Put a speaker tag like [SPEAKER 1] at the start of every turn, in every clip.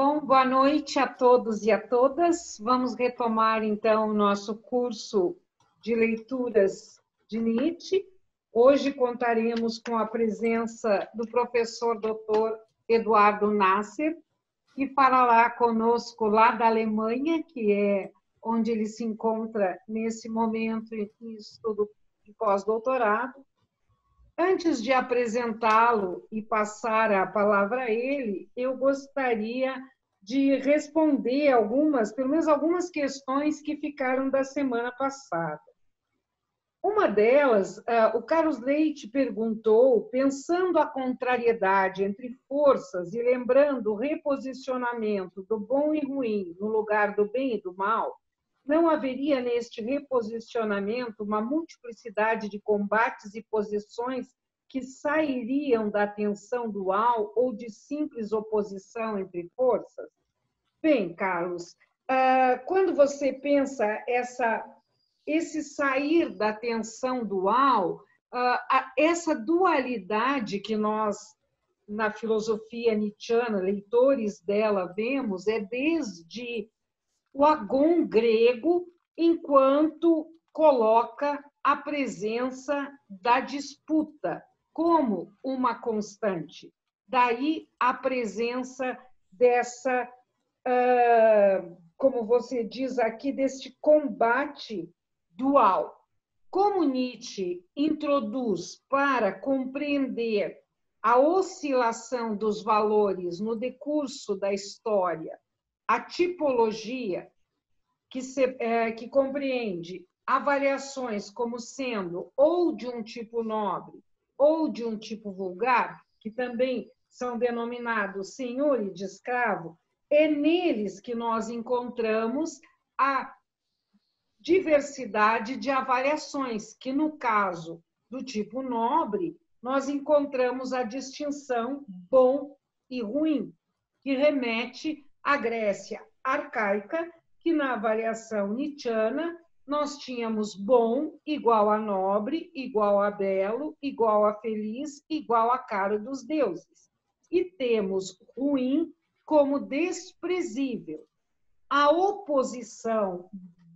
[SPEAKER 1] Bom, boa noite a todos e a todas. Vamos retomar então o nosso curso de leituras de Nietzsche. Hoje contaremos com a presença do professor doutor Eduardo Nasser, que falará conosco lá da Alemanha, que é onde ele se encontra nesse momento em estudo de pós-doutorado, Antes de apresentá-lo e passar a palavra a ele, eu gostaria de responder algumas, pelo menos algumas questões que ficaram da semana passada. Uma delas, ah, o Carlos Leite perguntou, pensando a contrariedade entre forças e lembrando o reposicionamento do bom e ruim no lugar do bem e do mal, não haveria neste reposicionamento uma multiplicidade de combates e posições que sairiam da tensão dual ou de simples oposição entre forças? Bem, Carlos, ah, quando você pensa essa, esse sair da tensão dual, ah, essa dualidade que nós, na filosofia nietzschiana, leitores dela, vemos, é desde o agon grego, enquanto coloca a presença da disputa como uma constante. Daí a presença dessa, ah, como você diz aqui, deste combate dual. Como Nietzsche introduz para compreender a oscilação dos valores no decurso da história a tipologia que, se, é, que compreende avaliações como sendo ou de um tipo nobre ou de um tipo vulgar, que também são denominados senhor e de escravo, é neles que nós encontramos a diversidade de avaliações, que no caso do tipo nobre, nós encontramos a distinção bom e ruim, que remete a Grécia arcaica, que na avaliação Nietzscheana nós tínhamos bom igual a nobre, igual a belo, igual a feliz, igual a cara dos deuses. E temos ruim como desprezível. A oposição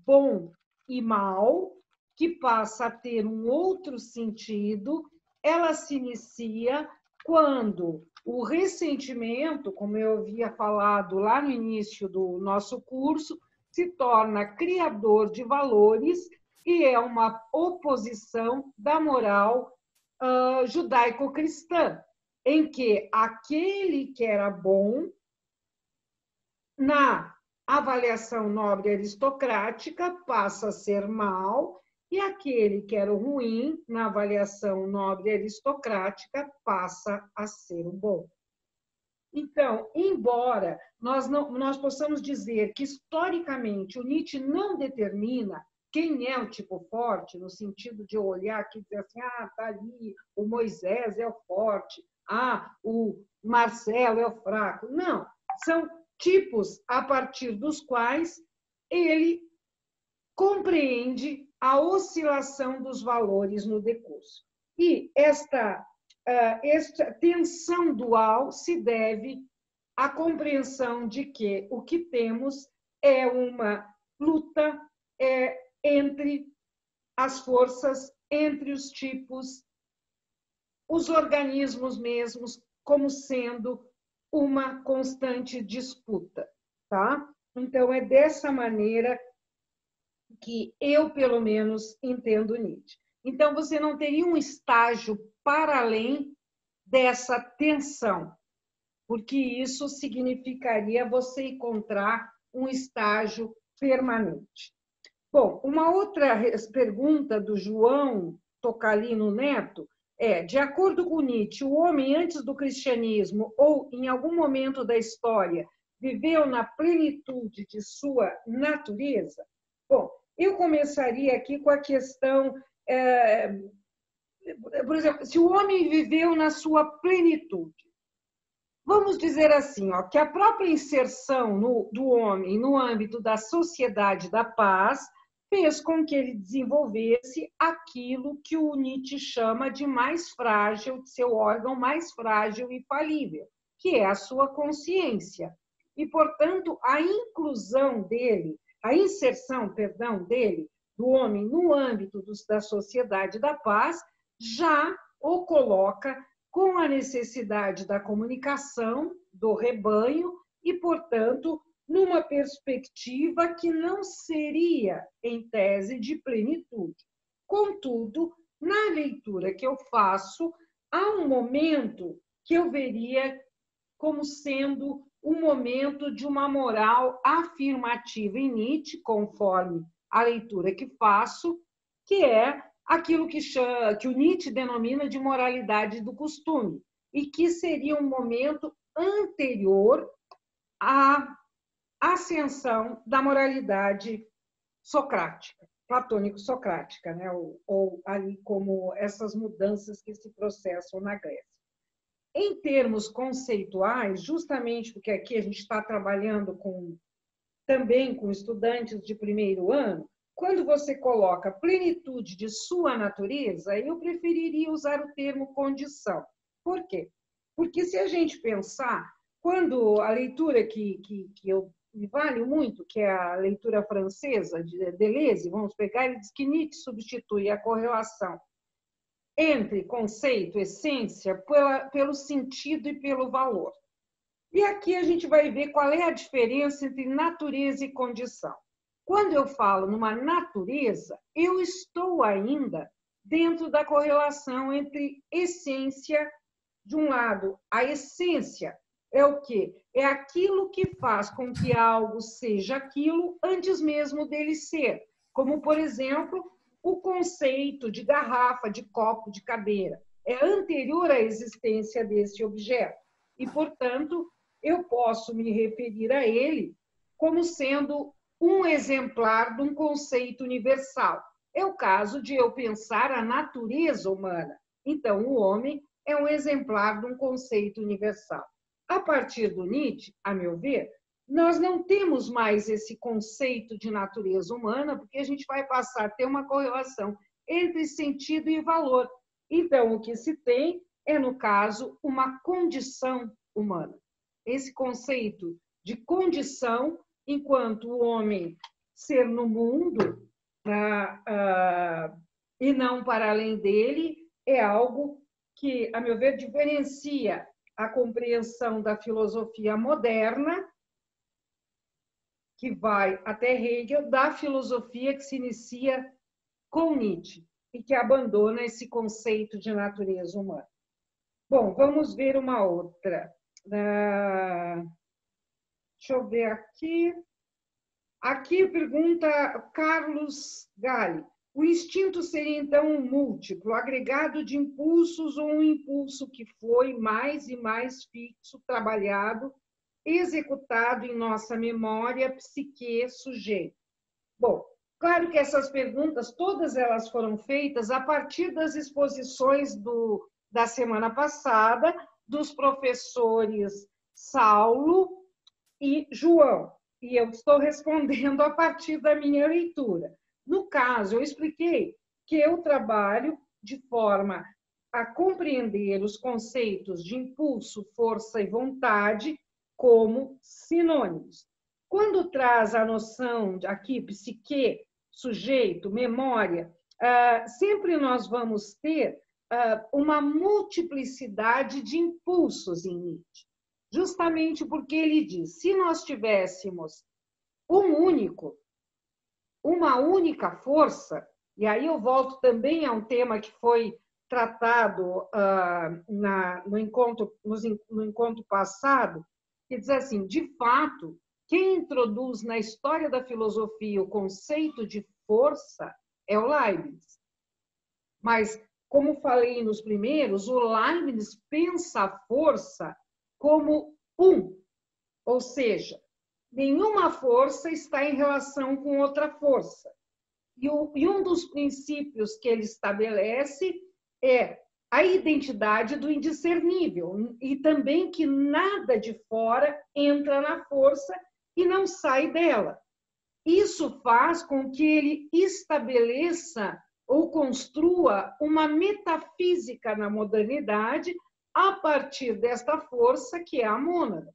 [SPEAKER 1] bom e mal, que passa a ter um outro sentido, ela se inicia quando o ressentimento, como eu havia falado lá no início do nosso curso, se torna criador de valores e é uma oposição da moral uh, judaico-cristã, em que aquele que era bom, na avaliação nobre aristocrática, passa a ser mal e aquele que era o ruim, na avaliação nobre aristocrática, passa a ser o bom. Então, embora nós, não, nós possamos dizer que historicamente o Nietzsche não determina quem é o tipo forte, no sentido de olhar que dizer assim, ah, tá ali, o Moisés é o forte, ah, o Marcelo é o fraco. Não, são tipos a partir dos quais ele compreende a oscilação dos valores no decurso. E esta, eh, esta tensão dual se deve à compreensão de que o que temos é uma luta é, entre as forças, entre os tipos, os organismos mesmos, como sendo uma constante disputa, tá? Então, é dessa maneira que eu, pelo menos, entendo Nietzsche. Então, você não teria um estágio para além dessa tensão, porque isso significaria você encontrar um estágio permanente. Bom, uma outra pergunta do João Tocalino Neto é: de acordo com Nietzsche, o homem antes do cristianismo ou em algum momento da história viveu na plenitude de sua natureza? Bom, eu começaria aqui com a questão, é, por exemplo, se o homem viveu na sua plenitude. Vamos dizer assim, ó, que a própria inserção no, do homem no âmbito da sociedade da paz fez com que ele desenvolvesse aquilo que o Nietzsche chama de mais frágil, de seu órgão mais frágil e falível, que é a sua consciência. E, portanto, a inclusão dele a inserção, perdão, dele, do homem no âmbito dos, da sociedade da paz, já o coloca com a necessidade da comunicação do rebanho e, portanto, numa perspectiva que não seria em tese de plenitude. Contudo, na leitura que eu faço, há um momento que eu veria como sendo o momento de uma moral afirmativa em Nietzsche, conforme a leitura que faço, que é aquilo que, chama, que o Nietzsche denomina de moralidade do costume, e que seria um momento anterior à ascensão da moralidade socrática, platônico-socrática, né? ou, ou ali como essas mudanças que se processam na Grécia. Em termos conceituais, justamente porque aqui a gente está trabalhando com também com estudantes de primeiro ano, quando você coloca plenitude de sua natureza, eu preferiria usar o termo condição. Por quê? Porque se a gente pensar, quando a leitura que, que, que eu me vale muito, que é a leitura francesa de Deleuze, vamos pegar, ele diz que Nietzsche substitui a correlação entre conceito, essência, pela, pelo sentido e pelo valor. E aqui a gente vai ver qual é a diferença entre natureza e condição. Quando eu falo numa natureza, eu estou ainda dentro da correlação entre essência, de um lado, a essência é o que? É aquilo que faz com que algo seja aquilo antes mesmo dele ser. Como, por exemplo, o conceito de garrafa, de copo, de cadeira. É anterior à existência desse objeto. E, portanto, eu posso me referir a ele como sendo um exemplar de um conceito universal. É o caso de eu pensar a natureza humana. Então, o homem é um exemplar de um conceito universal. A partir do Nietzsche, a meu ver, nós não temos mais esse conceito de natureza humana, porque a gente vai passar a ter uma correlação entre sentido e valor. Então, o que se tem é, no caso, uma condição humana. Esse conceito de condição, enquanto o homem ser no mundo uh, e não para além dele, é algo que, a meu ver, diferencia a compreensão da filosofia moderna que vai até Hegel, da filosofia que se inicia com Nietzsche e que abandona esse conceito de natureza humana. Bom, vamos ver uma outra. Ah, deixa eu ver aqui. Aqui pergunta Carlos Gali: O instinto seria então um múltiplo, agregado de impulsos ou um impulso que foi mais e mais fixo, trabalhado executado em nossa memória, psique, sujeito. Bom, claro que essas perguntas, todas elas foram feitas a partir das exposições do, da semana passada dos professores Saulo e João, e eu estou respondendo a partir da minha leitura. No caso, eu expliquei que eu trabalho de forma a compreender os conceitos de impulso, força e vontade como sinônimos. Quando traz a noção de, aqui psique, sujeito, memória, uh, sempre nós vamos ter uh, uma multiplicidade de impulsos em Nietzsche, justamente porque ele diz: se nós tivéssemos um único, uma única força, e aí eu volto também a um tema que foi tratado uh, na, no, encontro, no encontro passado, que diz assim: de fato, quem introduz na história da filosofia o conceito de força é o Leibniz. Mas, como falei nos primeiros, o Leibniz pensa a força como um, ou seja, nenhuma força está em relação com outra força. E, um dos princípios que ele estabelece é a identidade do indiscernível e também que nada de fora entra na força e não sai dela. Isso faz com que ele estabeleça ou construa uma metafísica na modernidade a partir desta força que é a mônada.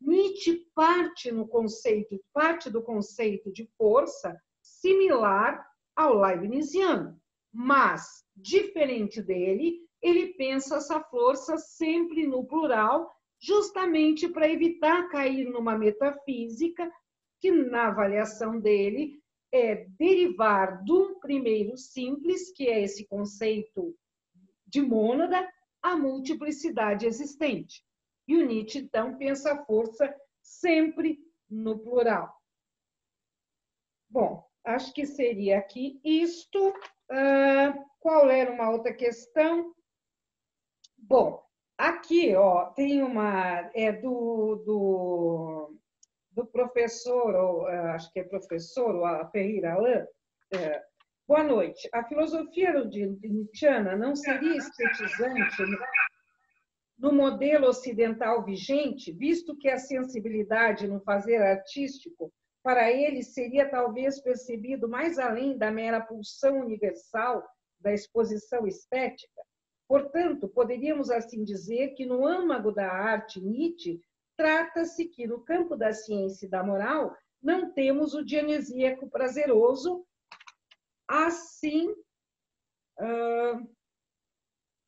[SPEAKER 1] Nietzsche parte no conceito, parte do conceito de força similar ao leibniziano, mas diferente dele, ele pensa essa força sempre no plural, justamente para evitar cair numa metafísica que, na avaliação dele, é derivar do primeiro simples, que é esse conceito de mônada, a multiplicidade existente. E o Nietzsche, então, pensa a força sempre no plural. Bom, acho que seria aqui isto. Uh, qual era uma outra questão? Bom, aqui ó, tem uma é do, do, do professor, ou, é, acho que é professor o Ferreira Alain. É, boa noite. A filosofia de Nietzscheana não seria estetizante no modelo ocidental vigente, visto que a sensibilidade no fazer artístico para ele seria talvez percebido mais além da mera pulsão universal da exposição estética? Portanto, poderíamos assim dizer que no âmago da arte Nietzsche trata-se que no campo da ciência e da moral não temos o dionisíaco prazeroso, assim, ah,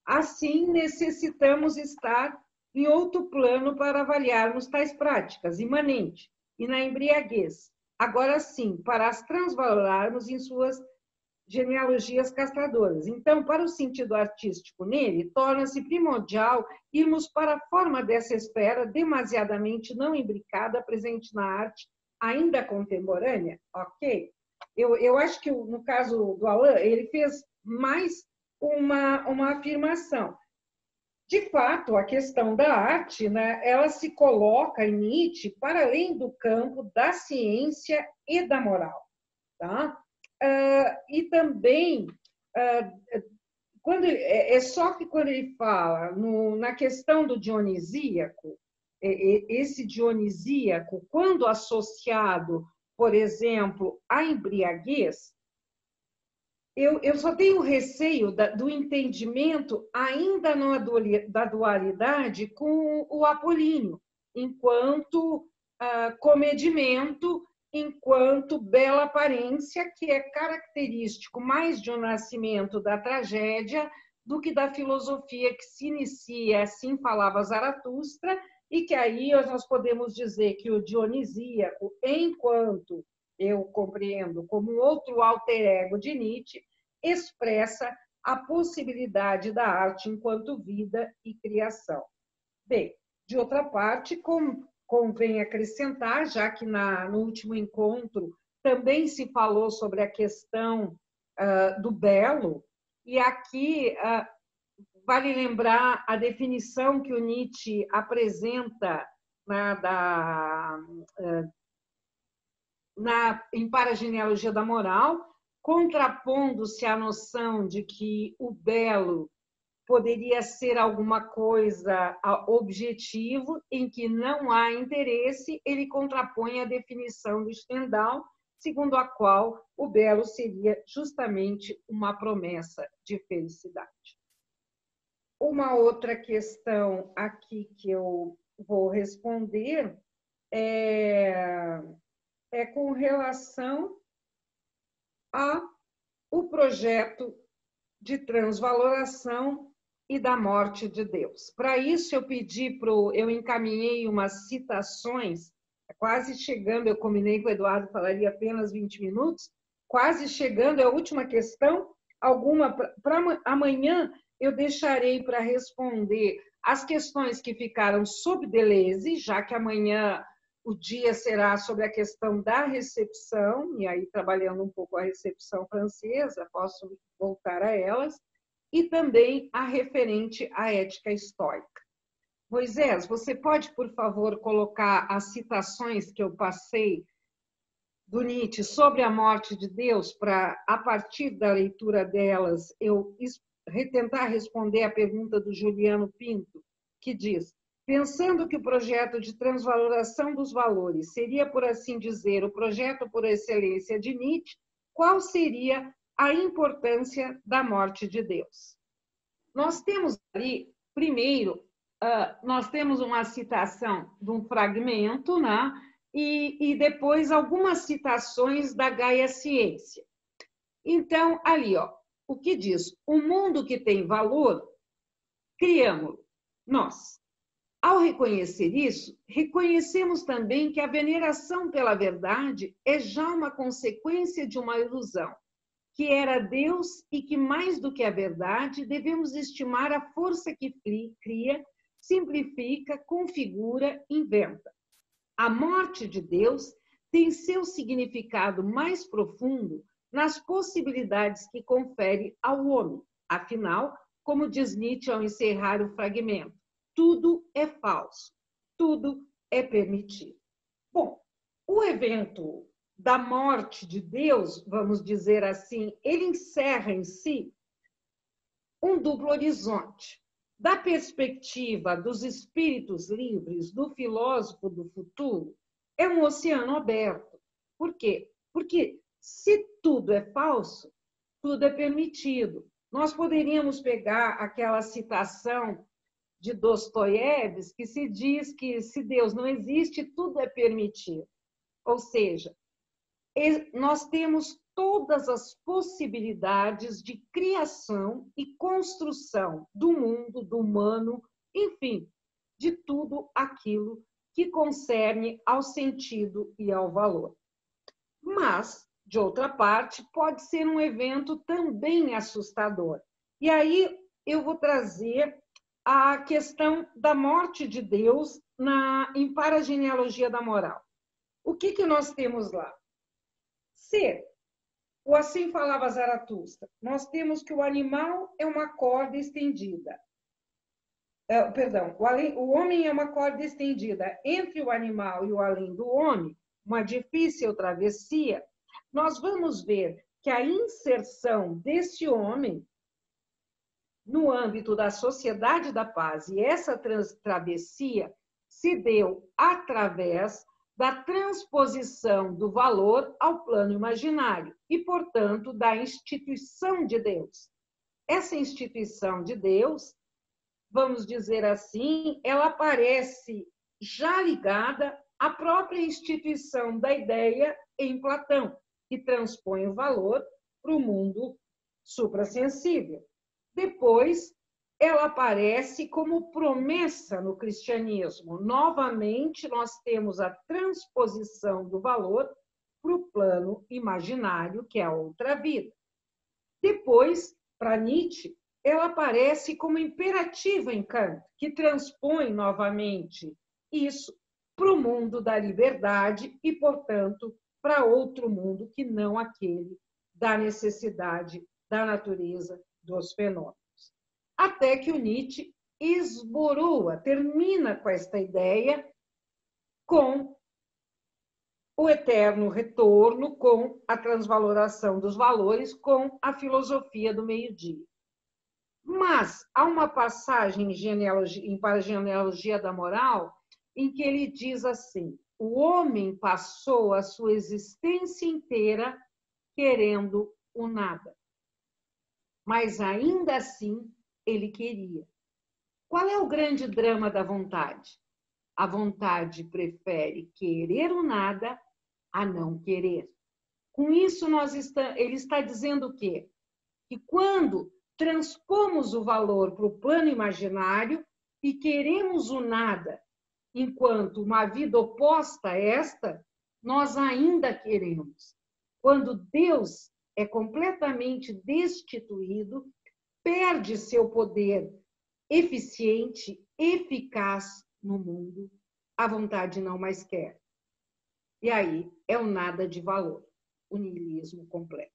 [SPEAKER 1] assim necessitamos estar em outro plano para avaliarmos tais práticas, imanente e na embriaguez. Agora sim, para as transvalorarmos em suas genealogias castradoras. Então, para o sentido artístico nele, torna-se primordial irmos para a forma dessa esfera demasiadamente não imbricada presente na arte ainda contemporânea, ok? Eu, eu acho que no caso do Alain, ele fez mais uma, uma afirmação. De fato, a questão da arte, né, ela se coloca em Nietzsche para além do campo da ciência e da moral, tá? Uh, e também, uh, quando, é, é, só que quando ele fala no, na questão do dionisíaco, é, é, esse dionisíaco, quando associado, por exemplo, à embriaguez, eu, eu só tenho receio da, do entendimento ainda não da dualidade com o Apolíneo, enquanto uh, comedimento enquanto bela aparência, que é característico mais de um nascimento da tragédia do que da filosofia que se inicia, assim falava Zaratustra, e que aí nós podemos dizer que o dionisíaco, enquanto eu compreendo como outro alter ego de Nietzsche, expressa a possibilidade da arte enquanto vida e criação. Bem, de outra parte, com, convém acrescentar, já que na, no último encontro também se falou sobre a questão uh, do belo, e aqui uh, vale lembrar a definição que o Nietzsche apresenta na, né, da, uh, na, em Para a Genealogia da Moral, contrapondo-se à noção de que o belo poderia ser alguma coisa objetivo em que não há interesse, ele contrapõe a definição de Stendhal, segundo a qual o belo seria justamente uma promessa de felicidade. Uma outra questão aqui que eu vou responder é, é com relação a o projeto de transvaloração e da morte de Deus. Para isso eu pedi pro, eu encaminhei umas citações, quase chegando, eu combinei com o Eduardo, falaria apenas 20 minutos, quase chegando é a última questão, alguma para amanhã eu deixarei para responder as questões que ficaram sob Deleuze, já que amanhã o dia será sobre a questão da recepção, e aí trabalhando um pouco a recepção francesa, posso voltar a elas e também a referente à ética estoica. Moisés, você pode, por favor, colocar as citações que eu passei do Nietzsche sobre a morte de Deus, para, a partir da leitura delas, eu tentar responder a pergunta do Juliano Pinto, que diz: Pensando que o projeto de transvaloração dos valores seria, por assim dizer, o projeto por excelência de Nietzsche, qual seria a importância da morte de Deus. Nós temos ali, primeiro, ah, nós temos uma citação de um fragmento, né? E, e depois algumas citações da Gaia Ciência. Então, ali, ó, o que diz? O mundo que tem valor, criamos nós. Ao reconhecer isso, reconhecemos também que a veneração pela verdade é já uma consequência de uma ilusão que era Deus e que, mais do que a verdade, devemos estimar a força que cria, simplifica, configura, inventa. A morte de Deus tem seu significado mais profundo nas possibilidades que confere ao homem. Afinal, como diz Nietzsche ao encerrar o fragmento, tudo é falso, tudo é permitido. Bom, o evento da morte de Deus, vamos dizer assim, ele encerra em si um duplo horizonte. Da perspectiva dos espíritos livres, do filósofo do futuro, é um oceano aberto. Por quê? Porque se tudo é falso, tudo é permitido. Nós poderíamos pegar aquela citação de Dostoiévski que se diz que se Deus não existe, tudo é permitido. Ou seja, nós temos todas as possibilidades de criação e construção do mundo, do humano, enfim, de tudo aquilo que concerne ao sentido e ao valor. Mas, de outra parte, pode ser um evento também assustador. E aí eu vou trazer a questão da morte de Deus na em Paragenealogia da Moral. O que, que nós temos lá? se O assim falava Zaratustra. Nós temos que o animal é uma corda estendida. É, perdão, o, além, o homem é uma corda estendida entre o animal e o além do homem, uma difícil travessia. Nós vamos ver que a inserção desse homem no âmbito da sociedade da paz e essa trans, travessia se deu através da transposição do valor ao plano imaginário e, portanto, da instituição de Deus. Essa instituição de Deus, vamos dizer assim, ela aparece já ligada à própria instituição da ideia em Platão, que transpõe o valor para o mundo suprassensível. Depois, ela aparece como promessa no cristianismo. Novamente, nós temos a transposição do valor para o plano imaginário, que é a outra vida. Depois, para Nietzsche, ela aparece como imperativa em Kant, que transpõe novamente isso para o mundo da liberdade e, portanto, para outro mundo que não aquele da necessidade, da natureza, dos fenômenos até que o Nietzsche esboroa, termina com esta ideia com o eterno retorno, com a transvaloração dos valores, com a filosofia do meio-dia. Mas há uma passagem em, para a genealogia da moral em que ele diz assim: o homem passou a sua existência inteira querendo o nada. Mas ainda assim ele queria. Qual é o grande drama da vontade? A vontade prefere querer o nada a não querer. Com isso, nós está, ele está dizendo o quê? Que quando transpomos o valor para o plano imaginário e queremos o nada, enquanto uma vida oposta a esta, nós ainda queremos. Quando Deus é completamente destituído perde seu poder eficiente, eficaz no mundo, a vontade não mais quer. E aí é o um nada de valor, o niilismo completo.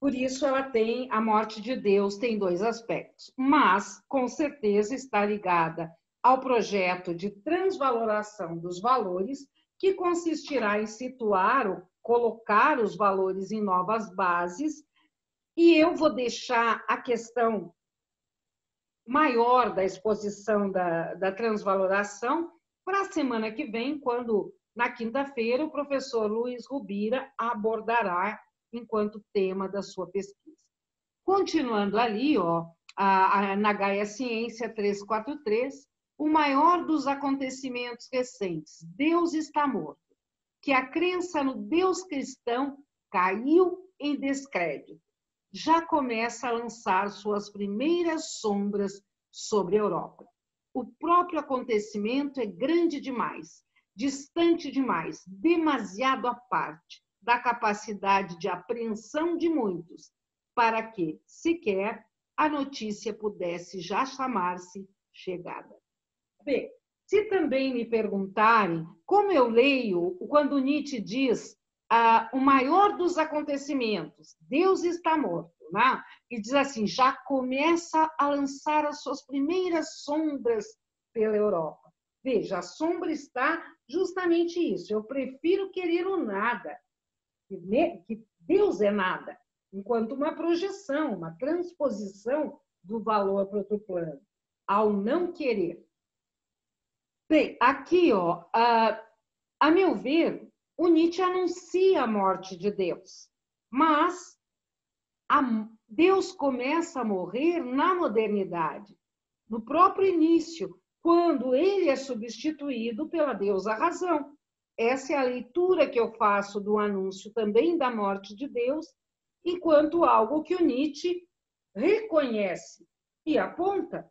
[SPEAKER 1] Por isso ela tem a morte de Deus tem dois aspectos, mas com certeza está ligada ao projeto de transvaloração dos valores, que consistirá em situar ou colocar os valores em novas bases e eu vou deixar a questão maior da exposição da, da transvaloração para a semana que vem, quando, na quinta-feira, o professor Luiz Rubira abordará enquanto tema da sua pesquisa. Continuando ali, ó, a, a, na Gaia Ciência 343, o maior dos acontecimentos recentes, Deus está morto, que a crença no Deus cristão caiu em descrédito já começa a lançar suas primeiras sombras sobre a Europa. O próprio acontecimento é grande demais, distante demais, demasiado à parte da capacidade de apreensão de muitos, para que, sequer, a notícia pudesse já chamar-se chegada. B. Se também me perguntarem como eu leio quando Nietzsche diz ah, o maior dos acontecimentos, Deus está morto, né? e diz assim: já começa a lançar as suas primeiras sombras pela Europa. Veja, a sombra está justamente isso. Eu prefiro querer o nada, que Deus é nada, enquanto uma projeção, uma transposição do valor para outro plano, ao não querer. Bem, aqui, ó, a, ah, a meu ver, o Nietzsche anuncia a morte de Deus, mas a, Deus começa a morrer na modernidade, no próprio início, quando ele é substituído pela deusa razão. Essa é a leitura que eu faço do anúncio também da morte de Deus, enquanto algo que o Nietzsche reconhece e aponta.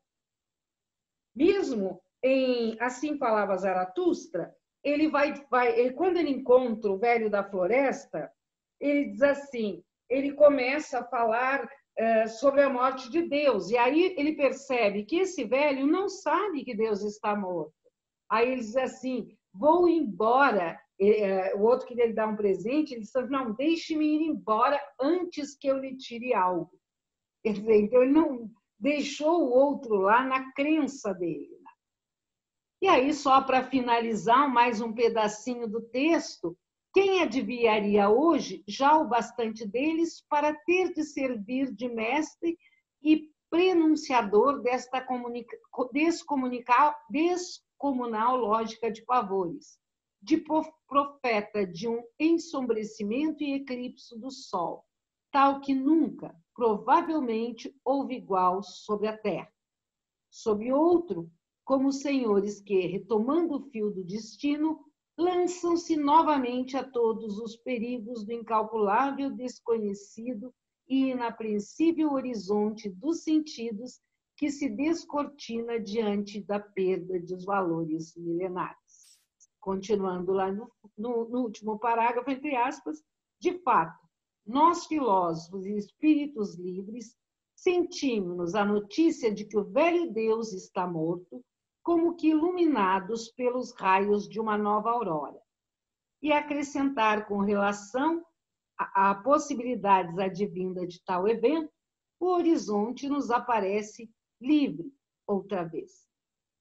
[SPEAKER 1] Mesmo em Assim Falava Zaratustra, ele vai, vai ele, quando ele encontra o velho da floresta, ele diz assim, ele começa a falar uh, sobre a morte de Deus, e aí ele percebe que esse velho não sabe que Deus está morto. Aí ele diz assim, vou embora, uh, o outro queria lhe dar um presente, ele diz, assim, não, deixe-me ir embora antes que eu lhe tire algo. Quer dizer, então ele não deixou o outro lá na crença dele. E aí, só para finalizar mais um pedacinho do texto, quem adivinharia hoje já o bastante deles para ter de servir de mestre e prenunciador desta descomunal lógica de pavores, de profeta de um ensombrecimento e eclipse do sol, tal que nunca, provavelmente, houve igual sobre a terra. Sob outro, como senhores que, retomando o fio do destino, lançam-se novamente a todos os perigos do incalculável desconhecido e inapreensível horizonte dos sentidos que se descortina diante da perda dos valores milenares. Continuando lá no, no, no último parágrafo, entre aspas, de fato, nós filósofos e espíritos livres sentimos a notícia de que o velho Deus está morto como que iluminados pelos raios de uma nova aurora, e acrescentar com relação a, a possibilidades advindas de tal evento, o horizonte nos aparece livre outra vez,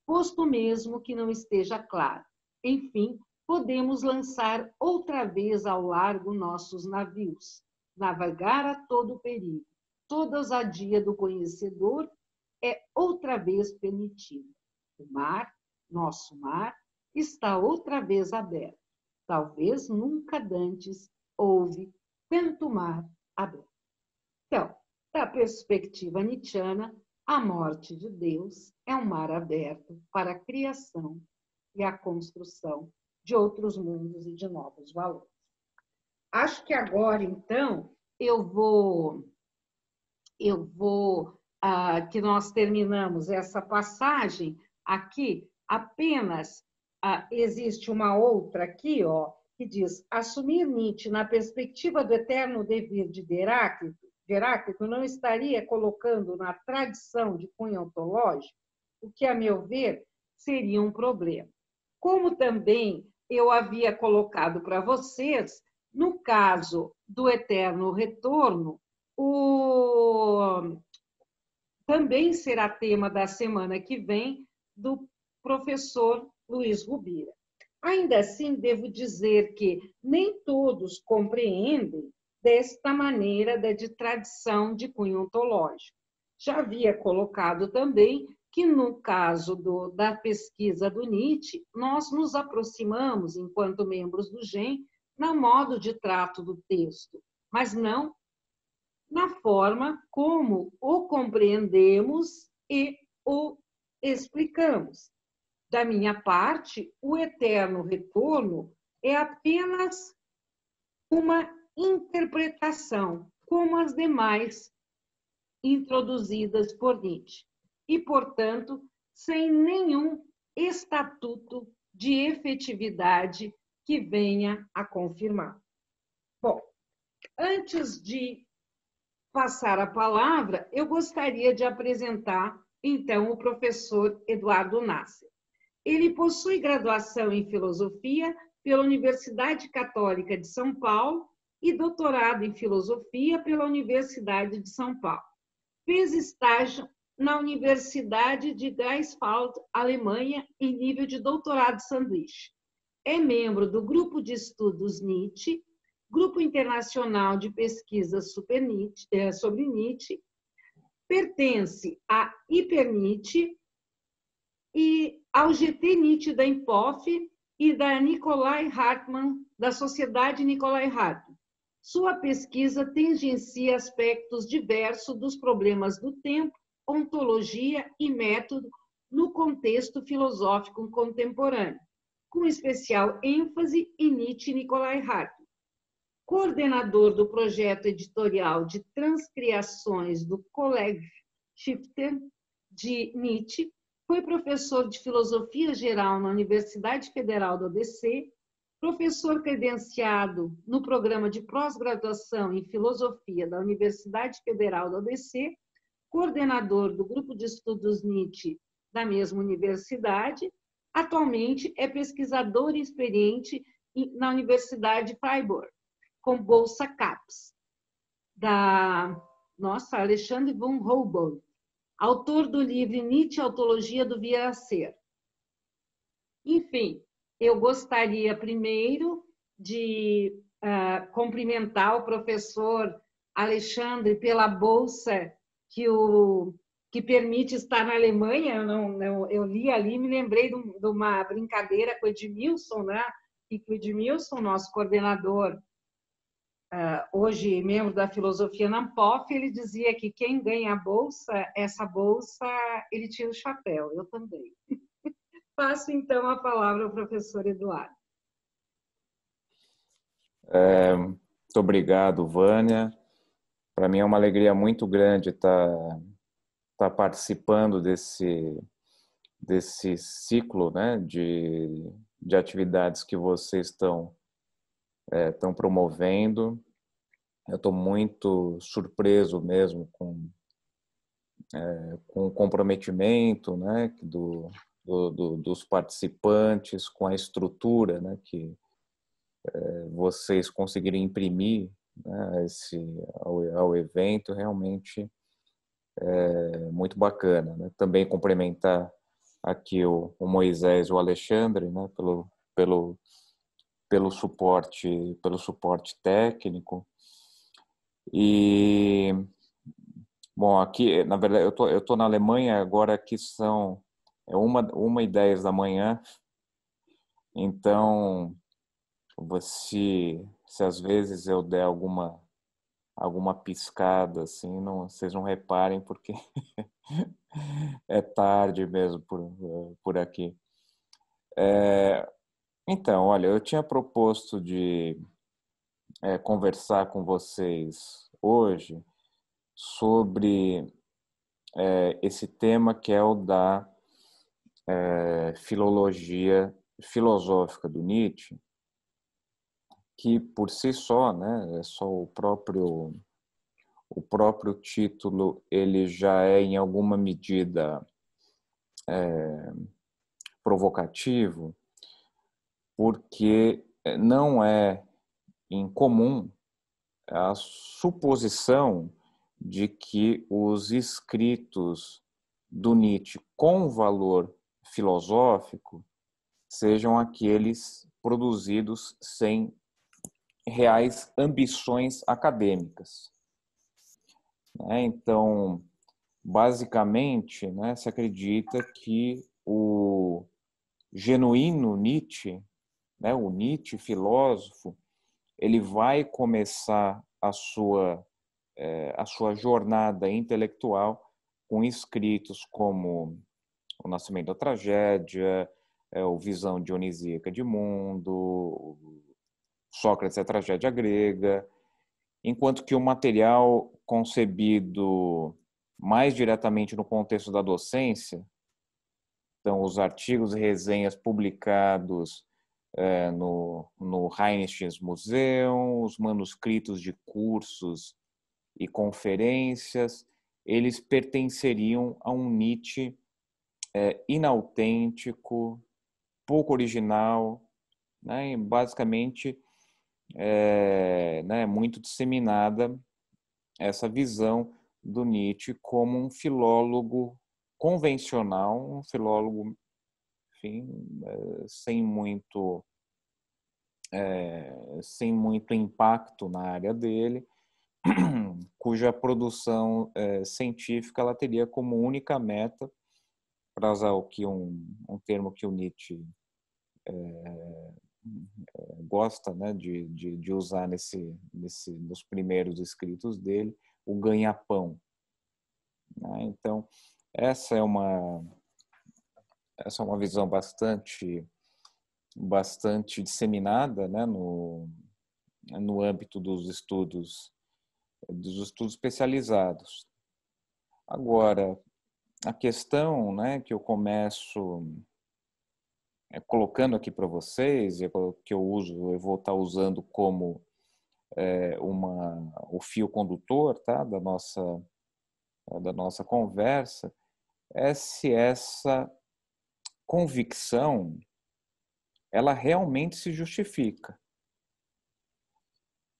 [SPEAKER 1] posto mesmo que não esteja claro. Enfim, podemos lançar outra vez ao largo nossos navios, navegar a todo perigo. Toda ousadia do conhecedor é outra vez permitida. O mar, nosso mar, está outra vez aberto. Talvez nunca dantes houve tanto mar aberto. Então, da perspectiva Nietzscheana, a morte de Deus é um mar aberto para a criação e a construção de outros mundos e de novos valores. Acho que agora, então, eu vou, eu vou, ah, que nós terminamos essa passagem, Aqui apenas ah, existe uma outra aqui, ó, que diz: assumir Nietzsche na perspectiva do eterno dever de Heráclito, de Heráclito não estaria colocando na tradição de cunho ontológico o que, a meu ver, seria um problema. Como também eu havia colocado para vocês, no caso do eterno retorno, o... também será tema da semana que vem do professor Luiz Rubira. Ainda assim, devo dizer que nem todos compreendem desta maneira da de tradição de cunho ontológico. Já havia colocado também que, no caso do, da pesquisa do Nietzsche, nós nos aproximamos, enquanto membros do GEM, no modo de trato do texto, mas não na forma como o compreendemos e o explicamos. Da minha parte, o eterno retorno é apenas uma interpretação, como as demais introduzidas por Nietzsche, e, portanto, sem nenhum estatuto de efetividade que venha a confirmar. Bom, antes de passar a palavra, eu gostaria de apresentar então o professor Eduardo Nasser. Ele possui graduação em filosofia pela Universidade Católica de São Paulo e doutorado em filosofia pela Universidade de São Paulo. Fez estágio na Universidade de Greifswald, Alemanha, em nível de doutorado sanduíche. É membro do Grupo de Estudos Nietzsche, Grupo Internacional de Pesquisa eh, sobre Nietzsche pertence à hipernite e ao GT da IMPOF e da Nikolai Hartmann, da Sociedade Nikolai Hartmann. Sua pesquisa tangencia aspectos diversos dos problemas do tempo, ontologia e método no contexto filosófico contemporâneo, com especial ênfase em Nietzsche e Nikolai Hartmann coordenador do projeto editorial de transcriações do Colégio Schifter de Nietzsche, foi professor de filosofia geral na Universidade Federal do ABC, professor credenciado no programa de pós-graduação em filosofia da Universidade Federal do ABC, coordenador do grupo de estudos Nietzsche da mesma universidade, atualmente é pesquisador experiente na Universidade Freiburg com bolsa caps da nossa Alexandre von Humboldt, autor do livro Nietzsche, Autologia do Via a Ser. Enfim, eu gostaria primeiro de uh, cumprimentar o professor Alexandre pela bolsa que o que permite estar na Alemanha. Eu, não, eu, eu li ali, me lembrei de, uma brincadeira com o Edmilson, né? E que o Edmilson, nosso coordenador ah, hoje membro da filosofia na POF, ele dizia que quem ganha a bolsa, essa bolsa, ele tira o chapéu, eu também. Passo então a palavra ao professor Eduardo.
[SPEAKER 2] É, muito obrigado, Vânia. Para mim é uma alegria muito grande estar, tá, estar tá participando desse, desse ciclo né, de, de atividades que vocês estão estão é, promovendo. Eu estou muito surpreso mesmo com, é, com o comprometimento né, do, do, do, dos participantes, com a estrutura né, que é, vocês conseguiram imprimir né, esse, ao, ao evento, realmente é, muito bacana. Né? Também complementar aqui o, o Moisés e o Alexandre né, pelo, pelo pelo suporte, pelo suporte técnico. E bom, aqui, na verdade, eu tô, eu tô na Alemanha agora que são é uma, uma e dez da manhã. Então, se, se às vezes eu der alguma alguma piscada assim, não, vocês não reparem porque é tarde mesmo por, por aqui. É, então, olha, eu tinha proposto de é, conversar com vocês hoje sobre é, esse tema que é o da é, filologia filosófica do Nietzsche, que por si só, né, é só o próprio o próprio título ele já é em alguma medida provocativo porque eh, não é incomum a suposição de que os escritos do Nietzsche com valor filosófico sejam aqueles produzidos sem reais ambições acadêmicas. Né? Então, basicamente, né, se acredita que o genuíno Nietzsche né, o Nietzsche, filósofo, ele vai começar a sua, é, a sua jornada intelectual com escritos como O Nascimento da Tragédia, é, O Visão Dionisíaca de Mundo, Sócrates e a Tragédia Grega, enquanto que o material concebido mais diretamente no contexto da docência, então os artigos e resenhas publicados é, no, no Heinrichs Museum, os manuscritos de cursos e conferências, eles pertenceriam a um Nietzsche é, inautêntico, pouco original, né, basicamente é, né, muito disseminada essa visão do Nietzsche como um filólogo convencional, um filólogo enfim, eh, sem muito, é, sem muito impacto na área dele, cuja produção é, científica ela teria como única meta, para usar aqui um, um termo que o Nietzsche é, gosta né, de, de, de, usar nesse, nesse, nos primeiros escritos dele, o ganha-pão. Né? Então, essa é uma, essa é uma visão bastante bastante disseminada né, no, no âmbito dos estudos dos estudos especializados. Agora, a questão né, que eu começo é, colocando aqui para vocês, e é que eu uso, eu vou estar tá usando como é, uma, o fio condutor tá, da, nossa, da nossa conversa, é se essa convicção, ela realmente se justifica.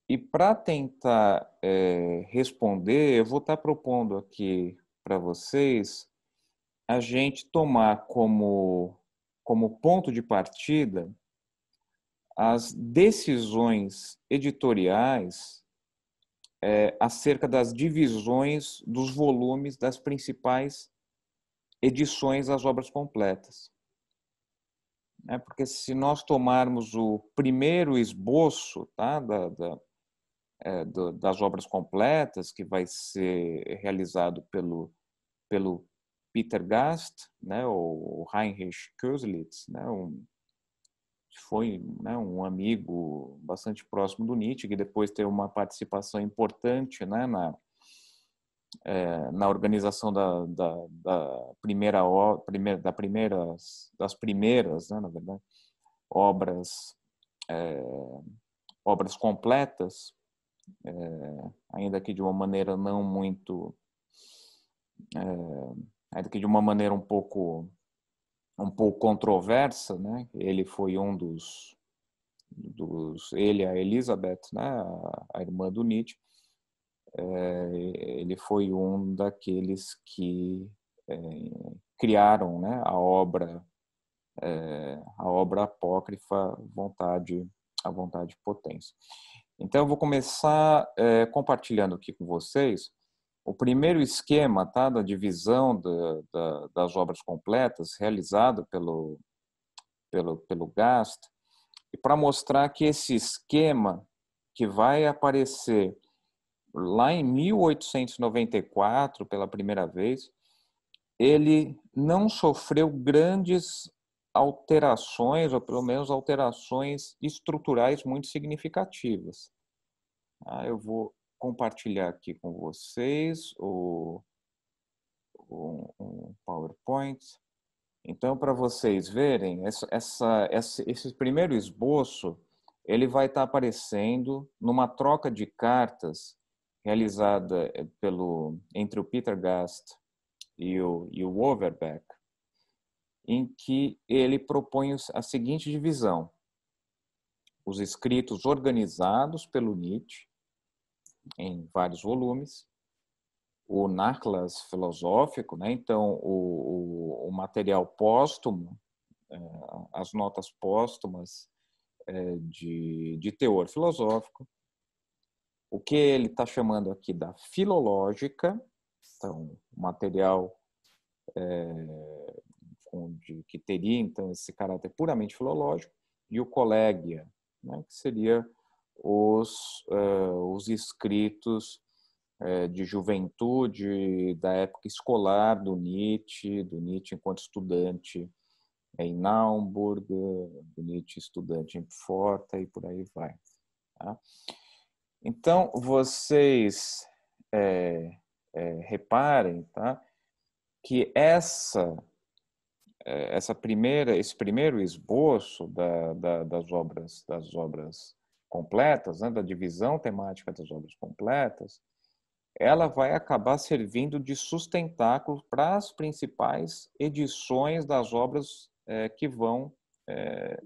[SPEAKER 2] E para tentar é, responder, eu vou estar tá propondo aqui para vocês a gente tomar como, como ponto de partida as decisões editoriais é, acerca das divisões dos volumes das principais edições das obras completas né? porque se nós tomarmos o primeiro esboço tá? da, da, é, do, das obras completas, que vai ser realizado pelo, pelo Peter Gast, né? ou Heinrich Köselitz, né? um, que foi né, um amigo bastante próximo do Nietzsche, que depois teve uma participação importante né, na é, na organização da, da, da primeira primeira da primeiras das primeiras né, na verdade obras é, obras completas é, ainda que de uma maneira não muito é, ainda que de uma maneira um pouco um pouco controversa né ele foi um dos dos ele a Elizabeth né a, a irmã do Nietzsche é, ele foi um daqueles que é, criaram né, a obra é, a obra apócrifa vontade a vontade potência então eu vou começar compartilhando aqui com vocês o primeiro esquema tá, da divisão da, da, das obras completas realizado pelo, pelo, pelo Gast, e para mostrar que esse esquema que vai aparecer lá em 1894, pela primeira vez, ele não sofreu grandes alterações, ou pelo menos alterações estruturais muito significativas. Ah, eu vou compartilhar aqui com vocês o, o um PowerPoint. Então, para vocês verem, essa, essa, esse primeiro esboço ele vai estar aparecendo numa troca de cartas realizada eh, pelo entre o Peter Gast e o, e o Overbeck, em que ele propõe a seguinte divisão: os escritos organizados pelo Nietzsche em vários volumes, o Narclas filosófico, né? então o, o, o material póstumo, eh, as notas póstumas eh, de, de teor filosófico, o que ele está chamando aqui da filológica, então, material é, onde, que teria, então, esse caráter puramente filológico, e o colegia, né, que seria os, uh, os escritos uh, de juventude da época escolar do Nietzsche, do Nietzsche enquanto estudante em Naumburg, do Nietzsche estudante em Forta e por aí vai. Tá? Então, vocês é, é, reparem tá, que essa, é, essa primeira, esse primeiro esboço da, da, das obras das obras completas, né, da divisão temática das obras completas, ela vai acabar servindo de sustentáculo para as principais edições das obras é, que vão estar é,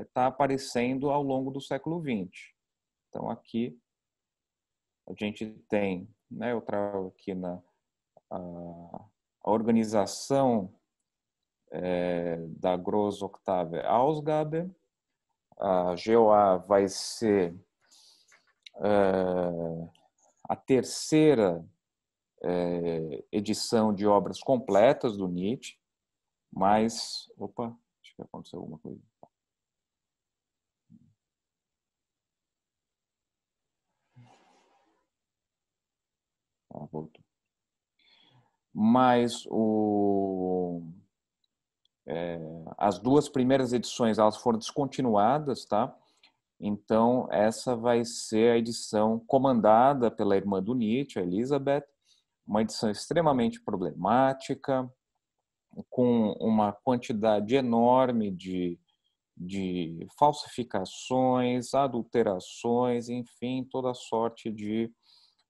[SPEAKER 2] é, tá aparecendo ao longo do século XX. Então, aqui a gente tem, né, eu trago aqui na, a, a organização é, da Gross Octave Ausgabe, a GOA vai ser é, a terceira é, edição de obras completas do Nietzsche, mas, opa, acho que aconteceu alguma coisa. Ó, voltou. Mas o, é, as duas primeiras edições elas foram descontinuadas, tá? Então, essa vai ser a edição comandada pela irmã do Nietzsche, a Elizabeth, uma edição extremamente problemática, com uma quantidade enorme de, de falsificações, adulterações, enfim, toda sorte de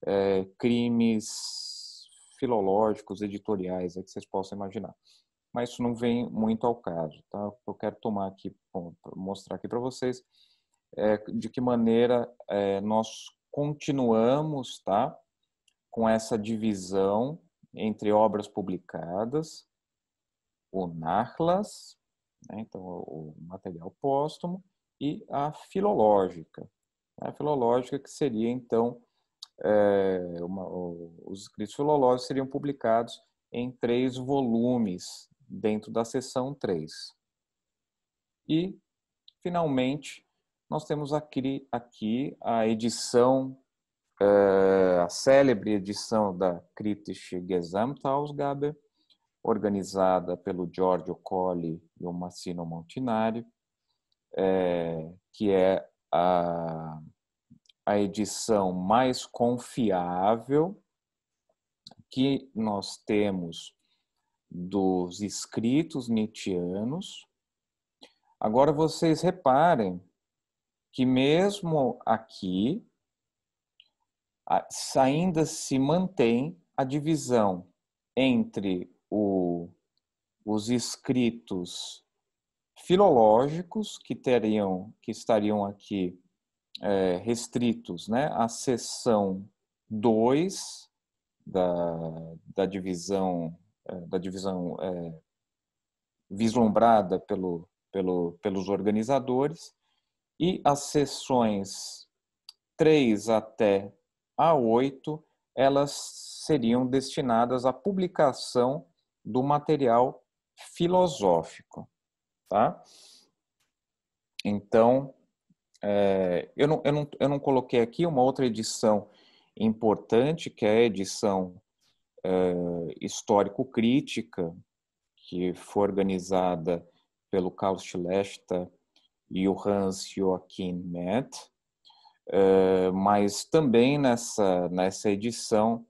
[SPEAKER 2] é, crimes filológicos, editoriais, é que vocês possam imaginar. Mas isso não vem muito ao caso, tá? Eu quero tomar aqui, mostrar aqui para vocês é, de que maneira é, nós continuamos, tá? Com essa divisão entre obras publicadas, o Narlas, né, então o material póstumo, e a filológica. Né? A filológica que seria, então, é, uma, os escritos filológicos seriam publicados em três volumes dentro da seção 3. E, finalmente, nós temos aqui, aqui a edição, é, a célebre edição da Kritische Gesamtausgabe, organizada pelo Giorgio Colli e o Massino Montinari, é, que é a a edição mais confiável que nós temos dos escritos nietzschianos. Agora vocês reparem que mesmo aqui ainda se mantém a divisão entre o, os escritos filológicos que teriam que estariam aqui é, restritos né, à seção 2 da, da divisão, é, da divisão é, vislumbrada pelo, pelo, pelos organizadores e as sessões 3 até a 8 elas seriam destinadas à publicação do material filosófico, tá? Então, é, eu, não, eu, não, eu não coloquei aqui uma outra edição importante, que é a edição é, histórico-crítica, que foi organizada pelo Carlos Schlesta e o Hans Joachim Metz, é, mas também nessa, nessa edição,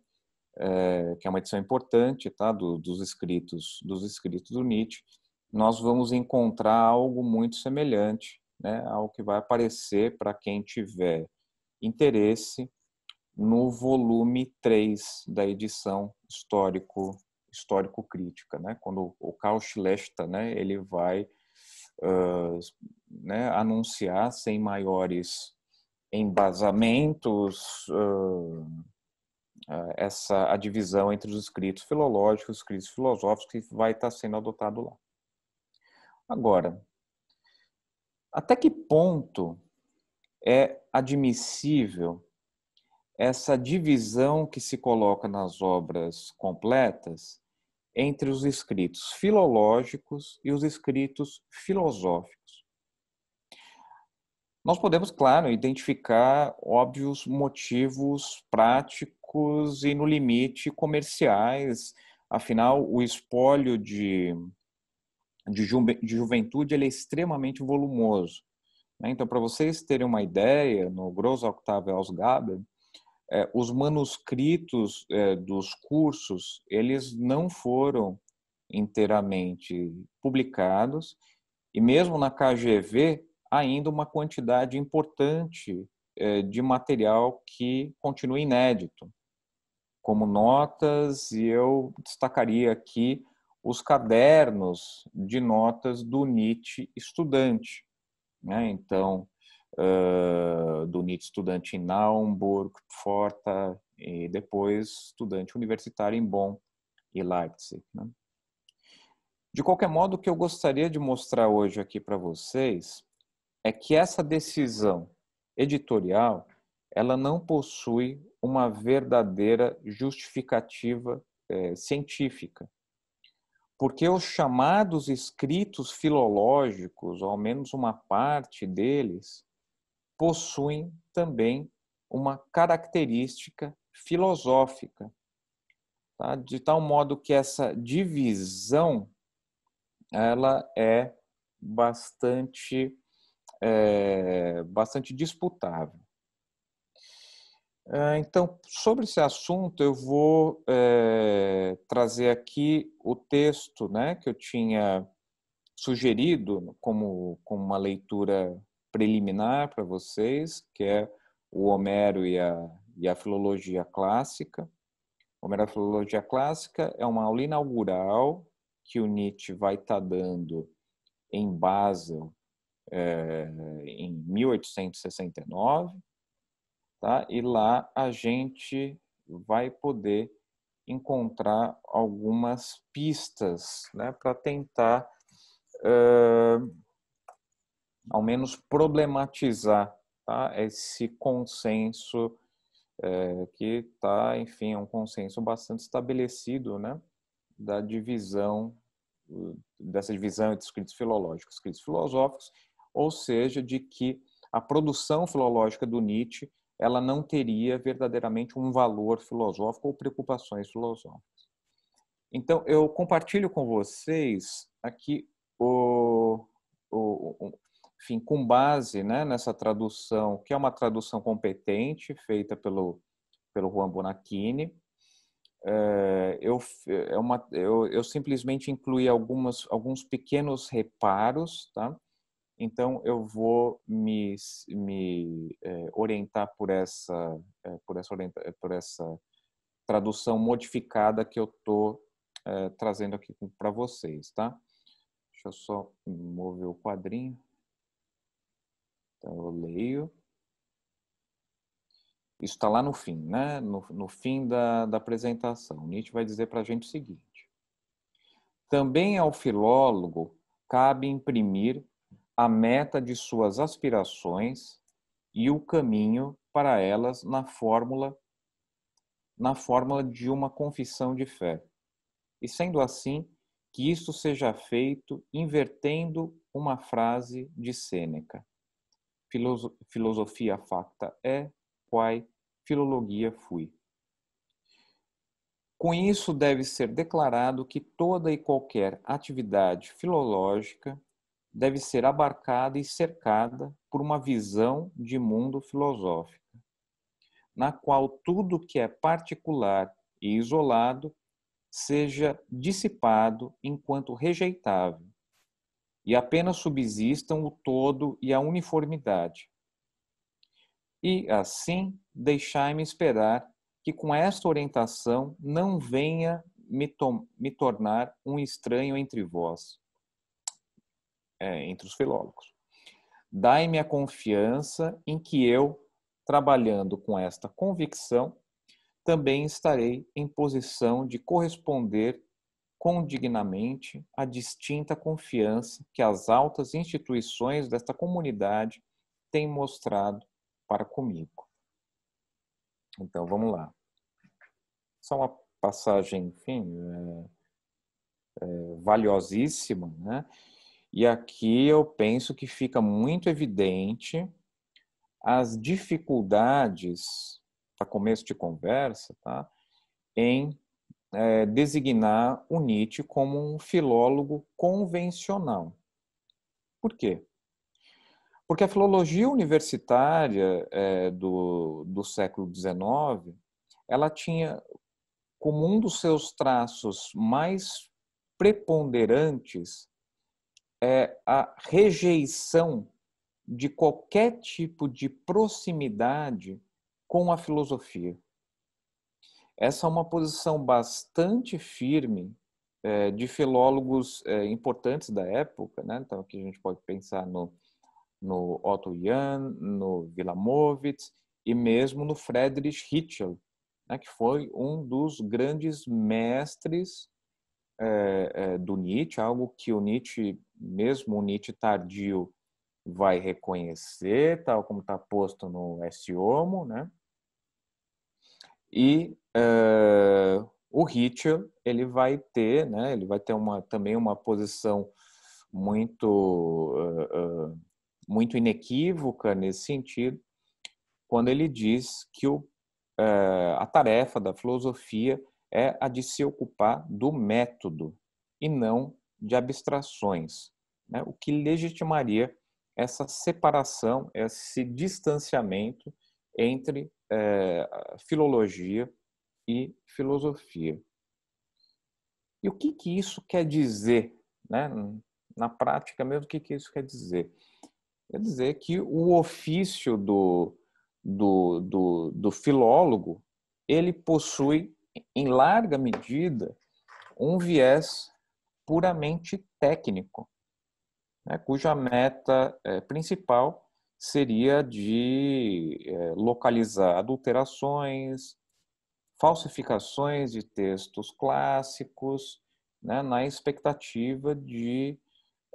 [SPEAKER 2] é, que é uma edição importante tá, do, dos, escritos, dos escritos do Nietzsche, nós vamos encontrar algo muito semelhante, né, ao que vai aparecer para quem tiver interesse no volume 3 da edição histórico histórico crítica, né? Quando o Karl Schlesta, né, ele vai uh, né, anunciar sem maiores embasamentos uh, essa a divisão entre os escritos filológicos, os escritos filosóficos que vai estar tá sendo adotado lá. Agora, até que ponto é admissível essa divisão que se coloca nas obras completas entre os escritos filológicos e os escritos filosóficos. Nós podemos, claro, identificar óbvios motivos práticos e, no limite, comerciais. Afinal, o espólio de de, ju de juventude ele é extremamente volumoso. Né? Então, para vocês terem uma ideia, no Grosso Octavio Ausgaben, eh, é, os manuscritos é, dos cursos eles não foram inteiramente publicados e mesmo na KGV ainda uma quantidade importante é, de material que continua inédito, como notas e eu destacaria aqui os cadernos de notas do Nietzsche estudante. Né? Então, uh, do Nietzsche estudante em Naumburg, Forta, e depois estudante universitário em Bonn e Leipzig. Né? De qualquer modo, o que eu gostaria de mostrar hoje aqui para vocês é que essa decisão editorial ela não possui uma verdadeira justificativa eh, científica porque os chamados escritos filológicos, ou ao menos uma parte deles, possuem também uma característica filosófica, tá? de tal modo que essa divisão ela é bastante é, bastante disputável. É, então, sobre esse assunto, eu vou é, trazer aqui o texto né, que eu tinha sugerido como, como uma leitura preliminar para vocês, que é o Homero e a, e a Filologia Clássica. Homero e a Filologia Clássica é uma aula inaugural que o Nietzsche vai estar tá dando em Basel é, em 1869 tá? E lá a gente vai poder encontrar algumas pistas, né, para tentar uh, ao menos problematizar tá, esse consenso uh, que está, enfim, é um consenso bastante estabelecido, né, da divisão dessa divisão entre escritos filológicos e escritos filosóficos, ou seja, de que a produção filológica do Nietzsche ela não teria verdadeiramente um valor filosófico ou preocupações filosóficas. Então, eu compartilho com vocês aqui o, o, o enfim, com base né, nessa tradução, que é uma tradução competente, feita pelo, pelo Juan Bonacchini, é, eu, é uma, eu, eu simplesmente incluí algumas, alguns pequenos reparos, tá? Então eu vou me, me é, orientar por essa, é, por essa, é, por essa tradução modificada que eu estou trazendo aqui para vocês, tá? Deixa eu só mover o quadrinho. Então eu leio. Isso está lá no fim, né? No, no fim da, da apresentação. Nietzsche vai dizer para a gente o seguinte: também ao filólogo cabe imprimir a meta de suas aspirações e o caminho para elas na fórmula na fórmula de uma confissão de fé. E sendo assim, que isto seja feito invertendo uma frase de Sêneca. Filosofia facta é, quae filologia fui. Com isso, deve ser declarado que toda e qualquer atividade filológica deve ser abarcada e cercada por uma visão de mundo filosófica, na qual tudo que é particular e isolado seja dissipado enquanto rejeitável, e apenas subsistam o todo e a uniformidade. E, assim, deixai-me esperar que com esta orientação não venha me, me tornar um estranho entre vós é, entre os filólogos. Dai-me a confiança em que eu, trabalhando com esta convicção, também estarei em posição de corresponder condignamente à distinta confiança que as altas instituições desta comunidade têm mostrado para comigo. Então, vamos lá. Só uma passagem, enfim, é, é, valiosíssima, né? E aqui eu penso que fica muito evidente as dificuldades, para tá, começo de conversa, tá? em é, designar o Nietzsche como um filólogo convencional. Por quê? Porque a filologia universitária é, do, do século XIX, ela tinha como um dos seus traços mais preponderantes é, a rejeição de qualquer tipo de proximidade com a filosofia. Essa é uma posição bastante firme é, de filólogos é, importantes da época, né? então aqui a gente pode pensar no, no Otto Jahn, no Vilamovitz e mesmo no Friedrich Hitchell, né? que foi um dos grandes mestres é, é, do Nietzsche, algo que o Nietzsche, mesmo o Nietzsche tardio, vai reconhecer, tal como está posto no S.O.M.O., né? E uh, o Hitchell, ele vai ter, né? Ele vai ter uma, também uma posição muito, uh, uh, muito inequívoca nesse sentido, quando ele diz que o, a tarefa da filosofia é a de se ocupar do método e não de abstrações, né? o que legitimaria essa separação, esse distanciamento entre é, filologia e filosofia. E o que, que isso quer dizer? Né? Na prática mesmo, o que, que isso quer dizer? Quer dizer que o ofício do, do, do, do filólogo, ele possui em larga medida, um viés puramente técnico, né, cuja meta é, principal seria de é, localizar adulterações, falsificações de textos clássicos, né, na expectativa de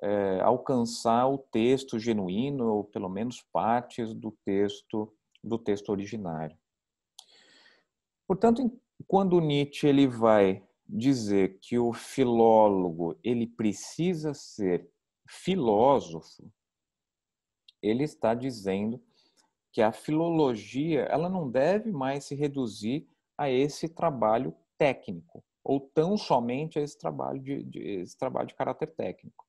[SPEAKER 2] é, alcançar o texto genuíno ou pelo menos partes do texto do texto originário. Portanto, quando Nietzsche ele vai dizer que o filólogo ele precisa ser filósofo, ele está dizendo que a filologia ela não deve mais se reduzir a esse trabalho técnico ou tão somente a esse trabalho de, de esse trabalho de caráter técnico.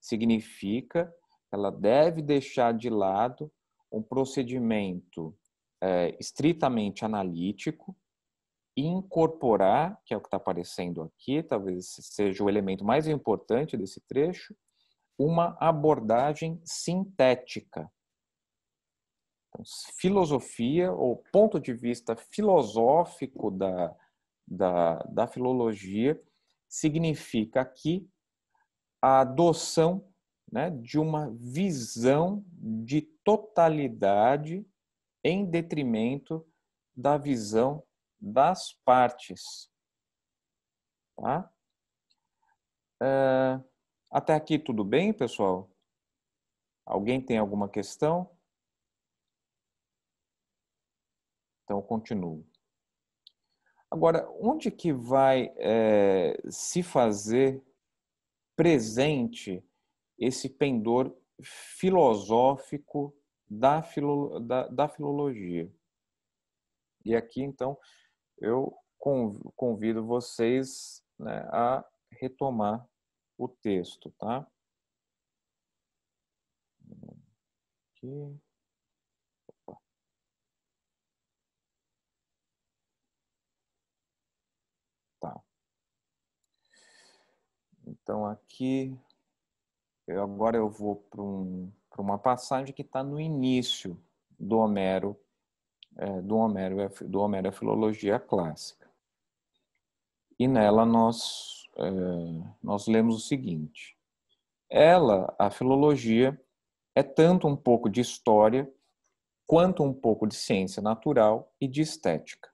[SPEAKER 2] Significa ela deve deixar de lado um procedimento é, estritamente analítico incorporar, que é o que está aparecendo aqui, talvez seja o elemento mais importante desse trecho, uma abordagem sintética. Então, filosofia, ou ponto de vista filosófico da, da, da filologia, significa aqui a adoção né, de uma visão de totalidade em detrimento da visão das partes. Tá? Eh, até aqui tudo bem, pessoal? Alguém tem alguma questão? Então, eu continuo. Agora, onde que vai é, se fazer presente esse pendor filosófico da, filo, da, da filologia? E aqui, então, eu convido vocês né, a retomar o texto, tá?
[SPEAKER 1] Aqui. Opa.
[SPEAKER 2] Tá. Então aqui, eu, agora eu vou para um, uma passagem que está no início do Homero é, do, Homero, é, do Homero é Filologia Clássica. E nela nós, é, nós lemos o seguinte: ela, a filologia, é tanto um pouco de história, quanto um pouco de ciência natural e de estética.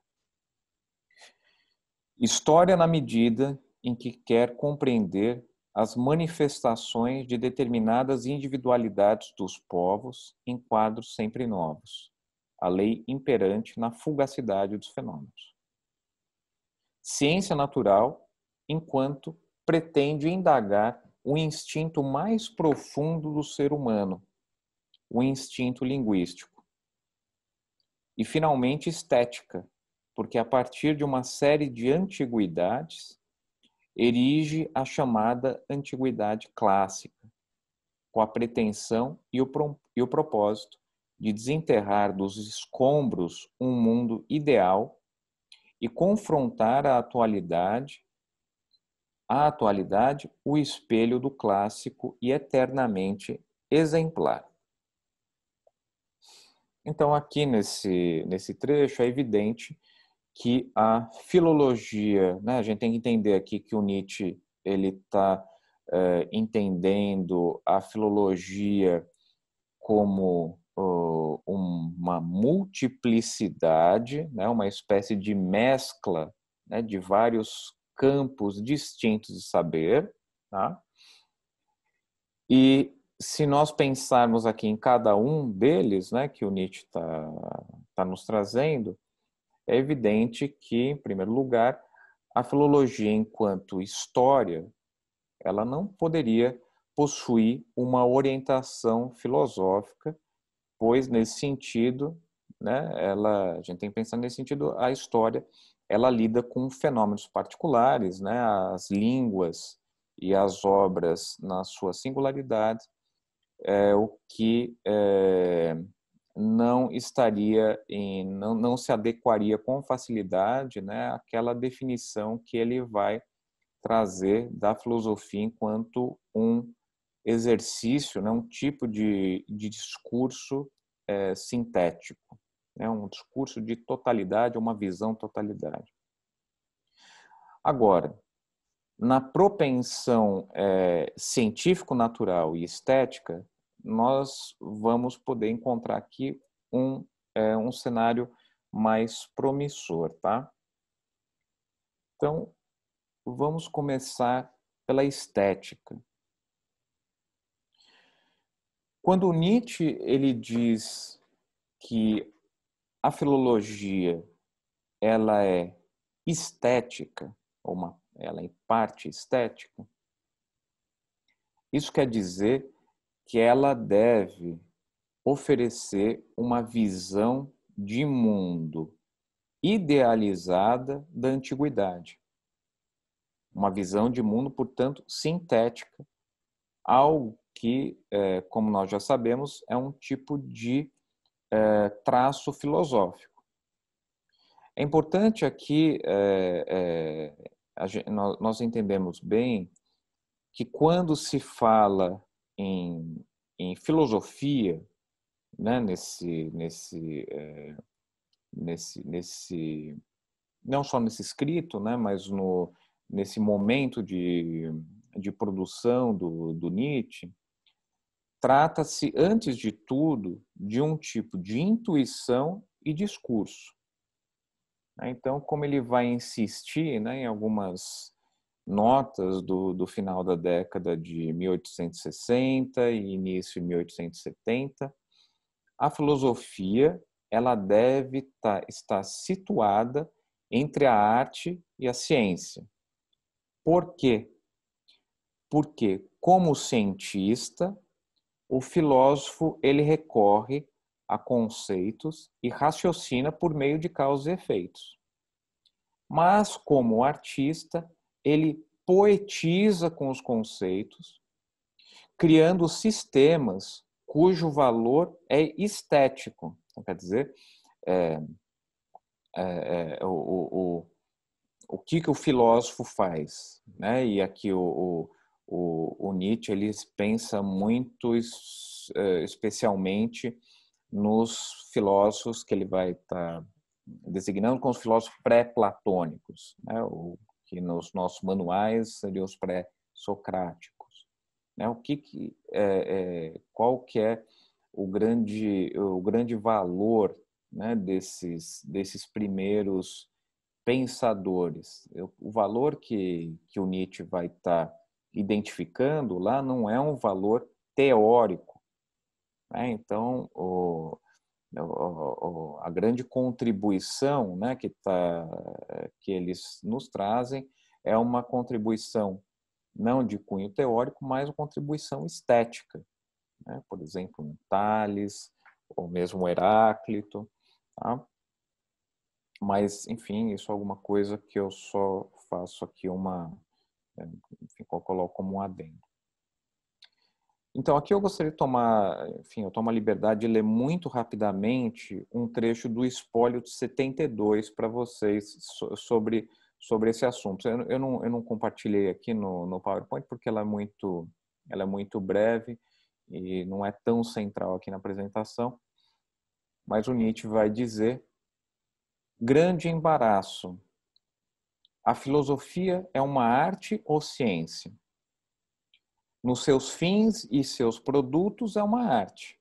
[SPEAKER 2] História na medida em que quer compreender as manifestações de determinadas individualidades dos povos em quadros sempre novos a lei imperante na fugacidade dos fenômenos. Ciência natural, enquanto pretende indagar o instinto mais profundo do ser humano, o instinto linguístico. E, finalmente, estética, porque a partir de uma série de antiguidades, erige a chamada antiguidade clássica, com a pretensão e o, e o propósito de desenterrar dos escombros um mundo ideal e confrontar a atualidade, a atualidade, o espelho do clássico e eternamente exemplar. Então, aqui nesse, nesse trecho é evidente que a filologia, né, a gente tem que entender aqui que o Nietzsche ele está eh, entendendo a filologia como uh, uma multiplicidade, né, uma espécie de mescla né, de vários campos distintos de saber. Tá? E se nós pensarmos aqui em cada um deles, né, que o Nietzsche está tá nos trazendo, é evidente que, em primeiro lugar, a filologia enquanto história, ela não poderia possuir uma orientação filosófica pois nesse sentido, né, ela, a gente tem que pensar nesse sentido, a história ela lida com fenômenos particulares, né, as línguas e as obras na sua singularidade, é, o que é, não estaria em, não, não se adequaria com facilidade, né, àquela definição que ele vai trazer da filosofia enquanto um exercício, né, um tipo de, de discurso é, sintético, né, um discurso de totalidade, uma visão totalidade. Agora, na propensão é, científico-natural e estética, nós vamos poder encontrar aqui um, é, um cenário mais promissor, tá? Então, vamos começar pela estética. Quando Nietzsche ele diz que a filologia ela é estética, ou uma, ela é parte estética, isso quer dizer que ela deve oferecer uma visão de mundo idealizada da antiguidade. Uma visão de mundo, portanto, sintética, algo que, é, como nós já sabemos, é um tipo de é, traço filosófico. É importante aqui é, é gente, nós, nós entendemos bem que quando se fala em, em filosofia, né, nesse, nesse, é, nesse, nesse, não só nesse escrito, né, mas no, nesse momento de, de produção do, do Nietzsche, Trata-se, antes de tudo, de um tipo de intuição e discurso. Né, então, como ele vai insistir né, em algumas notas do, do final da década de 1860 e início de 1870, a filosofia ela deve tá, estar situada entre a arte e a ciência. Por quê? Porque, como cientista, o filósofo ele recorre a conceitos e raciocina por meio de causas e efeitos. Mas como artista, ele poetiza com os conceitos, criando sistemas cujo valor é estético. Então, quer dizer, é, é, é, o, o, o, o que, que o filósofo faz, né? E aqui o, o, o Nietzsche ele pensa muito es, eh, especialmente nos filósofos que ele vai estar tá designando como os filósofos pré-platônicos, né? o que nos nossos manuais seriam os pré-socráticos. Né? O que, que é, é, qual que é o grande o grande valor né, desses desses primeiros pensadores? o valor que que o Nietzsche vai estar tá identificando lá não é um valor teórico. Né? Então, o, o, a grande contribuição né, que, tá, que eles nos trazem é uma contribuição não de cunho teórico, mas uma contribuição estética. Né? Por exemplo, um Tales, ou mesmo Heráclito. Tá? Mas, enfim, isso é alguma coisa que eu só faço aqui uma, enfim, coloco como um adendo. Então, aqui eu gostaria de tomar, enfim, eu tomo a liberdade de ler muito rapidamente um trecho do espólio de 72 para vocês sobre, sobre esse assunto. Eu não, eu não compartilhei aqui no, no PowerPoint porque ela é, muito, ela é muito breve e não é tão central aqui na apresentação, mas o Nietzsche vai dizer grande embaraço a filosofia é uma arte ou ciência? Nos seus fins e seus produtos é uma arte,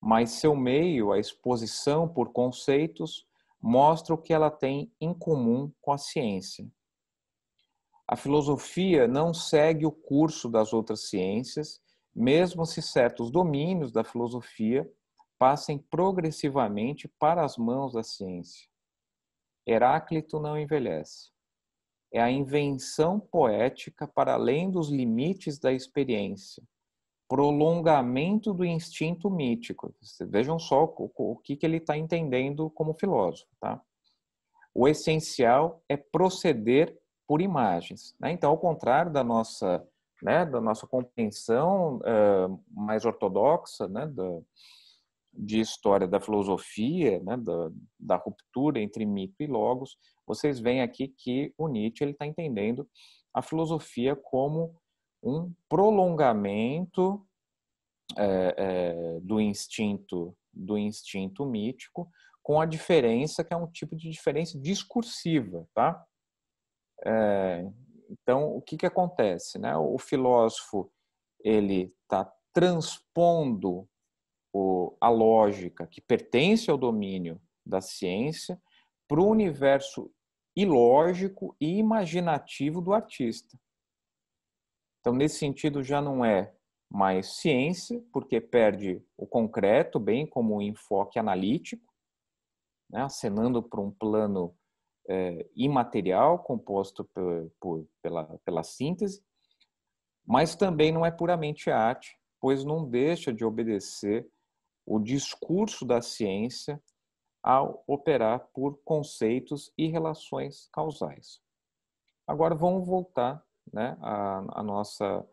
[SPEAKER 2] mas seu meio, a exposição por conceitos, mostra o que ela tem em comum com a ciência. A filosofia não segue o curso das outras ciências, mesmo se certos domínios da filosofia passem progressivamente para as mãos da ciência. Heráclito não envelhece. É a invenção poética para além dos limites da experiência, prolongamento do instinto mítico. Vejam só o que, que ele está entendendo como filósofo. Tá? O essencial é proceder por imagens. Né? Então, ao contrário da nossa, né, da nossa compreensão uh, mais ortodoxa, né, da, de história da filosofia, né, da, da, ruptura entre mito e logos, vocês veem aqui que o Nietzsche está entendendo a filosofia como um prolongamento é, é, do instinto do instinto mítico, com a diferença que é um tipo de diferença discursiva, tá? É, então, o que que acontece, né? O filósofo ele está transpondo o, a lógica que pertence ao domínio da ciência para o universo ilógico e imaginativo do artista. Então, nesse sentido, já não é mais ciência, porque perde o concreto, bem como o enfoque analítico, né, acenando para um plano é, imaterial composto por, por, pela, pela síntese, mas também não é puramente arte, pois não deixa de obedecer o discurso da ciência ao operar por conceitos e relações causais. Agora vamos voltar né, à, à nossa,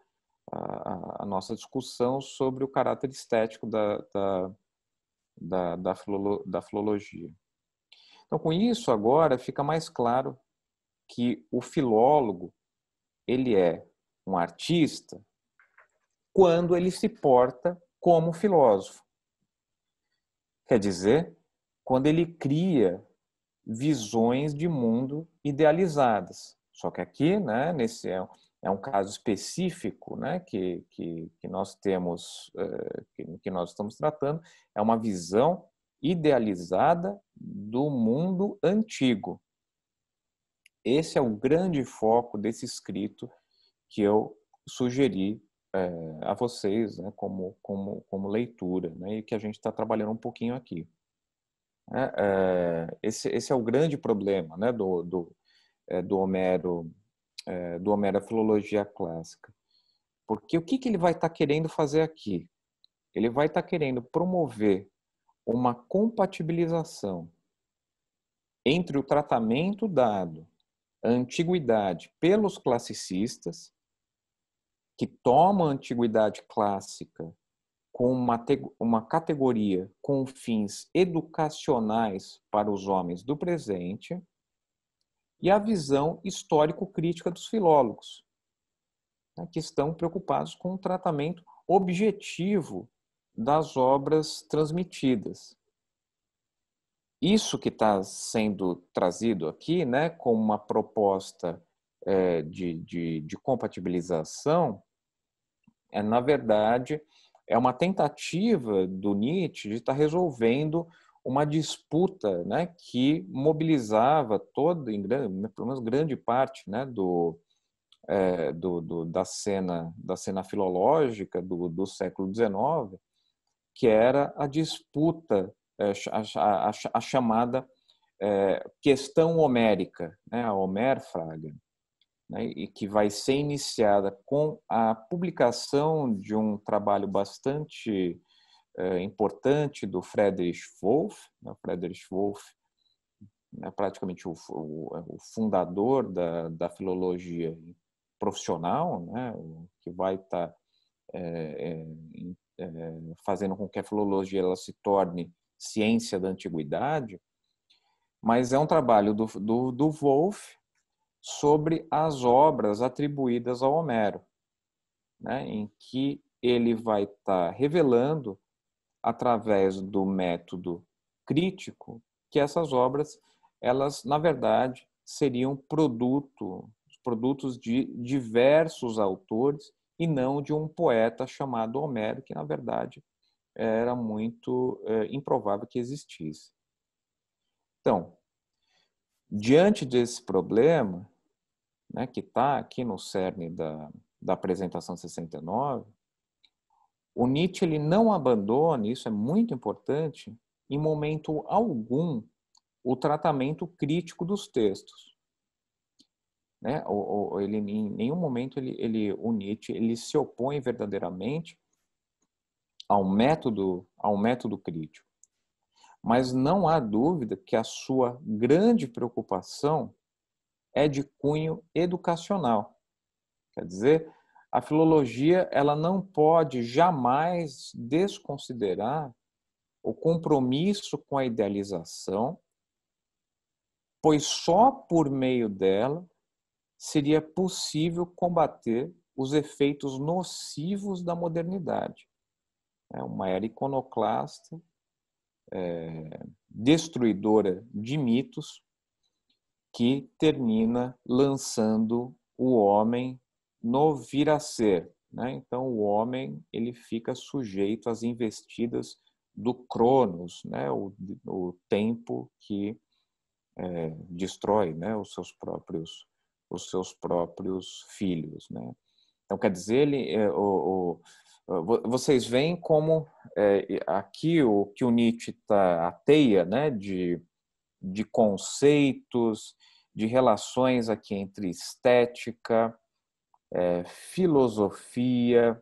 [SPEAKER 2] à, à, nossa discussão sobre o caráter estético da, da, da, da, filolo, da filologia. Então, com isso, agora fica mais claro que o filólogo ele é um artista quando ele se porta como filósofo. Quer dizer, quando ele cria visões de mundo idealizadas. Só que aqui, né, nesse é, é um caso específico, né, que, que, que nós temos, uh, que, que nós estamos tratando, é uma visão idealizada do mundo antigo. Esse é o grande foco desse escrito que eu sugeri é, a vocês né, como, como, como leitura, né, e que a gente está trabalhando um pouquinho aqui. É, é, esse, esse é o grande problema né, do, do, eh, do Homero, do Homero da filologia clássica. Porque o que, que ele vai estar tá querendo fazer aqui? Ele vai estar tá querendo promover uma compatibilização entre o tratamento dado à antiguidade pelos classicistas que toma a antiguidade clássica com uma, uma categoria com fins educacionais para os homens do presente e a visão histórico-crítica dos filólogos, né, que estão preocupados com o tratamento objetivo das obras transmitidas. Isso que está sendo trazido aqui, né, como uma proposta é, de, de, de compatibilização, é, na verdade, é uma tentativa do Nietzsche de estar tá resolvendo uma disputa né, que mobilizava toda, em grande, pelo menos grande parte né, do, é, do, do, da, cena, da cena filológica do, do século XIX, que era a disputa, é, a, a, a chamada é, questão homérica, né, a Homer Fraga né, e que vai ser iniciada com a publicação de um trabalho bastante eh, importante do Friedrich Wolff. Né, Friedrich Wolff é praticamente o, o, o fundador da, da, filologia profissional, né, que vai estar tá, eh, eh, fazendo com que a filologia ela se torne ciência da antiguidade, mas é um trabalho do, do, do Wolff sobre as obras atribuídas ao Homero, né, em que ele vai estar tá revelando, através do método crítico, que essas obras, elas, na verdade, seriam produto, produtos de diversos autores e não de um poeta chamado Homero, que, na verdade, era muito é, improvável que existisse. Então, diante desse problema, né, que está aqui no cerne da, da apresentação 69, o Nietzsche ele não abandona, isso é muito importante, em momento algum, o tratamento crítico dos textos. Né? Ou, ou, ele, em nenhum momento ele, ele, o Nietzsche ele se opõe verdadeiramente ao método, ao método crítico. Mas não há dúvida que a sua grande preocupação é de cunho educacional. Quer dizer, a filologia ela não pode jamais desconsiderar o compromisso com a idealização, pois só por meio dela seria possível combater os efeitos nocivos da modernidade. É uma era iconoclasta, é, destruidora de mitos, que termina lançando o homem no vir a ser. Né? Então, o homem ele fica sujeito às investidas do Cronos, né? o, o tempo que é, destrói né? os, seus próprios, os seus próprios filhos. Né? Então, quer dizer, ele, é, o, o, vocês veem como é, aqui o que o Nietzsche tá, ateia né? de, de conceitos, de relações aqui entre estética, é, filosofia,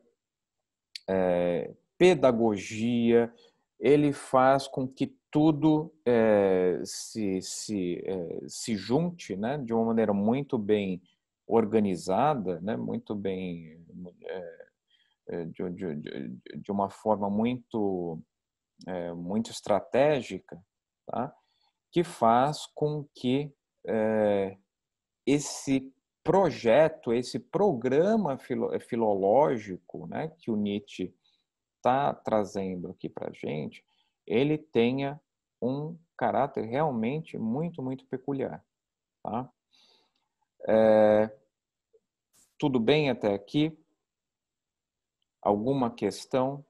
[SPEAKER 2] é, pedagogia, ele faz com que tudo é, se, se, é, se junte né, de uma maneira muito bem organizada, né, muito bem. É, é, de, de, de, uma forma muito, muito estratégica, tá? que faz com que é, esse projeto, esse programa filo, filológico né, que o Nietzsche está trazendo aqui para a gente, ele tenha um caráter realmente muito, muito peculiar. Tá? É, tudo bem até aqui? Alguma questão?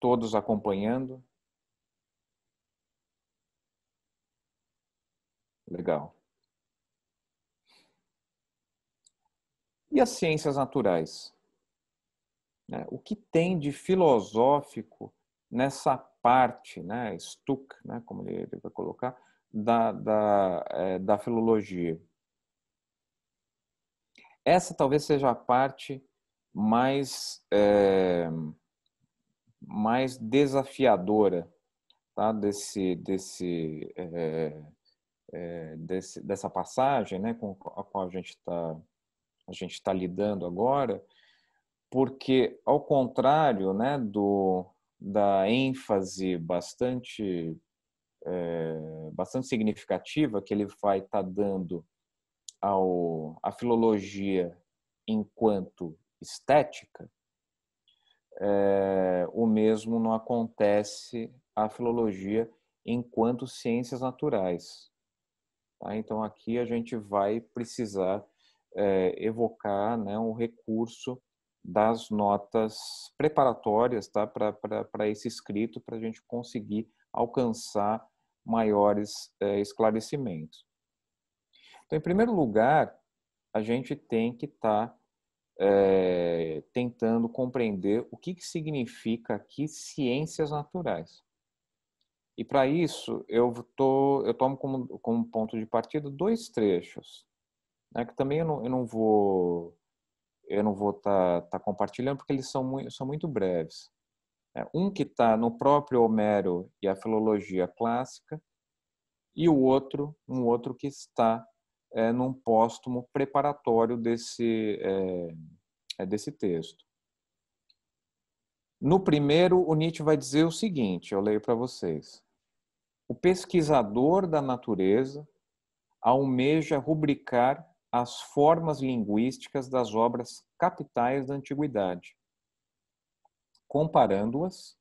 [SPEAKER 2] Todos acompanhando? Legal. E as ciências naturais? Né, o que tem de filosófico nessa parte, né, Stuck, né, como ele vai colocar, da, da, é, da filologia? Essa talvez seja a parte mais, é, mais desafiadora tá, desse, desse, é, é, desse, dessa passagem né, com a qual a gente está tá lidando agora, porque ao contrário né, do, da ênfase bastante, é, bastante significativa que ele vai estar tá dando ao, à filologia enquanto estética, é, o mesmo não acontece à filologia enquanto ciências naturais. Tá? Então, aqui a gente vai precisar é, evocar né, um recurso das notas preparatórias tá? para esse escrito, para a gente conseguir alcançar maiores é, esclarecimentos. Então, em primeiro lugar, a gente tem que estar tá, é, tentando compreender o que, que significa aqui ciências naturais. E para isso, eu, tô, eu tomo como, como ponto de partida dois trechos, né, que também eu não, eu não vou eu não vou estar tá, tá compartilhando porque eles são muito, são muito breves. É, um que está no próprio Homero e a filologia clássica e o outro, um outro que está é, num póstumo preparatório desse, é, é desse texto. No primeiro, o Nietzsche vai dizer o seguinte: eu leio para vocês. O pesquisador da natureza almeja rubricar as formas linguísticas das obras capitais da antiguidade, comparando-as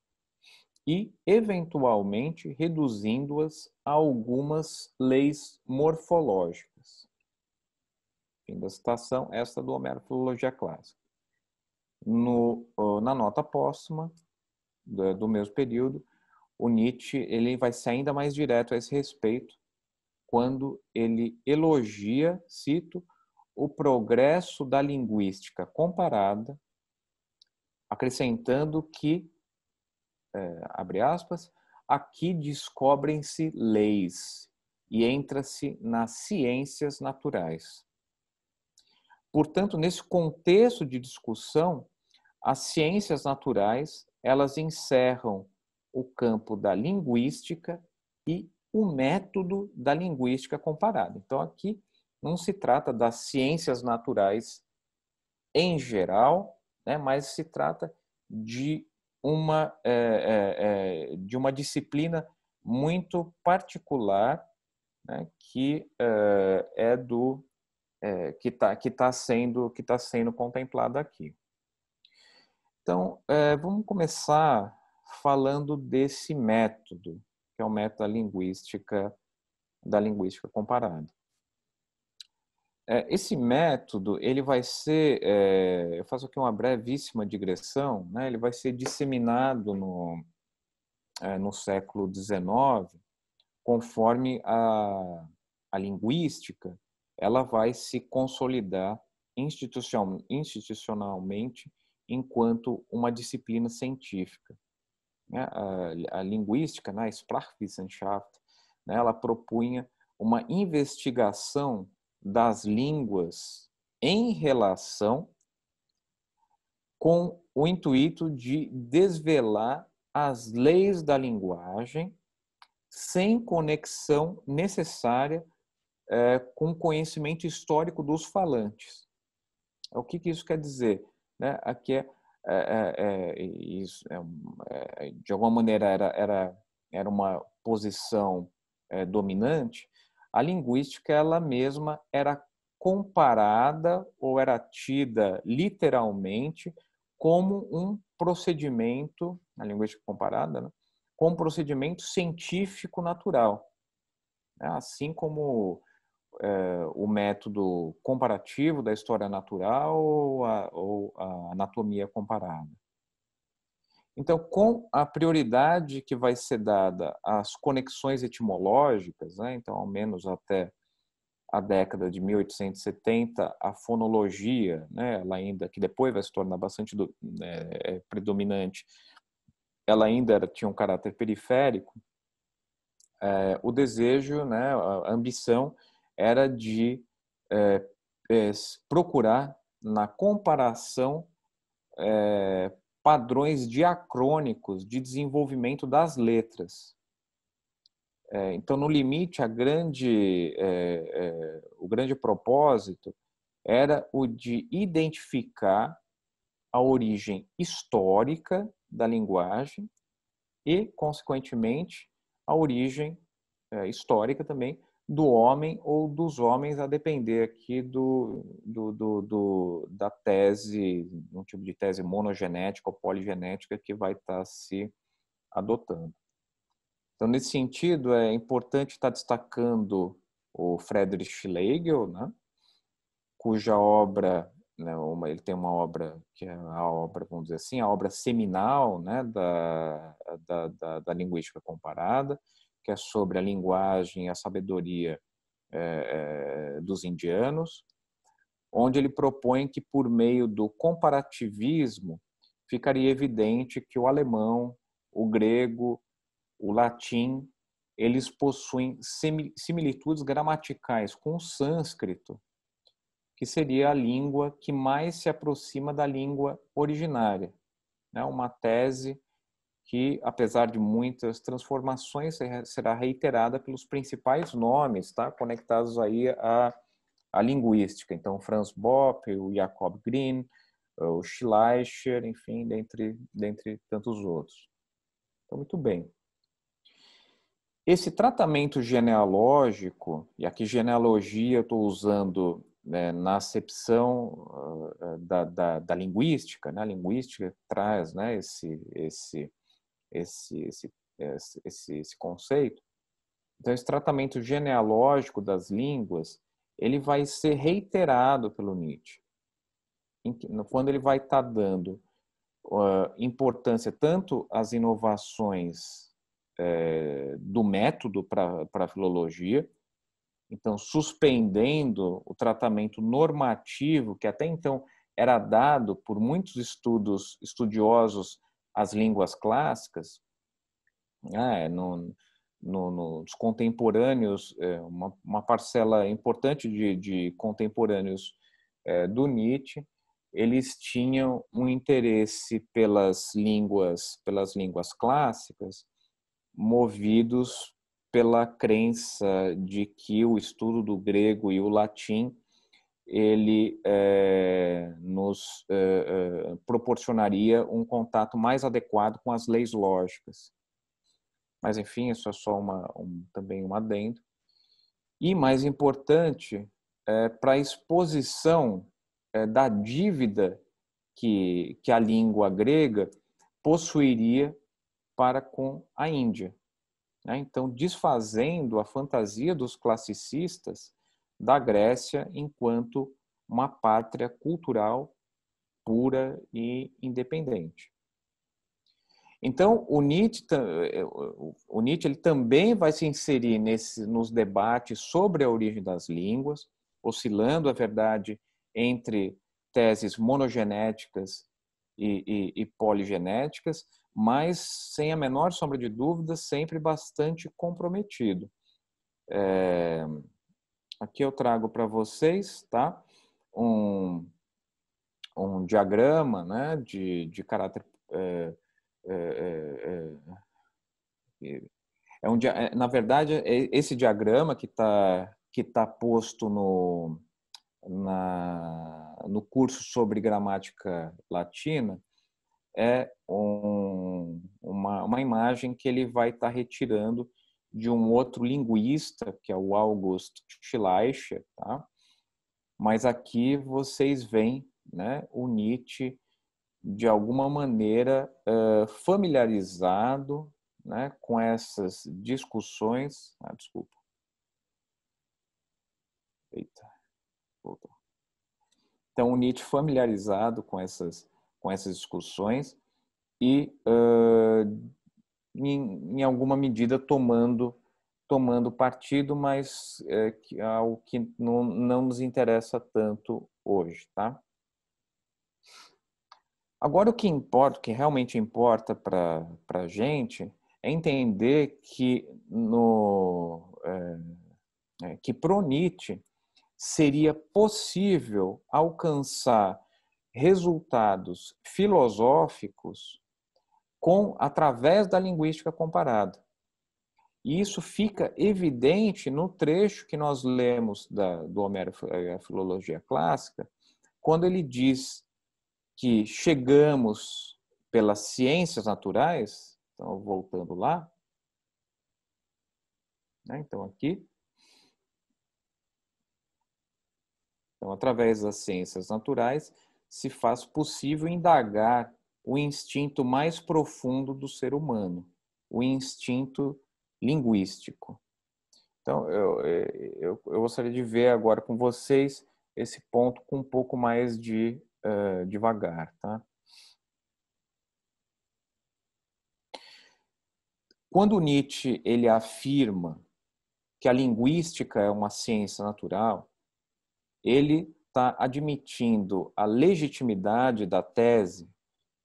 [SPEAKER 2] e, eventualmente, reduzindo-as a algumas leis morfológicas. Fim da citação, esta do Homero Filologia Clássica. No, na nota póstuma do, né, do mesmo período, o Nietzsche ele vai ser ainda mais direto a esse respeito quando ele elogia, cito, o progresso da linguística comparada, acrescentando que, é, abre aspas, aqui descobrem-se leis e entra-se nas ciências naturais. Portanto, nesse contexto de discussão, as ciências naturais, elas encerram o campo da linguística e o método da linguística comparada. Então aqui não se trata das ciências naturais em geral, né, mas se trata de uma, é, é, é de uma disciplina muito particular né, que é, é do é, que está que tá sendo que tá sendo contemplada aqui. Então, é, vamos começar falando desse método, que é o método da linguística, da linguística comparada. É, esse método, ele vai ser, é, eu faço aqui uma brevíssima digressão, né, ele vai ser disseminado no, eh, no século XIX, conforme a, a linguística, ela vai se consolidar institucionalmente enquanto uma disciplina científica. A, né? a, a linguística, na né, Sprachwissenschaft, né, ela propunha uma investigação das línguas em relação com o intuito de desvelar as leis da linguagem sem conexão necessária é, com o conhecimento histórico dos falantes. O que, que isso quer dizer? né? Aqui é, é, é, é, é isso, é de alguma maneira era, era, era uma posição dominante. A linguística ela mesma era comparada ou era tida literalmente como um procedimento, a linguística comparada, né? como um procedimento científico natural, né? assim como é, o método comparativo da história natural ou a, ou a anatomia comparada. Então, com a prioridade que vai ser dada às conexões etimológicas, né, então, ao menos até a década de 1870, a fonologia, né, ela ainda, que depois vai se tornar bastante do, né, é, predominante, ela ainda era, tinha um caráter periférico, é, o desejo, né, a ambição era de é, é, procurar na comparação é, padrões diacrônicos de desenvolvimento das letras. É, então, no limite, grande, é, é, o grande propósito era o de identificar a origem histórica da linguagem e, consequentemente, a origem histórica também do homem ou dos homens, a depender aqui do, do, do, do da tese, um tipo de tese monogenética ou poligenética que vai estar tá se adotando. Então, nesse sentido, é importante estar tá destacando o Friedrich Schlegel, né, cuja obra, né, uma, ele tem uma obra que é a obra, vamos dizer assim, a obra seminal né, da, da, da, da linguística comparada, que é sobre a linguagem, a sabedoria é, dos indianos, onde ele propõe que, por meio do comparativismo, ficaria evidente que o alemão, o grego, o latim, eles possuem similitudes gramaticais com o sânscrito, que seria a língua que mais se aproxima da língua originária. Né? Uma tese que, apesar de muitas transformações, será reiterada pelos principais nomes tá? conectados aí à, à linguística. Então, Franz Bopp, o Jacob Green, eh, o Schleicher, enfim, dentre, dentre tantos outros. Então, muito bem. Esse tratamento genealógico, e aqui genealogia eu estou usando né, na acepção uh, da, da, da, linguística, né? a linguística traz né, esse, esse, esse, esse, esse, esse conceito. Então, esse tratamento genealógico das línguas, ele vai ser reiterado pelo Nietzsche. Quando ele vai estar tá dando uh, importância tanto às inovações uh, do método para a filologia, então suspendendo o tratamento normativo que até então era dado por muitos estudos estudiosos as línguas clássicas, ah, no, no, nos contemporâneos, é, uma, uma parcela importante de, de contemporâneos é, do Nietzsche, eles tinham um interesse pelas línguas, pelas línguas clássicas, movidos pela crença de que o estudo do grego e o latim ele eh, nos eh, eh, proporcionaria um contato mais adequado com as leis lógicas. Mas, enfim, isso é só uma, um, também um adendo. E, mais importante, é, para a exposição é, da dívida que, que a língua grega possuiria para com a Índia. Né? Então, desfazendo a fantasia dos classicistas, da Grécia enquanto uma pátria cultural pura e independente. Então, o Nietzsche, eh, o Nietzsche ele também vai se inserir nesse, nos debates sobre a origem das línguas, oscilando a é verdade entre teses monogenéticas e, e, e poligenéticas, mas sem a menor sombra de dúvida, sempre bastante comprometido. É, Aqui eu trago para vocês, tá? Um, um diagrama, né? De, de caráter... É, é, é, é, é um, é, na verdade, é esse diagrama que está que tá posto no, na, no curso sobre gramática latina é um, uma, uma imagem que ele vai estar tá retirando de um outro linguista, que é o August Schleicher, tá? Mas aqui vocês veem né, o Nietzsche, de alguma maneira, uh, familiarizado né, com essas discussões. Ah, desculpa. Eita, voltou. Então, o Nietzsche familiarizado com essas, com essas discussões e uh, em, em alguma medida tomando tomando partido, mas é, que, algo que não, não nos interessa tanto hoje, tá? Agora o que importa, o que realmente importa para a gente é entender que no é, é, que pro Nietzsche seria possível alcançar resultados filosóficos com através da linguística comparada. E isso fica evidente no trecho que nós lemos da, do Homero a eh, Filologia Clássica, quando ele diz que chegamos pelas ciências naturais, então voltando lá, né, então aqui, então através das ciências naturais se faz possível indagar o instinto mais profundo do ser humano, o instinto linguístico. Então, eu, é, eu, eu gostaria de ver agora com vocês esse ponto com um pouco mais de uh, devagar, tá? Quando Nietzsche ele afirma que a linguística é uma ciência natural, ele está admitindo a legitimidade da tese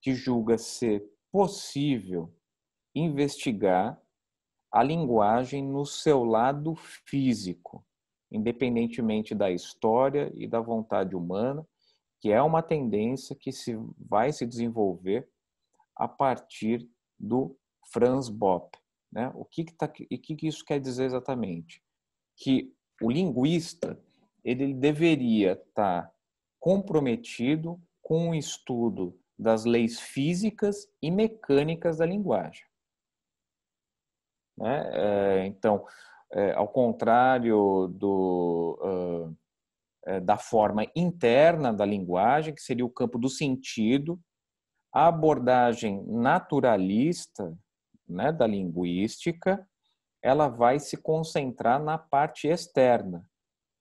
[SPEAKER 2] que julga ser possível investigar a linguagem no seu lado físico, independentemente da história e da vontade humana, que é uma tendência que se vai se desenvolver a partir do Franz Bopp. Né? O que, que, tá, e que, que isso quer dizer exatamente? Que o linguista ele deveria estar tá comprometido com o estudo das leis físicas e mecânicas da linguagem. Né? É, então, é, ao contrário do, ah, é, da forma interna da linguagem, que seria o campo do sentido, a abordagem naturalista né, da linguística, ela vai se concentrar na parte externa,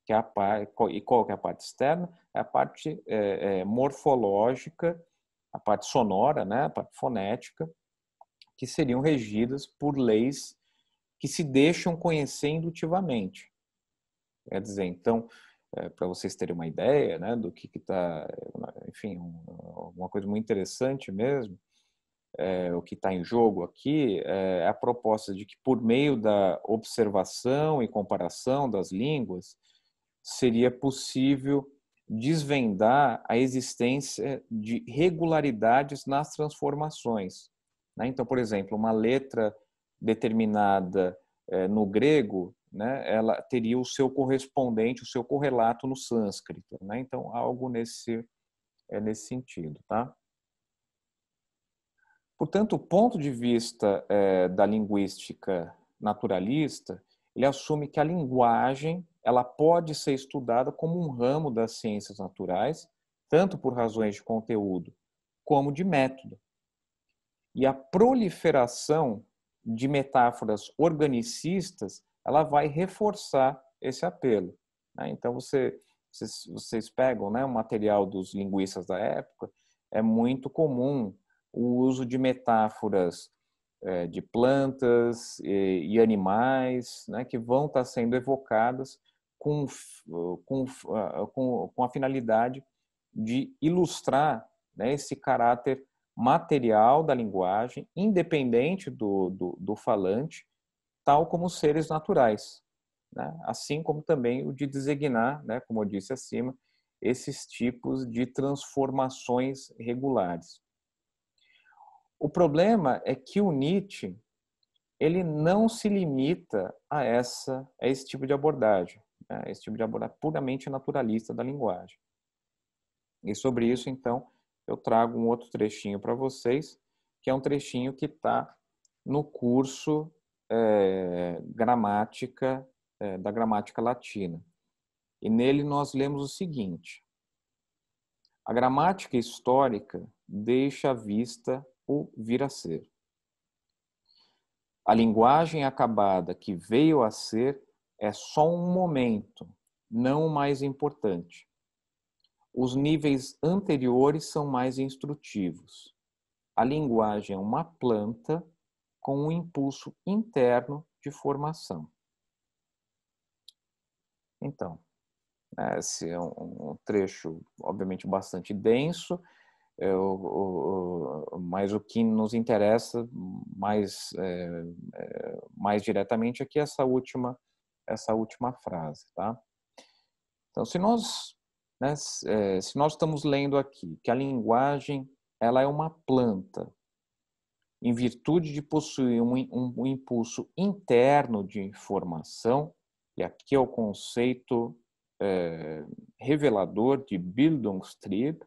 [SPEAKER 2] que é a parte, e qual que é a parte externa? É a parte é, é, morfológica a parte sonora, né, a parte fonética, que seriam regidas por leis que se deixam conhecer indutivamente. Quer dizer, então, é, para vocês terem uma ideia né, do que está, enfim, um, uma coisa muito interessante mesmo, é, o que está em jogo aqui é, é a proposta de que, por meio da observação e comparação das línguas, seria possível desvendar a existência de regularidades nas transformações. Né? Então, por exemplo, uma letra determinada eh, no grego, né, ela teria o seu correspondente, o seu correlato no sânscrito. Né? Então, algo nesse, é nesse sentido. Tá? Portanto, o ponto de vista eh, da linguística naturalista, ele assume que a linguagem ela pode ser estudada como um ramo das ciências naturais, tanto por razões de conteúdo como de método. E a proliferação de metáforas organicistas, ela vai reforçar esse apelo. Né? Então, você, vocês, vocês pegam né, o material dos linguistas da época, é muito comum o uso de metáforas é, de plantas e, e animais, né, que vão estar sendo evocadas com, com, ah, com, com a finalidade de ilustrar né, esse caráter material da linguagem, independente do, do, do falante, tal como os seres naturais. Né? Assim como também o de designar, né, como eu disse acima, esses tipos de transformações regulares. O problema é que o Nietzsche ele não se limita a essa a esse tipo de abordagem. Né, esse tipo de abordagem puramente naturalista da linguagem. E sobre isso, então, eu trago um outro trechinho para vocês, que é um trechinho que está no curso é, gramática é, da gramática latina. E nele nós lemos o seguinte: a gramática histórica deixa à vista o vir a ser. A linguagem acabada que veio a ser é só um momento, não o mais importante. Os níveis anteriores são mais instrutivos. A linguagem é uma planta com um impulso interno de formação. Então, esse é um trecho, obviamente, bastante denso, é, mas o que nos interessa mais, é, é, mais diretamente aqui é essa última essa última frase, tá? Então, se nós, né, é, se nós estamos lendo aqui que a linguagem ela é uma planta, em virtude de possuir um, um, um impulso interno de informação, e aqui é o conceito é, revelador de Bildungstrieb,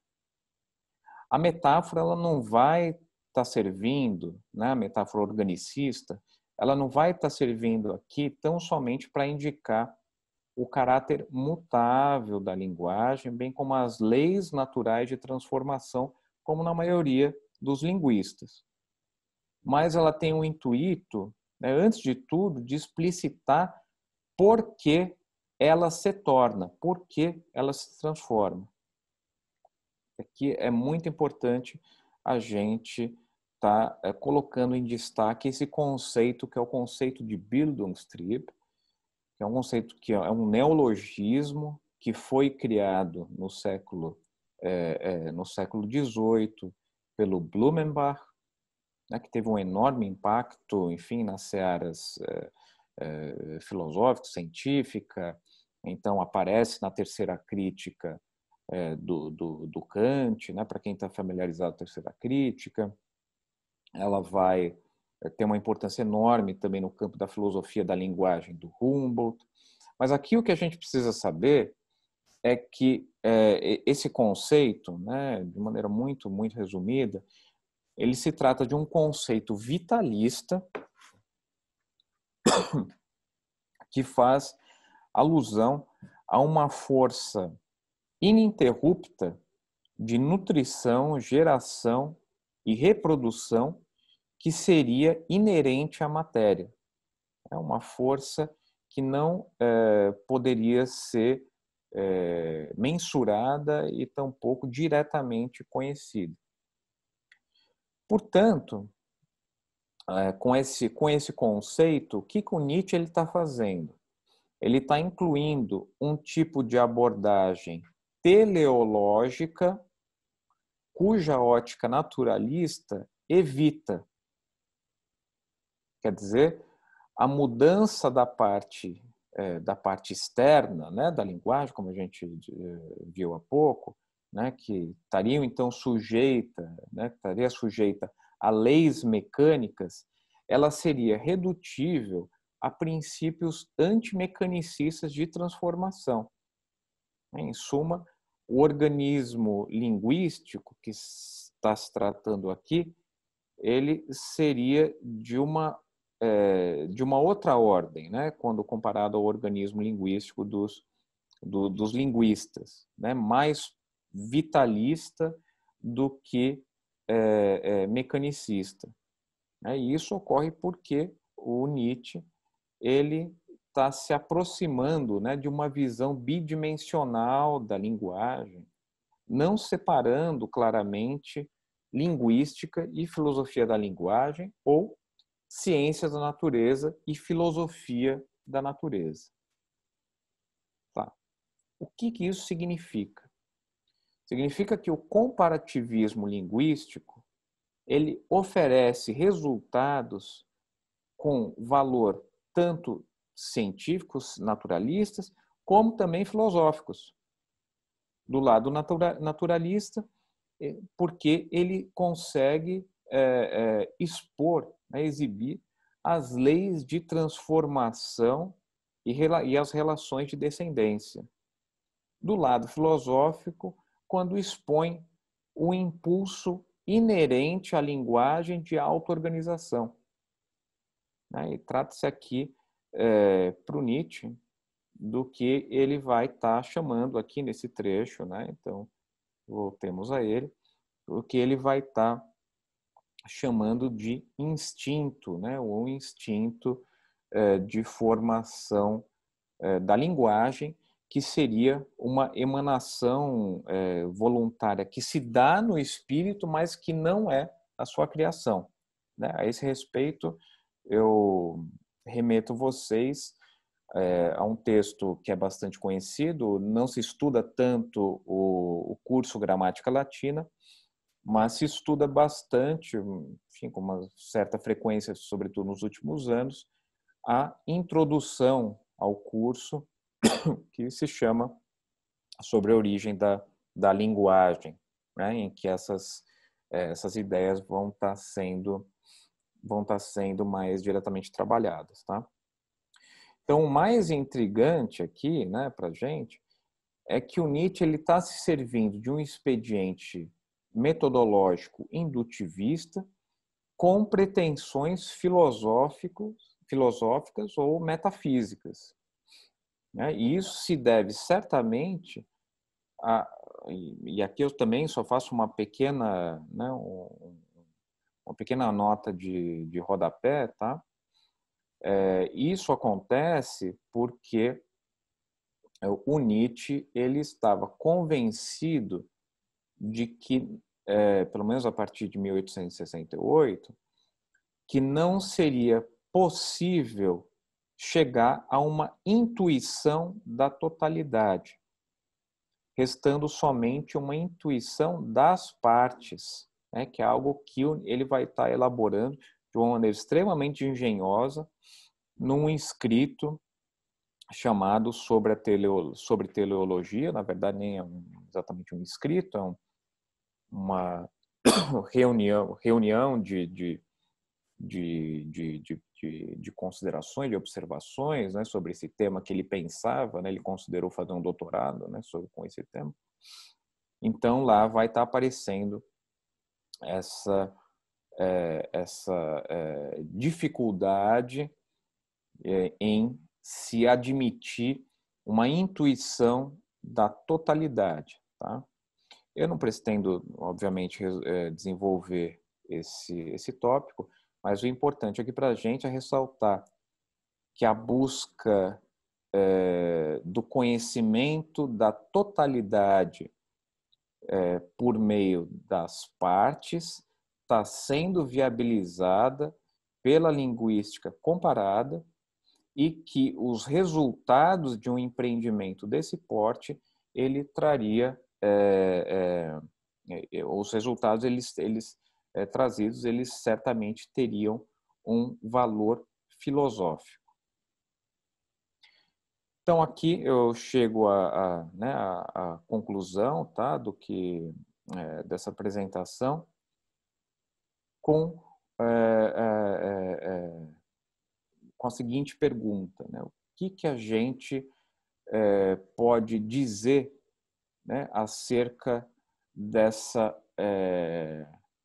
[SPEAKER 2] a metáfora ela não vai estar tá servindo, né, a metáfora organicista, ela não vai estar tá servindo aqui tão somente para indicar o caráter mutável da linguagem, bem como as leis naturais de transformação, como na maioria dos linguistas. Mas ela tem o um intuito, né, antes de tudo, de explicitar por que ela se torna, por que ela se transforma. Aqui é, é muito importante a gente está eh, colocando em destaque esse conceito que é o conceito de Bildungstrieb, que é um conceito que é um neologismo que foi criado no século é, é, no século XVIII pelo Blumenbach, né, que teve um enorme impacto, enfim, nas searas é, filosóficas, científica. Então aparece na terceira crítica do, do, do, Kant, né, para quem está familiarizado com a terceira crítica ela vai eh, ter uma importância enorme também no campo da filosofia da linguagem do Humboldt. Mas aqui o que a gente precisa saber é que é, esse conceito, né, de maneira muito, muito resumida, ele se trata de um conceito vitalista que faz alusão a uma força ininterrupta de nutrição, geração e reprodução que seria inerente à matéria. É uma força que não é, poderia ser é, mensurada e tampouco diretamente conhecida. Portanto, é, com, esse, com esse conceito, o que, que o Nietzsche está fazendo? Ele está incluindo um tipo de abordagem teleológica cuja ótica naturalista evita. Quer dizer, a mudança da parte é, da parte externa, né, da linguagem, como a gente eh, viu há pouco, né, que estariam então sujeita, né, estaria sujeita a leis mecânicas, ela seria redutível a princípios antimecanicistas de transformação. Em suma, o organismo linguístico que está se tratando aqui, ele seria de uma, é, de uma outra ordem, né? quando comparado ao organismo linguístico dos, do, dos linguistas, né? mais vitalista do que é, é, mecanicista. Né? E isso ocorre porque o Nietzsche ele está se aproximando né, de uma visão bidimensional da linguagem, não separando claramente linguística e filosofia da linguagem ou ciências da natureza e filosofia da natureza. Tá. O que, que isso significa? Significa que o comparativismo linguístico ele oferece resultados com valor tanto científicos naturalistas, como também filosóficos. Do lado naturalista, eh, porque ele consegue é, é, expor, né, exibir as leis de transformação e, e as relações de descendência. Do lado filosófico, quando expõe o impulso inerente à linguagem de auto-organização. Né? E trata-se aqui é, para o Nietzsche do que ele vai estar tá chamando aqui nesse trecho, né? Então, voltemos a ele, o que ele vai estar tá chamando de instinto, né? Ou instinto é, de formação é, da linguagem, que seria uma emanação é, voluntária que se dá no espírito, mas que não é a sua criação. Né? A esse respeito, eu remeto vocês é, a um texto que é bastante conhecido, não se estuda tanto o, o curso Gramática Latina, mas se estuda bastante, enfim, com uma certa frequência, sobretudo nos últimos anos, a introdução ao curso que se chama Sobre a Origem da, da Linguagem, né, em que essas, é, essas ideias vão estar tá sendo vão estar tá sendo mais diretamente trabalhadas, tá? Então, o mais intrigante aqui, né, para gente, é que o Nietzsche ele está se servindo de um expediente metodológico indutivista com pretensões filosóficos, filosóficas ou metafísicas. Né? E isso se deve certamente a, e aqui eu também só faço uma pequena, né, um, uma pequena nota de, de rodapé, tá? É, isso acontece porque o Nietzsche ele estava convencido de que, é, pelo menos a partir de 1868, que não seria possível chegar a uma intuição da totalidade, restando somente uma intuição das partes né, que é algo que ele vai estar tá elaborando de uma maneira extremamente engenhosa num escrito chamado sobre, a teleo, sobre teleologia, na verdade nem é um, exatamente um escrito, é um, uma reunião, reunião de, de, de, de de, de, considerações, de observações né, sobre esse tema que ele pensava, né, ele considerou fazer um doutorado né, sobre, com esse tema. Então, lá vai estar tá aparecendo essa, é, essa é, dificuldade é, em se admitir uma intuição da totalidade. Tá? Eu não pretendo, obviamente, é, desenvolver esse, esse tópico, mas o importante aqui para a gente é ressaltar que a busca é, do conhecimento da totalidade é, por meio das partes está sendo viabilizada pela linguística comparada e que os resultados de um empreendimento desse porte ele traria é, é, é, é os resultados eles, eles é, trazidos eles certamente teriam um valor filosófico então aqui eu chego à né, conclusão tá, do que é, dessa apresentação com, é é, é, é, com a seguinte pergunta: né, o que, que a gente é, pode dizer né, acerca dessa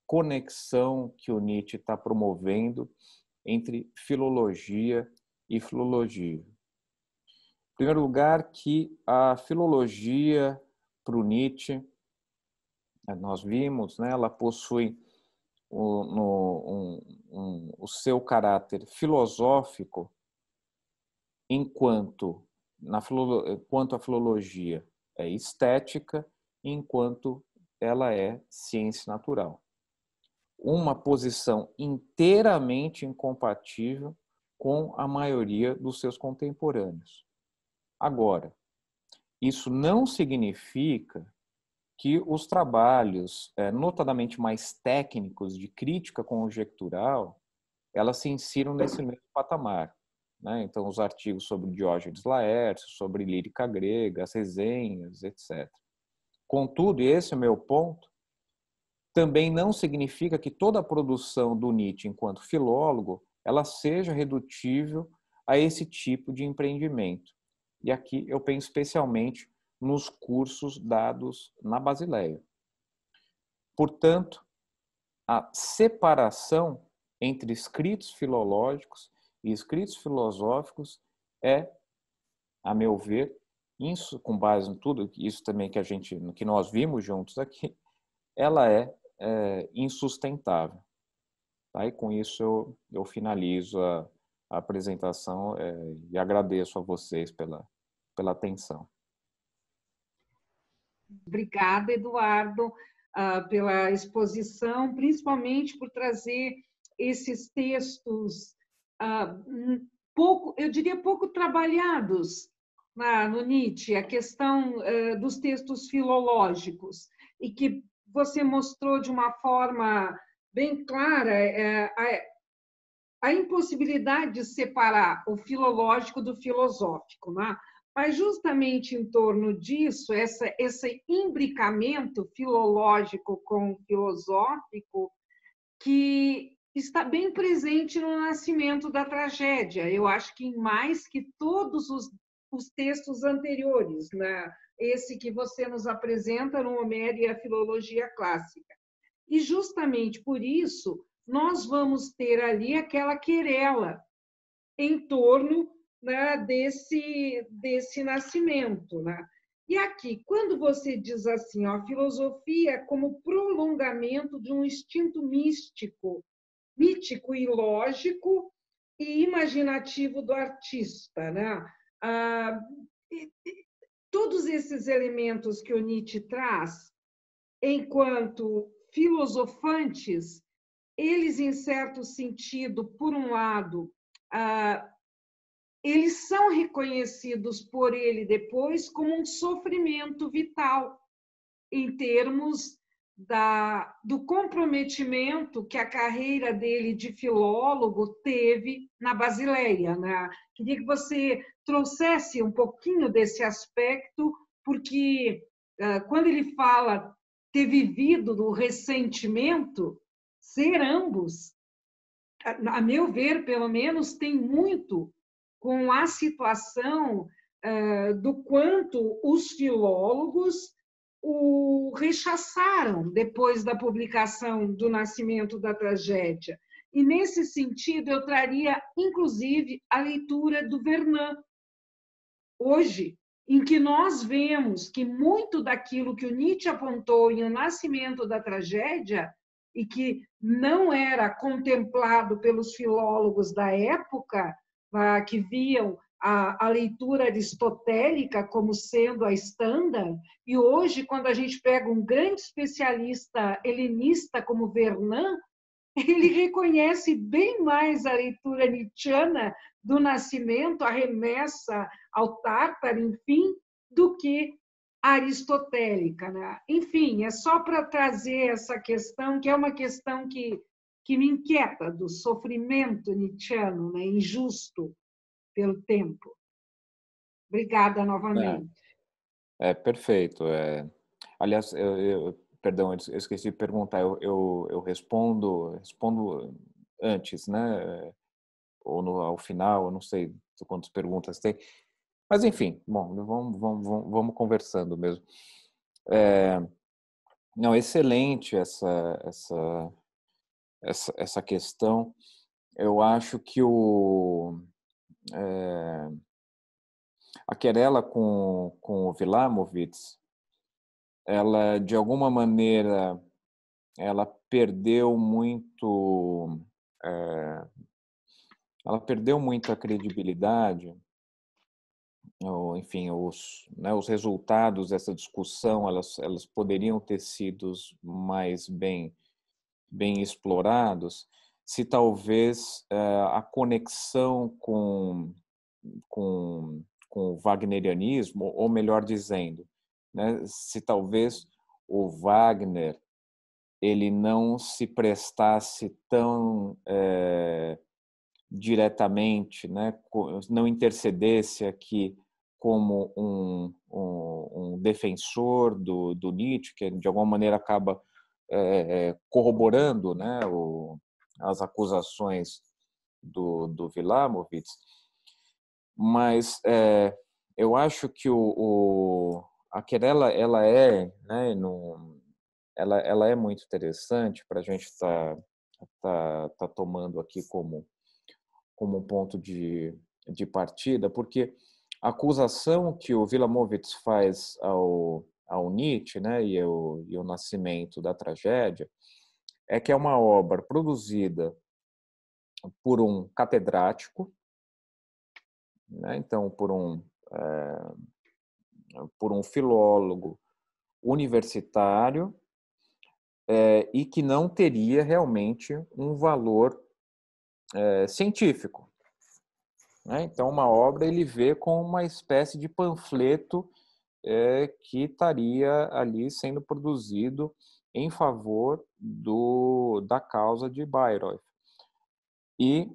[SPEAKER 2] conexão que o Nietzsche está promovendo entre filologia e filologia? Em primeiro lugar, que a filologia para o Nietzsche, né, nós vimos, né, ela possui o, no, um, um, o seu caráter filosófico, enquanto, na, enquanto a filologia é estética, enquanto ela é ciência natural. Uma posição inteiramente incompatível com a maioria dos seus contemporâneos. Agora, isso não significa que os trabalhos, eh, notadamente mais técnicos de crítica conjectural, elas se insiram nesse mesmo patamar. Né? Então, os artigos sobre Diógenes Laércio, sobre lírica grega, as resenhas, etc. Contudo, e esse é o meu ponto, também não significa que toda a produção do Nietzsche enquanto filólogo ela seja redutível a esse tipo de empreendimento. E aqui eu penso especialmente nos cursos dados na Basileia. Portanto, a separação entre escritos filológicos e escritos filosóficos é, a meu ver, isso com base em tudo isso também que a gente, que nós vimos juntos aqui, ela é, é insustentável. Tá? E com isso eu, eu finalizo a, a apresentação é, e agradeço a vocês pela pela atenção.
[SPEAKER 1] Obrigada, Eduardo, ah, pela exposição, principalmente por trazer esses textos ah, hum, pouco, eu diria pouco trabalhados no Nietzsche, a questão eh, dos textos filológicos e que você mostrou de uma forma bem clara eh, a, impossibilidade de separar o filológico do filosófico, né? Mas justamente em torno disso, essa, esse imbricamento filológico com filosófico que está bem presente no nascimento da tragédia. Eu acho que mais que todos os, os textos anteriores, né? esse que você nos apresenta no Homero e a Filologia Clássica. E justamente por isso, nós vamos ter ali aquela querela em torno né, desse, desse nascimento. Né? E aqui, quando você diz assim, ó, a filosofia é como prolongamento de um instinto místico, mítico e lógico e imaginativo do artista, né? Ah, e, e, todos esses elementos que o Nietzsche traz, enquanto filosofantes, eles, em certo sentido, por um lado, ah, eles são reconhecidos por ele depois como um sofrimento vital, em termos da, do comprometimento que a carreira dele de filólogo teve na Basileia. Né? Queria que você trouxesse um pouquinho desse aspecto, porque quando ele fala ter vivido do ressentimento, ser ambos, a meu ver, pelo menos, tem muito com a situação uh, do quanto os filólogos o rechaçaram depois da publicação do Nascimento da Tragédia. E nesse sentido, eu traria, inclusive, a leitura do Vernon. Hoje, em que nós vemos que muito daquilo que o Nietzsche apontou em O Nascimento da Tragédia e que não era contemplado pelos filólogos da época, que viam a, a, leitura aristotélica como sendo a estándar, e hoje, quando a gente pega um grande especialista helenista como Vernon, ele reconhece bem mais a leitura nietzschiana do nascimento, a remessa ao Tártaro, enfim, do que a aristotélica. Né? Enfim, é só para trazer essa questão, que é uma questão que que me inquieta do sofrimento nietzscheano, né, injusto pelo tempo. Obrigada novamente.
[SPEAKER 2] É, é perfeito. É... Aliás, eu, eu, perdão, eu esqueci de perguntar. Eu, eu, eu respondo, respondo antes, né? Ou no, ao final, eu não sei quantas perguntas tem. Mas enfim, bom, vamos, vamos, vamos conversando mesmo. É, não, excelente essa, essa essa, essa questão, eu acho que o, é, a querela com, com o Vilamovitz, ela de alguma maneira ela perdeu muito é, ela perdeu muito a credibilidade ou, enfim os né, os resultados dessa discussão elas elas poderiam ter sido mais bem bem explorados, se talvez eh, a conexão com, com, com o wagnerianismo, ou melhor dizendo, né, se talvez o Wagner ele não se prestasse tão é, diretamente, né, não intercedesse aqui como um, um, um defensor do, do Nietzsche, que de alguma maneira acaba é, corroborando né, o, as acusações do, do Vilamovic, mas é, eu acho que o, o, a querela ela é, né, no, ela, ela é muito interessante para a gente estar tá, tá, tá, tomando aqui como, como um ponto de, de partida, porque a acusação que o Vilamovic faz ao, ao Nietzsche né, e, o e o nascimento da tragédia, é que é uma obra produzida por um catedrático, né, então por um, é, por um filólogo universitário, é, e que não teria realmente um valor é, científico. Né? Então, uma obra ele vê como uma espécie de panfleto é, que estaria ali sendo produzido em favor do, da causa de Bayreuth. E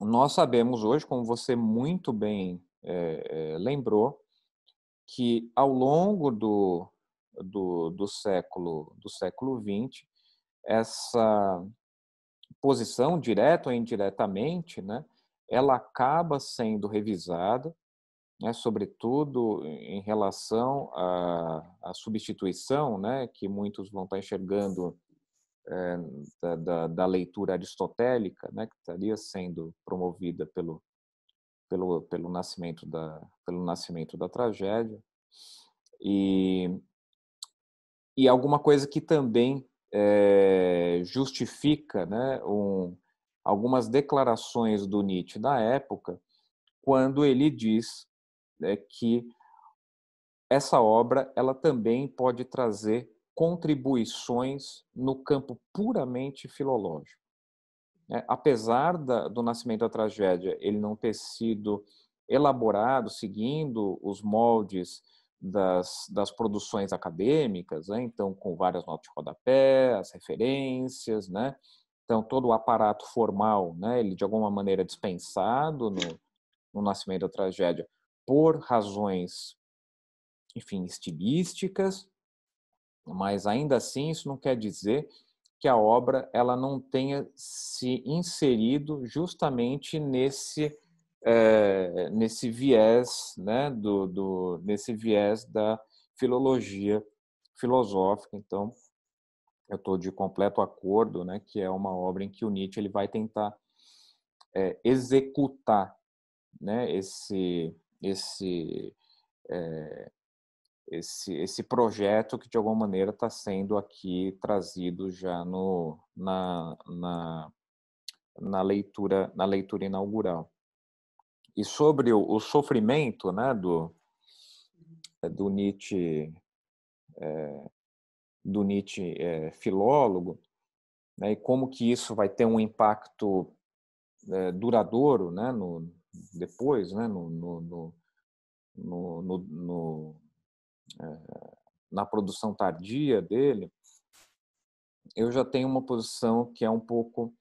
[SPEAKER 2] nós sabemos hoje, como você muito bem é, é, lembrou, que ao longo do, do, do século do século XX essa posição direta ou indiretamente, né, ela acaba sendo revisada né, sobretudo em relação à, à substituição, né, que muitos vão estar tá enxergando é, da, da, da, leitura aristotélica, né, que estaria sendo promovida pelo, pelo, pelo, nascimento, da, pelo nascimento da tragédia, e, e alguma coisa que também é, justifica né, um, algumas declarações do Nietzsche da época, quando ele diz é que essa obra ela também pode trazer contribuições no campo puramente filológico. É, apesar da, do Nascimento da Tragédia ele não ter sido elaborado seguindo os moldes das, das produções acadêmicas, né? então com várias notas de rodapé, as referências, né? então todo o aparato formal, né? ele de alguma maneira dispensado no, no Nascimento da Tragédia, por razões, enfim, estilísticas, mas ainda assim isso não quer dizer que a obra ela não tenha se inserido justamente nesse é, nesse viés né do, do nesse viés da filologia filosófica então eu estou de completo acordo né que é uma obra em que o Nietzsche ele vai tentar é, executar né esse esse, é, esse, esse projeto que de alguma maneira está sendo aqui trazido já no, na, na, na, leitura, na leitura inaugural. E sobre o, o sofrimento né, do, eh, do Nietzsche, é, do Nietzsche é, filólogo, né, e como que isso vai ter um impacto é, duradouro né, no, depois, né, no, no, no, no é, na produção tardia dele, eu já tenho uma posição que é um pouco,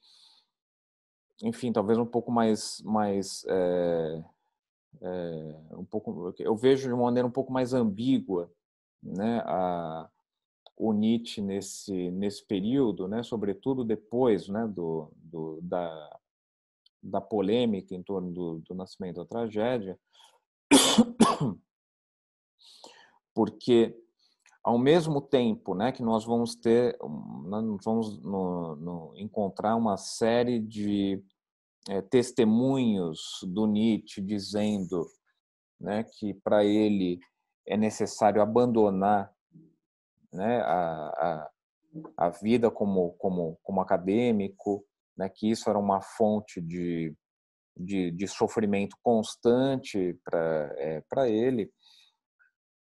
[SPEAKER 2] enfim, talvez um pouco mais, mais é, é, um pouco, eu vejo de uma maneira um pouco mais ambígua, né, a, o Nietzsche nesse nesse período, né, sobretudo depois, né, do, do da da polêmica em torno do, do nascimento da tragédia, porque ao mesmo tempo né, que nós vamos ter, nós vamos no, no, encontrar uma série de é, testemunhos do Nietzsche dizendo né, que para ele é necessário abandonar né, a, a, a, vida como, como, como acadêmico, né, que isso era uma fonte de, de, de sofrimento constante para é, ele.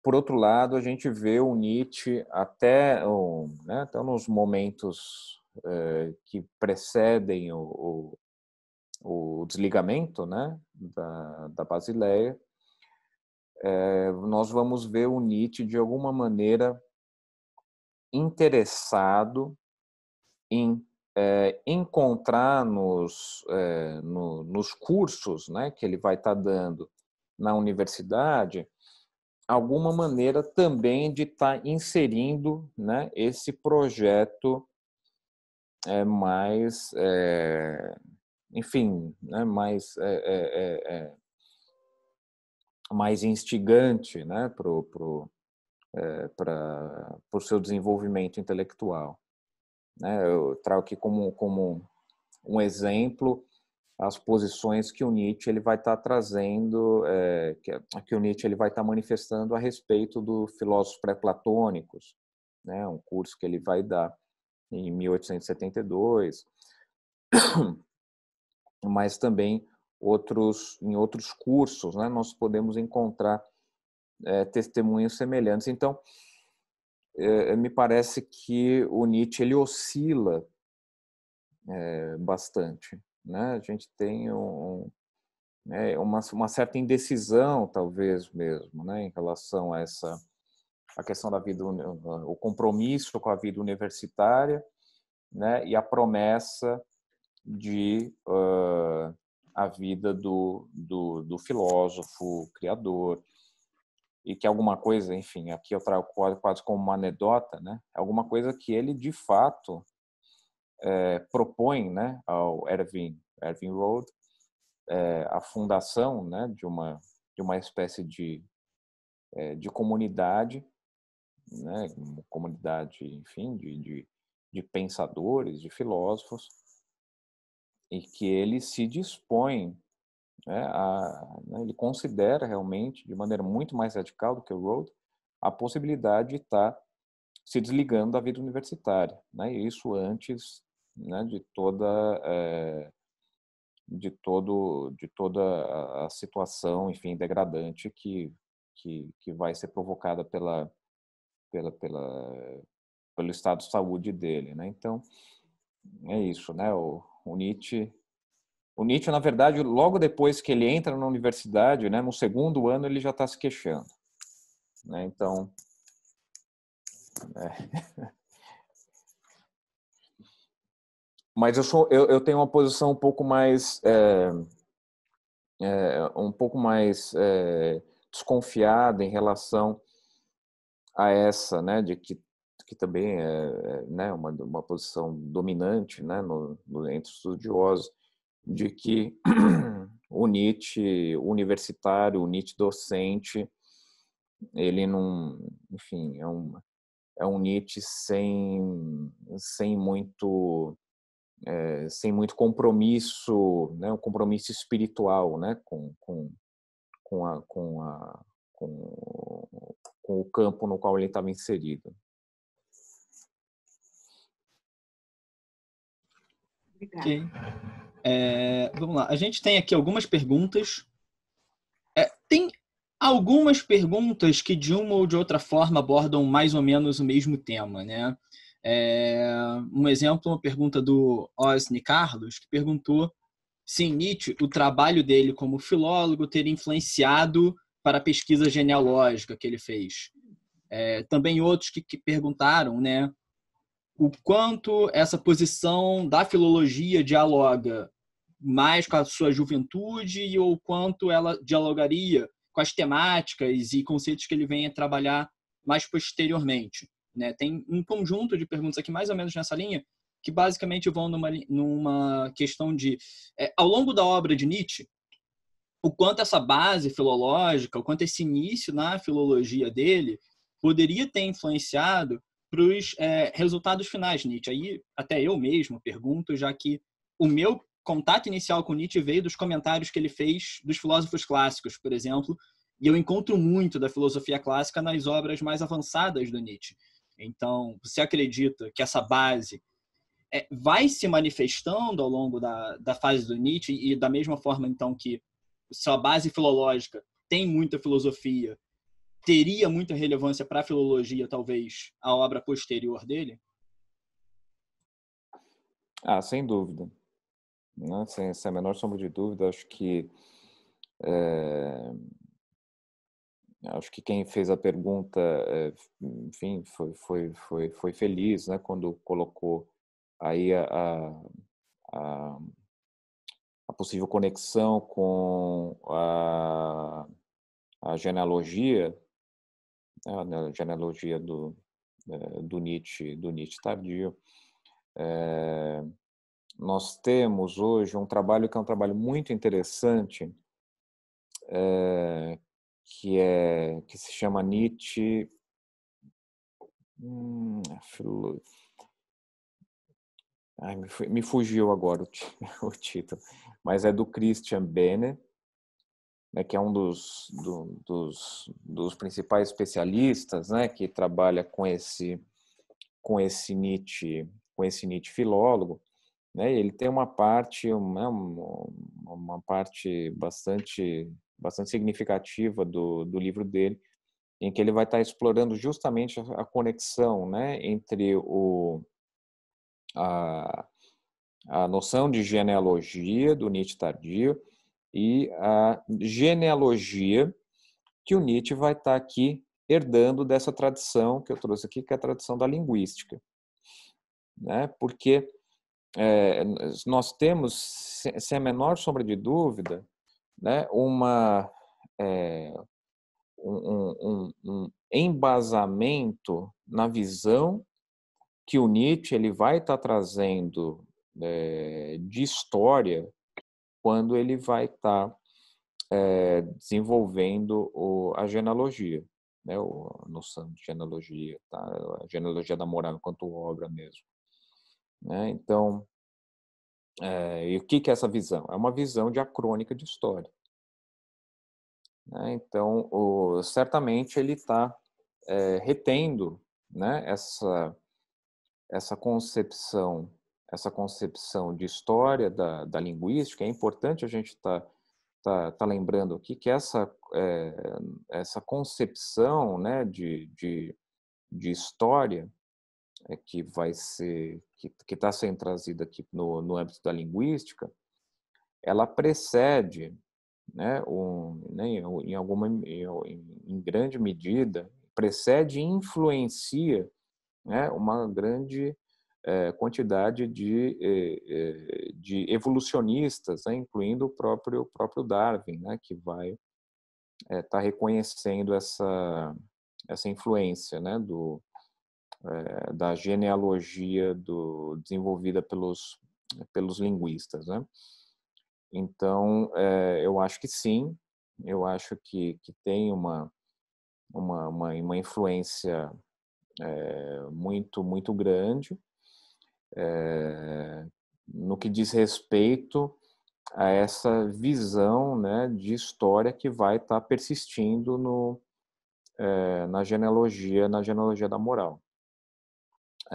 [SPEAKER 2] Por outro lado, a gente vê o Nietzsche até, né, até nos momentos é, que precedem o, o, o, desligamento né, da, da Basileia, é, nós vamos ver o Nietzsche de alguma maneira interessado em é, encontrar nos, é, no, nos cursos né, que ele vai estar tá dando na universidade alguma maneira também de estar tá inserindo né, esse projeto é, mais, enfim, né, mais, mais instigante né, para pro, pro, pro, seu desenvolvimento intelectual. Né? Eu trago aqui como, como um exemplo as posições que o Nietzsche ele vai estar tá trazendo, é, que, que, o Nietzsche ele vai estar tá manifestando a respeito dos filósofos pré-platônicos, né? um curso que ele vai dar em 1872, mas também outros em outros cursos, né? Nós podemos encontrar é, testemunhos semelhantes. Então, é, é, me parece que o Nietzsche ele oscila é, bastante. Né? A gente tem um, né, uma, uma, certa indecisão, talvez mesmo, né, em relação a essa a questão da vida, o compromisso com a vida universitária, né, e a promessa de uh, a vida do, do, do, filósofo criador, e que alguma coisa, enfim, aqui eu trago quase como uma anedota, né? É alguma coisa que ele de fato é, propõe, né, ao Erwin Erwin Road, é, a fundação, né, de uma de uma espécie de é, de comunidade, né, uma comunidade, enfim, de, de de pensadores, de filósofos, e que ele se dispõe é, a, né, ele considera realmente, de maneira muito mais radical do que o Rhodes, a possibilidade de estar tá se desligando da vida universitária, né? E isso antes né, de toda é, de todo de toda a situação, enfim, degradante que que, que vai ser provocada pela, pela pela pelo estado de saúde dele, né? Então é isso, né? O, o Nietzsche o Nietzsche, na verdade, logo depois que ele entra na universidade, né, no segundo ano, ele já está se queixando. Né? Então. É. Mas eu, sou, eu, eu, tenho uma posição um pouco mais. É, é, um pouco mais é, desconfiada em relação a essa, né, de que, que também é, é né, uma, uma posição dominante né, no, no, entre estudiosos de que o Nietzsche universitário, o Nietzsche docente, ele não, enfim, é um, é um Nietzsche sem, sem muito é, sem muito compromisso, né, um compromisso espiritual, né, com, com, com, a, com, a, com, com o campo no qual ele estava inserido. Obrigada. Okay. É, vamos
[SPEAKER 3] lá. A gente tem aqui algumas perguntas. É, tem algumas perguntas que de uma ou de outra forma abordam mais ou menos o mesmo tema, né? É, um exemplo, uma pergunta do Osni Carlos, que perguntou se Nietzsche o trabalho dele como filólogo teria influenciado para a pesquisa genealógica que ele fez. É, também outros que, que perguntaram, né? o quanto essa posição da filologia dialoga mais com a sua juventude ou quanto ela dialogaria com as temáticas e conceitos que ele venha trabalhar mais posteriormente. Né? Tem um conjunto de perguntas aqui, mais ou menos nessa linha, que basicamente vão numa, numa questão de, é, ao longo da obra de Nietzsche, o quanto essa base filológica, o quanto esse início na filologia dele poderia ter influenciado para os é, resultados finais, de Nietzsche. Aí até eu mesmo pergunto, já que o meu contato inicial com Nietzsche veio dos comentários que ele fez dos filósofos clássicos, por exemplo, e eu encontro muito da filosofia clássica nas obras mais avançadas do Nietzsche. Então, você acredita que essa base é, vai se manifestando ao longo da, da fase do Nietzsche e da mesma forma, então, que sua base filológica tem muita filosofia, teria muita relevância para a filologia, talvez, a obra posterior dele?
[SPEAKER 2] Ah, sem dúvida né? sem, sem a menor sombra de dúvida. Acho que é, acho que quem fez a pergunta, eh, enfim, foi, foi, foi, foi feliz, né? Quando colocou aí a, a, a possível conexão com a, a genealogia, né, a genealogia do, eh, do Nietzsche, do Nietzsche tardio. É, nós temos hoje um trabalho que é um trabalho muito interessante, é, que, é, que se chama Nietzsche. Hum, Ai, me, me, fugiu agora o, o, título, mas é do Christian Bene, né, que é um dos, do, dos, dos principais especialistas, né, que trabalha com esse com esse Nietzsche, com esse Nietzsche filólogo. Né? Ele tem uma parte, uma, né, uma parte bastante, bastante significativa do, do livro dele, em que ele vai estar tá explorando justamente a conexão né, entre o, a, a noção de genealogia do Nietzsche tardio e a genealogia que o Nietzsche vai estar tá aqui herdando dessa tradição que eu trouxe aqui, que é a tradição da linguística. Né? Porque é, nós temos, sem é a menor sombra de dúvida, né, uma, é, um, um, um, embasamento na visão que o Nietzsche ele vai estar tá trazendo é, de história quando ele vai estar tá, é, desenvolvendo o, a genealogia, né, a noção de genealogia, tá, a genealogia da moral enquanto obra mesmo. Né? Então, é, e o que, que é essa visão? É uma visão diacrônica de história. Né? Então, o, certamente ele está é, eh, retendo né, essa, essa concepção essa concepção de história da, da linguística é importante a gente estar tá, tá, tá, lembrando aqui que essa, é, essa concepção né, de, de, de história que vai ser que está sendo trazida aqui no, no âmbito da linguística, ela precede, né, um, né, em alguma em grande medida, precede e influencia né, uma grande é, quantidade de, eh, eh, de evolucionistas, né, incluindo o próprio, o próprio Darwin, né, que vai estar é, tá reconhecendo essa, essa influência né, do, é, da genealogia do, desenvolvida pelos, pelos linguistas. Né? Então, é, eu acho que sim, eu acho que, que tem uma, uma, uma, uma influência é, muito, muito grande. no que diz respeito a essa visão né, de história que vai estar tá persistindo no, na genealogia na genealogia da moral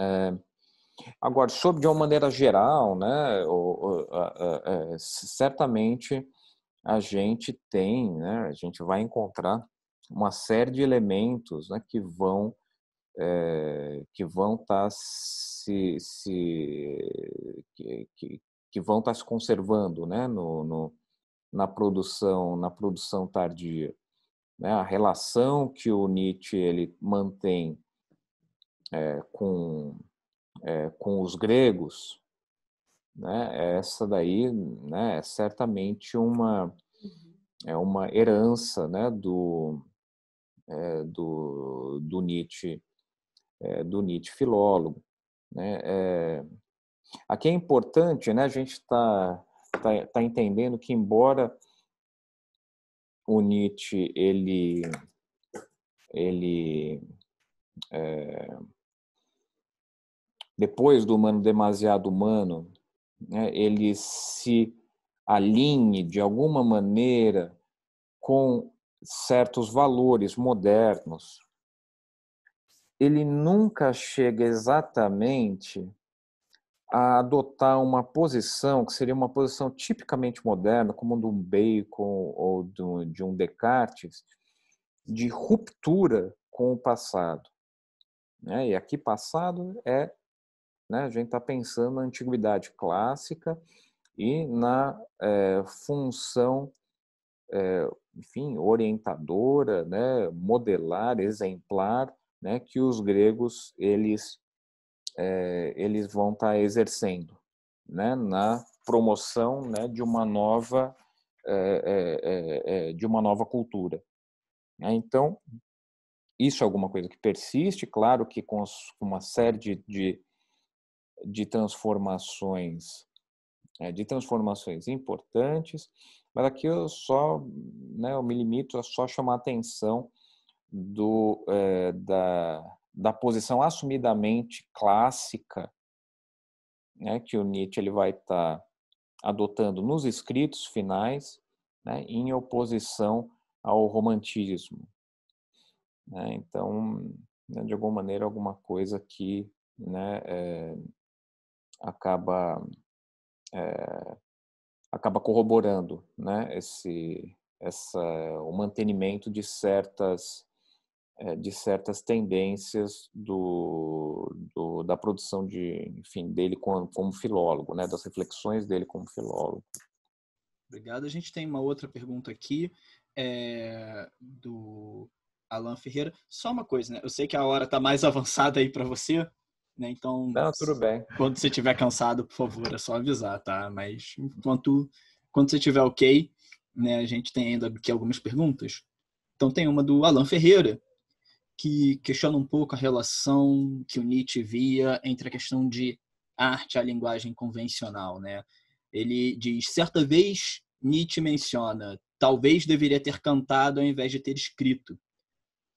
[SPEAKER 2] é, agora, sobre de uma maneira geral, né, o, o, a, a, é, certamente a gente tem, né, a gente vai encontrar uma série de elementos né, que vão é, que vão estar tá se, se que, que, que vão estar tá se conservando, né, no, no, na produção na produção tardia, né, a relação que o Nietzsche ele mantém é, com, é, com os gregos, né, essa daí né, é certamente uma, uhum. é uma herança né, do, é, do, do Nietzsche, do Nietzsche filólogo. Né? aqui é importante né, a gente está tá, tá entendendo que, embora o Nietzsche ele, ele é, depois do humano demasiado humano, né, ele se alinhe de alguma maneira com certos valores modernos, ele nunca chega exatamente a adotar uma posição que seria uma posição tipicamente moderna, como de um Bacon ou de um Descartes, de ruptura com o passado. Né? E aqui passado é né? A gente está pensando na antiguidade clássica e na é, função, é, enfim, orientadora, né? modelar, exemplar, né? que os gregos eles é, eles vão estar tá exercendo, né? na promoção né? de uma nova de uma nova cultura. Né? Então, isso é alguma coisa que persiste, claro que com uma série de, de de transformações, é, de transformações importantes, mas aqui eu só, né, eu me limito a só chamar a atenção do, é, da, da posição assumidamente clássica né, que o Nietzsche ele vai estar tá adotando nos escritos finais, né, em oposição ao romantismo. Né, então, né, de alguma maneira, alguma coisa que é, acaba é, acaba corroborando né, esse essa, o mantenimento de certas eh, de certas tendências do, do, da produção de enfim dele como, como filólogo né das reflexões dele como filólogo
[SPEAKER 3] obrigado a gente tem uma outra pergunta aqui é, do Alan Ferreira só uma coisa né eu sei que a hora está mais avançada aí para você né? Então, Não, tudo bem. quando você estiver cansado, por favor, é só avisar, tá? Mas enquanto quando você estiver ok, né, a gente tem ainda aqui algumas perguntas. Então tem uma do Alan Ferreira, que questiona um pouco a relação que o Nietzsche via entre a questão de arte a linguagem convencional, né? Ele diz: certa vez Nietzsche menciona, talvez deveria ter cantado ao invés de ter escrito.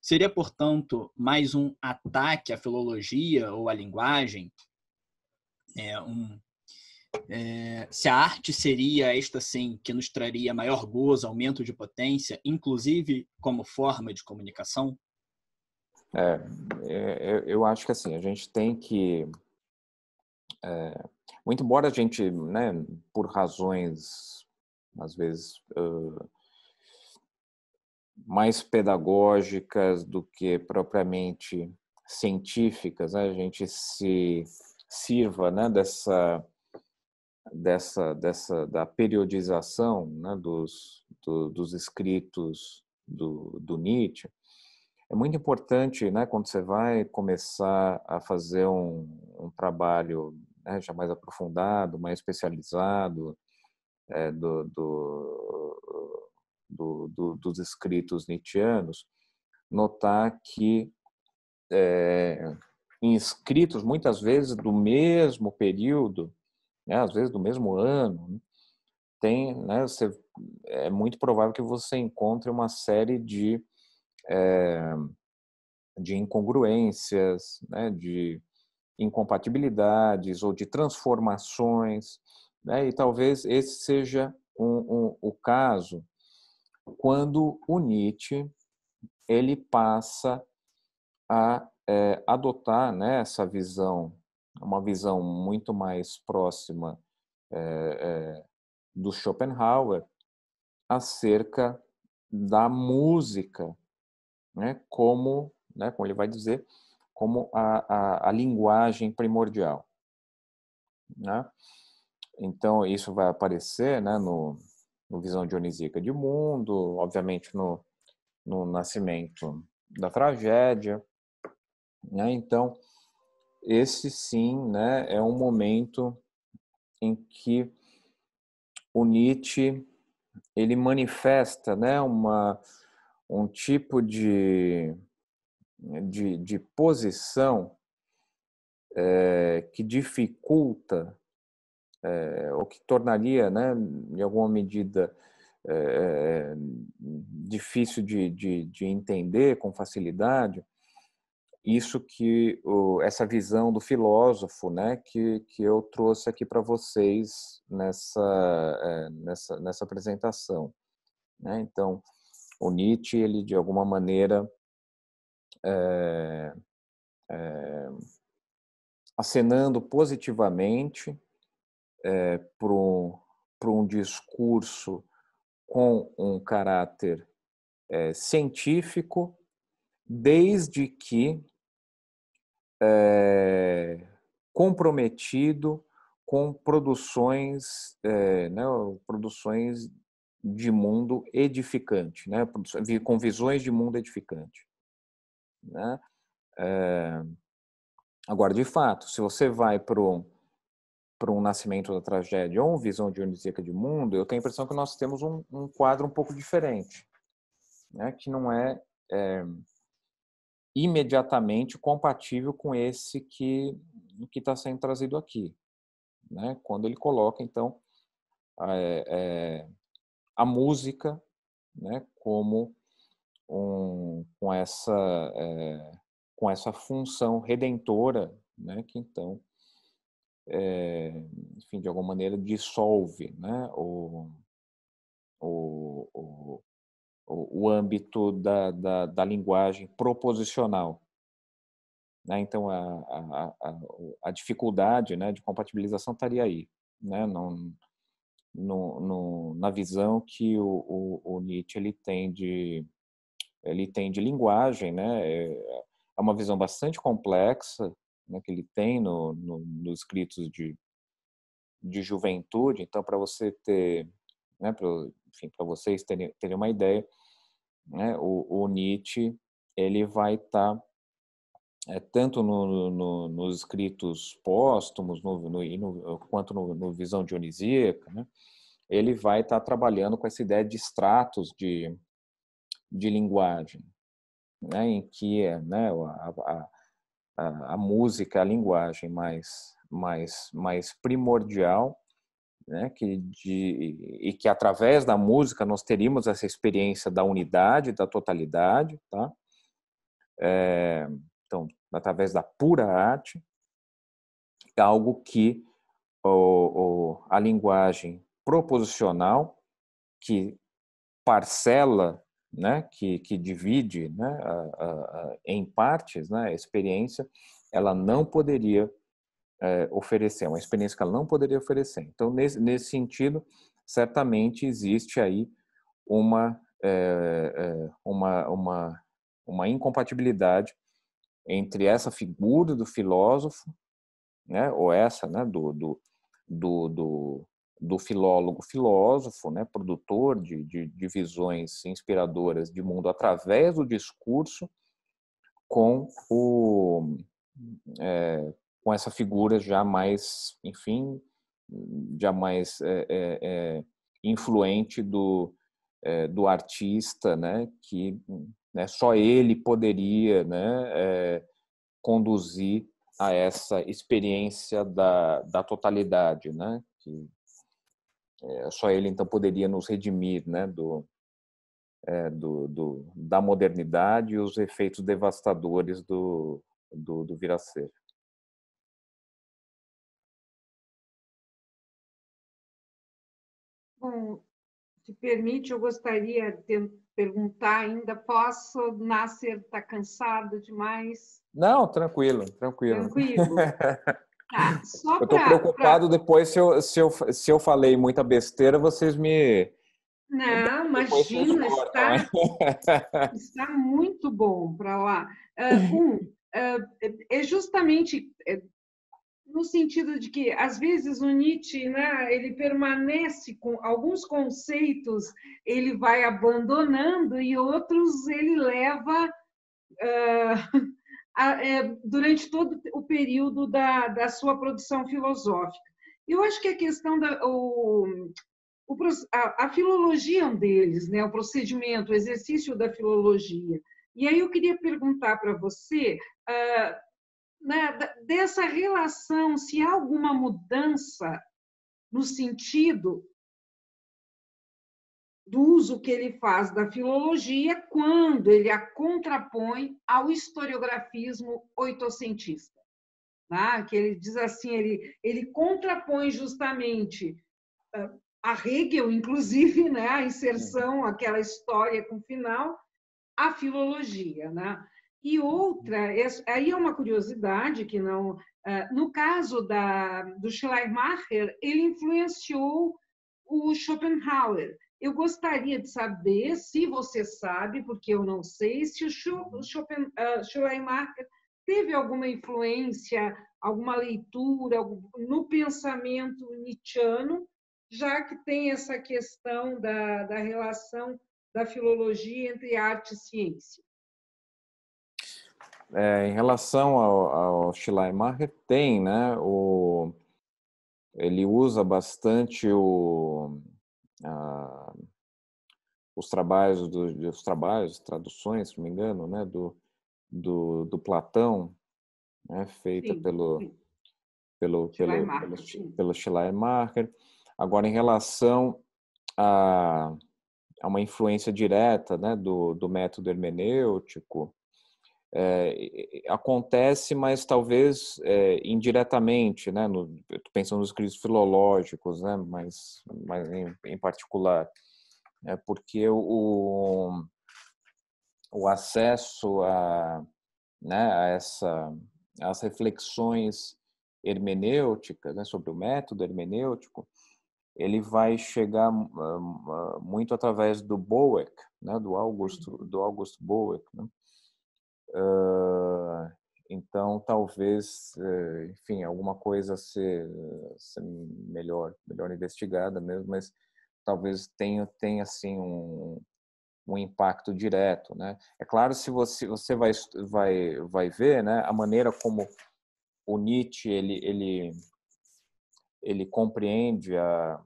[SPEAKER 3] Seria, portanto, mais um ataque à filologia ou à linguagem? É, um, é, se a arte seria esta, sim, que nos traria maior gozo, aumento de potência, inclusive como forma de comunicação?
[SPEAKER 2] É, é, é eu acho que assim, a gente tem que. É, muito embora a gente, né, por razões às vezes uh, mais pedagógicas do que propriamente científicas, né? a gente se sirva né? dessa, dessa, dessa da periodização né? dos, do, dos escritos do, do Nietzsche, é muito importante, né, quando você vai começar a fazer um, um trabalho né, já mais aprofundado, mais especializado é, do, do, do, do, dos escritos nietzschianos, notar que é, em escritos, muitas vezes do mesmo período, né, às vezes do mesmo ano, tem, né, você, é muito provável que você encontre uma série de, é, de incongruências, né, de incompatibilidades ou de transformações, né, e talvez esse seja um, um, o caso quando o Nietzsche ele passa a é, adotar né, essa visão, uma visão muito mais próxima é, é, do Schopenhauer acerca da música, né, como, né, como ele vai dizer, como a, a, a linguagem primordial. Né? Então, isso vai aparecer né, no, no Visão Dionisíaca de Mundo, obviamente no, no Nascimento da Tragédia. Né? Então, esse sim né, é um momento em que o Nietzsche ele manifesta né, uma, um tipo de, de, de posição é, que dificulta é, o que tornaria, né, em alguma medida, é, difícil de, de, de, entender com facilidade, isso que o, essa visão do filósofo, né, que, que eu trouxe aqui para vocês nessa, é, nessa, nessa apresentação. Né? Então, o Nietzsche, ele de alguma maneira é, é, acenando positivamente é, eh, para um, um discurso com um caráter é, científico, desde que é, comprometido com produções, é, né, produções de mundo edificante, né, com visões de mundo edificante. Né? agora, de fato, se você vai para um para um nascimento da tragédia ou uma visão de dionisíaca de mundo, eu tenho a impressão que nós temos um, um quadro um pouco diferente, né? que não é, é, imediatamente compatível com esse que que está sendo trazido aqui, né? Quando ele coloca então a, é, é, a música, né? Como um, com essa é, com essa função redentora, né? Que então é, enfim, de alguma maneira dissolve né, o, o, o, o âmbito da, da, da linguagem proposicional. Né? Então, a, a, a, a, dificuldade né, de compatibilização estaria aí, né? no, no, no na visão que o, o, o, Nietzsche ele tem, de, ele tem de linguagem. Né? É, é uma visão bastante complexa, né, que ele tem no, no, nos escritos de, de juventude. Então, para você ter, né, para vocês terem, terem uma ideia, né, o, o Nietzsche ele vai estar tá, é, tanto no, no, nos escritos póstumos no, no quanto no, Visão Dionisíaca, né, ele vai estar tá trabalhando com essa ideia de estratos de, de linguagem, né, em que é, né, a, a a, a música, a linguagem mais, mais, mais primordial, né? que de, e que através da música nós teríamos essa experiência da unidade, da totalidade, tá? É, então, através da pura arte, algo que o, o, a linguagem proposicional, que parcela né, que, que divide né, a, a, em partes né, a experiência, ela não poderia é, oferecer, uma experiência que ela não poderia oferecer. Então, nesse, nesse sentido, certamente existe aí uma, é, é uma, uma, uma incompatibilidade entre essa figura do filósofo, né, ou essa né, do, do, do do filólogo filósofo, né, produtor de, de, de visões inspiradoras de mundo através do discurso, com o é, com essa figura já mais, enfim, já mais é, é, influente do, do artista, né, que né, só ele poderia né, conduzir a essa experiência da, da totalidade, né, que é, só ele então poderia nos redimir né, do, é, do, do, da modernidade e os efeitos devastadores do, do, do vir a ser.
[SPEAKER 1] Bom, se permite, eu gostaria de perguntar ainda, posso, Nasser está cansado demais?
[SPEAKER 2] Não, tranquilo, tranquilo. Tranquilo.
[SPEAKER 1] Tá, só eu tô pra, preocupado
[SPEAKER 2] pra... depois se eu, se, eu, se eu falei muita besteira, vocês me.
[SPEAKER 1] Não, imagina, está, né? está muito bom para lá. Uh, um, uh, é justamente é, no sentido de que às vezes o Nietzsche, né, ele permanece com alguns conceitos, ele vai abandonando e outros ele leva uh, é, durante todo o período da, da sua produção filosófica. Eu acho que a questão da. O, o, a, a filologia é um deles, né? o procedimento, o exercício da filologia. E aí eu queria perguntar para você ah, na, né, dessa relação, se há alguma mudança no sentido do uso que ele faz da filologia quando ele a contrapõe ao historiografismo oitocentista. Tá? Que ele diz assim, ele, ele contrapõe justamente a Hegel, inclusive, né? a inserção, uhum. aquela história com final, a filologia. Né? E uhum. outra, aí é uma curiosidade que não. No caso da, do Schleiermacher, ele influenciou o Schopenhauer, eu gostaria de saber se você sabe, porque eu não sei, se o Schleiermacher ah, teve alguma influência, alguma leitura no pensamento nietzschiano, já que tem essa questão da, da relação da filologia entre arte e ciência.
[SPEAKER 2] É, em relação ao, ao Schleiermacher, tem, né? O, ele usa bastante o, a, os trabalhos, do, trabalhos, traduções, se não me engano, né, do, do, do Platão, né, feita sim, pelo, sim. pelo pelo Marker, pelo pelo Schleiermacher. Agora, em relação a, a uma influência direta, né, do, do método hermenêutico, é, acontece, mas talvez é, indiretamente, né? No, pensando nos escritos filológicos, né? Mas, mas em, em particular, é porque o, o acesso a, né, a essa, as reflexões hermenêuticas né, sobre o método hermenêutico, ele vai chegar hum, hum, muito através do Boeck, né, do Augusto uhum. do August Boeck. Né? Uh, então, talvez, eh, enfim, alguma coisa ser, ser melhor, melhor investigada mesmo, mas talvez tenha, tenha assim, um, um impacto direto, né? É claro, se você, você vai, vai, vai ver, né, a maneira como o Nietzsche, ele, ele, ele compreende a,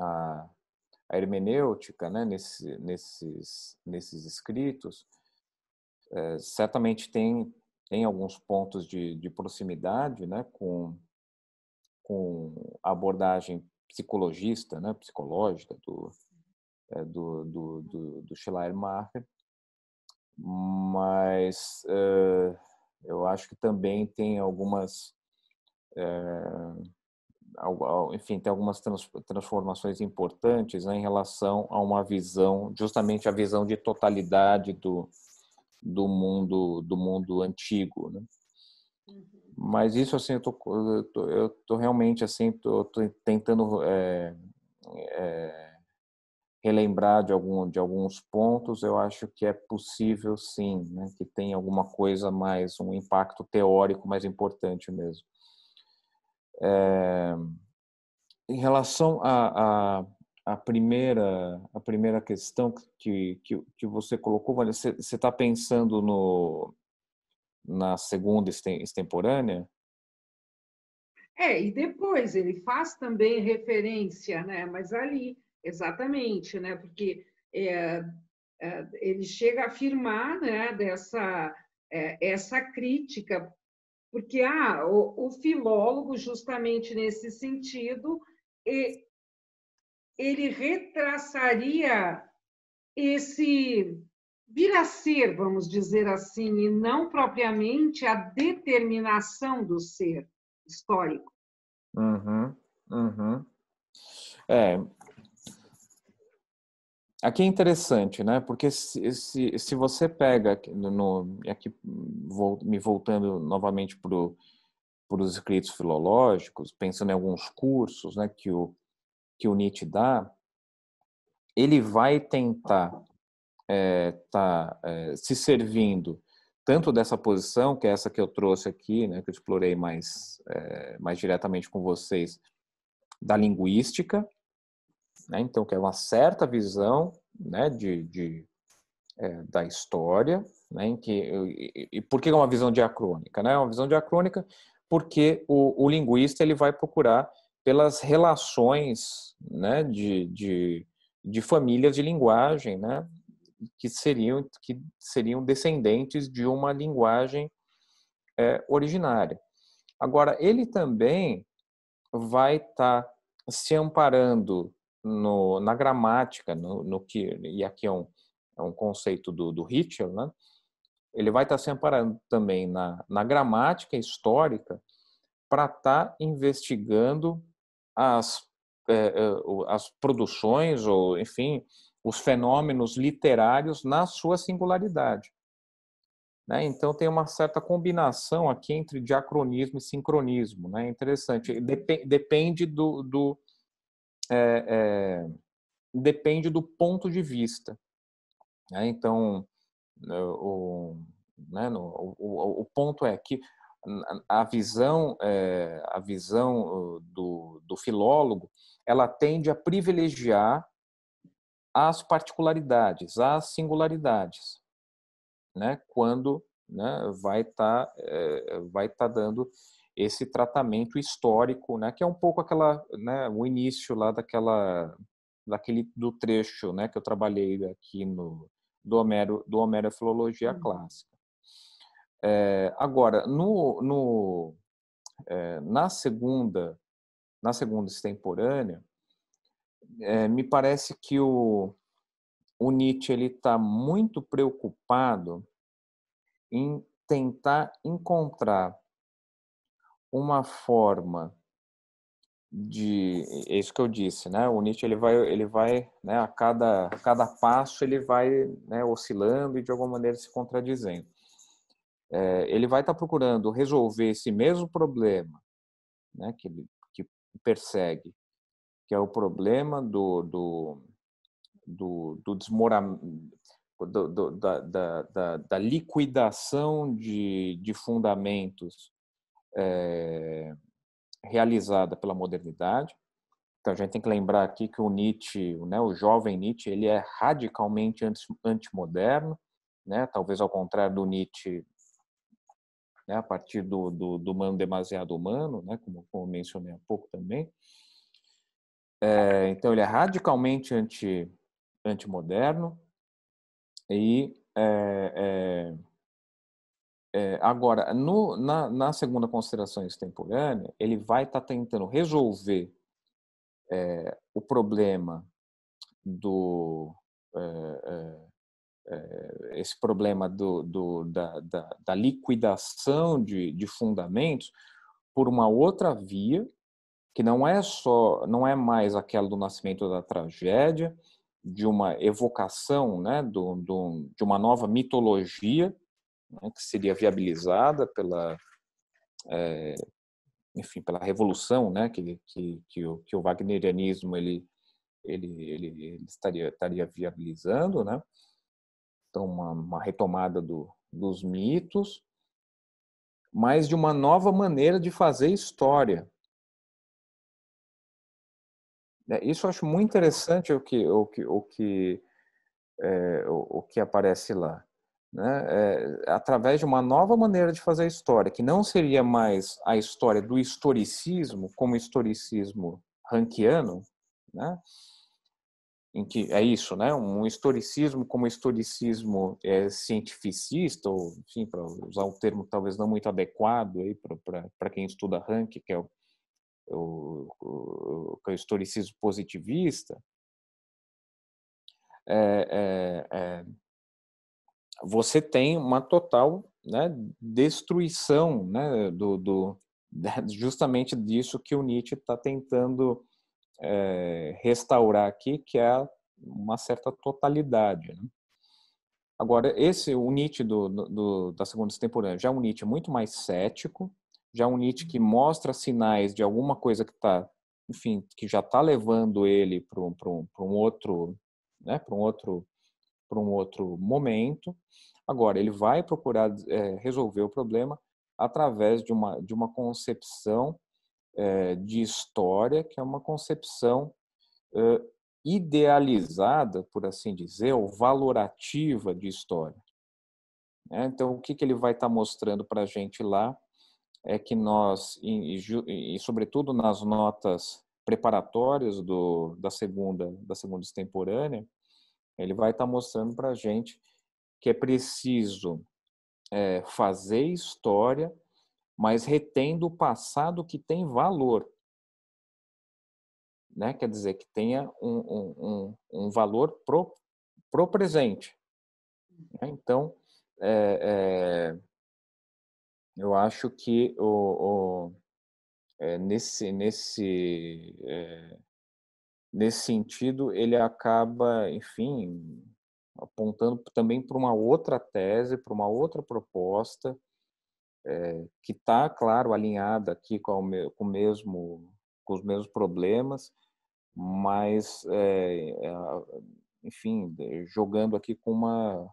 [SPEAKER 2] a, a hermenêutica, né, nesse, nesses, nesses escritos, é, certamente tem, tem alguns pontos de, de proximidade, né, com, com a abordagem psicologista, né, psicológica do, é, do, do, do, do Schleiermacher, mas é, eu acho que também tem algumas, é, enfim, tem algumas transformações importantes né, em relação a uma visão, justamente a visão de totalidade do, do mundo do mundo antigo, né? Uhum. Mas isso, assim, eu tô, eu tô, eu tô realmente, assim, tô, tô tentando é, é, relembrar de, algum, de alguns pontos. Eu acho que é possível, sim, né? que tem alguma coisa mais, um impacto teórico mais importante mesmo. É, em relação à a, a, a, primeira, a primeira questão que, que, que você colocou, você está pensando no, na segunda extemporânea?
[SPEAKER 1] É, e depois ele faz também referência, né? Mas ali, exatamente, né? Porque é, é, ele chega a afirmar, né? Dessa é, essa crítica, porque ah, o, o filólogo justamente nesse sentido ele retraçaria esse vir a ser, vamos dizer assim, e não propriamente a determinação do ser histórico. Uhum, uhum.
[SPEAKER 2] É. Aqui é interessante, né? Porque se, se, se você pega no, aqui vou, me voltando novamente para para os escritos filológicos, pensando em alguns cursos né, que, o, que o Nietzsche dá, ele vai tentar está eh, é, eh, é, se servindo tanto dessa posição, que é essa que eu trouxe aqui, né, que eu explorei mais, é, mais diretamente com vocês, da linguística, né, então, que é uma certa visão né, de, de da história, né, em que, e, e por que é uma visão diacrônica? Né? É uma visão diacrônica porque o, o linguista ele vai procurar pelas relações né, de, de, de famílias de linguagem, né, que seriam, que seriam descendentes de uma linguagem é, originária. Agora, ele também vai estar tá se amparando no, na gramática, no, no, que, e aqui é um, é um conceito do, do né? ele vai estar tá se amparando também na, na gramática histórica para estar tá investigando as, é, é, as produções ou, enfim, os fenômenos literários na sua singularidade. Né? Então, tem uma certa combinação aqui entre diacronismo e sincronismo. Né? Interessante. Dep depende do, do é, é, depende do ponto de vista. Né? Então, né, o, né, no, o, o, ponto é que a visão, é, a visão uh, do, do filólogo ela tende a privilegiar as particularidades, as singularidades, né? quando né, vai estar tá, é, vai tá dando esse tratamento histórico, né, que é um pouco aquela, né, o início lá daquela, daquele do trecho, né, que eu trabalhei aqui no do Homero, do Homero filologia uhum. clássica. É, agora, no, no é, na segunda na segunda extemporânea, é, me parece que o, o Nietzsche ele está muito preocupado em tentar encontrar uma forma de é isso que eu disse né o Nietzsche ele vai ele vai né a cada a cada passo ele vai né, oscilando e de alguma maneira se contradizendo é, ele vai estar tá procurando resolver esse mesmo problema né que que persegue que é o problema do, do, do, do desmoramento, do, do, da, da, da, da, liquidação de, de fundamentos é, realizada pela modernidade. Então, a gente tem que lembrar aqui que o Nietzsche, né, o jovem Nietzsche, ele é radicalmente antimoderno, né, talvez ao contrário do Nietzsche né, a partir do, do, do demasiado humano, né, como, como mencionei há pouco também. É, então, ele é radicalmente anti, antimoderno. E é, é, é, agora, no, na, na, segunda consideração extemporânea, ele vai estar tá tentando resolver é, o problema do é, esse problema do, do, da, da, da, liquidação de, de fundamentos por uma outra via que não é só, não é mais aquela do nascimento da tragédia, de uma evocação, né, do, do de uma nova mitologia né, que seria viabilizada pela, é, enfim, pela revolução, né, que, que, que, o, que o wagnerianismo ele, ele, ele, ele estaria, estaria viabilizando, né, então uma, uma retomada do, dos mitos, mas de uma nova maneira de fazer história, né? Isso eu acho muito interessante o que, o que, o que, é, o, o, que aparece lá. Né? É, através de uma nova maneira de fazer a história, que não seria mais a história do historicismo, como historicismo rankiano, né? em que é isso, né? um historicismo como historicismo é, cientificista, ou enfim, para usar um termo talvez não muito adequado para quem estuda Rank, que é o o, o, o historicismo positivista, é, é, é, você tem uma total né, destruição né, do, do, justamente disso que o Nietzsche está tentando é, restaurar aqui, que é uma certa totalidade. Né? Agora, esse, o Nietzsche do, do, da segunda temporada já é um Nietzsche muito mais cético, já um Nietzsche que mostra sinais de alguma coisa que está, enfim, que já está levando ele para um, um, um outro, né, para um outro, para um outro momento. Agora ele vai procurar é, resolver o problema através de uma de uma concepção é, de história que é uma concepção é, idealizada, por assim dizer, ou valorativa de história. Né. Então, o que, que ele vai estar tá mostrando para a gente lá é que nós, e, e, e sobretudo nas notas preparatórias do, da segunda da segunda extemporânea, ele vai estar tá mostrando para a gente que é preciso é, fazer história, mas retendo o passado que tem valor. Né? Quer dizer, que tenha um, um, um valor pro, o presente. Né? Então, é, é eu acho que o, o é, nesse, nesse, é, nesse sentido ele acaba, enfim, apontando também para uma outra tese, para uma outra proposta, é, que está, claro, alinhada aqui com, o, com, o mesmo, com os mesmos problemas, mas, é, é enfim, jogando aqui com uma,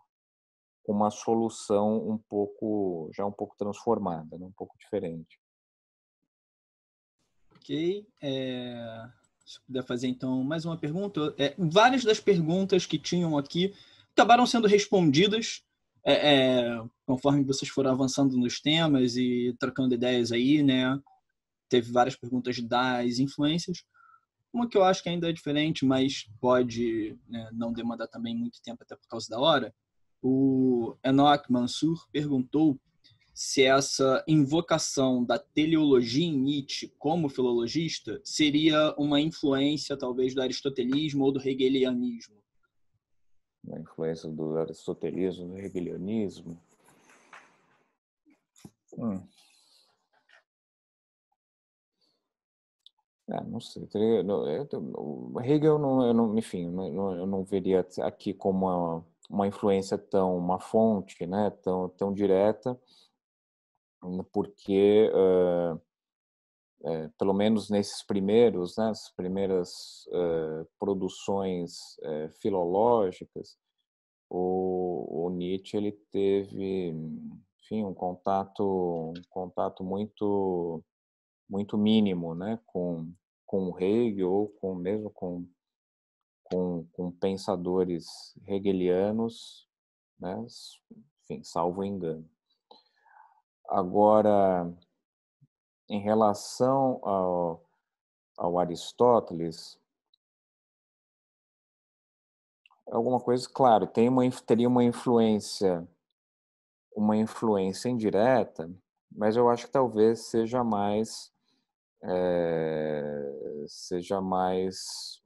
[SPEAKER 2] com uma solução um pouco já um pouco transformada, né? um pouco diferente.
[SPEAKER 3] Ok, é... se puder fazer então mais uma pergunta, é, várias das perguntas que tinham aqui acabaram sendo respondidas é, conforme vocês foram avançando nos temas e trocando ideias aí, né? Teve várias perguntas das influências. Uma que eu acho que ainda é diferente, mas pode né, não demandar também muito tempo, até por causa da hora, o Enoch Mansur perguntou se essa invocação da teleologia em Nietzsche como filologista seria uma influência, talvez, do aristotelismo ou do hegelianismo.
[SPEAKER 2] Uma influência do aristotelismo, do hegelianismo? Hum. Ah, não sei, teria, eu, o Hegel, não, eu não, enfim, não, eu não veria aqui como uma uma influência tão, uma fonte, né, tão, tão direta, né, porque uh, é, pelo menos nesses primeiros, né, essas primeiras uh, produções uh, filológicas, o, o, Nietzsche ele teve, enfim, um contato, um contato muito, muito mínimo, né, com com Hegel ou com mesmo com com, com pensadores hegelianos, né? enfim, salvo engano. Agora, em relação ao, ao Aristóteles, é alguma coisa, claro, tem uma, teria uma influência, uma influência indireta, mas eu acho que talvez seja mais, é, seja mais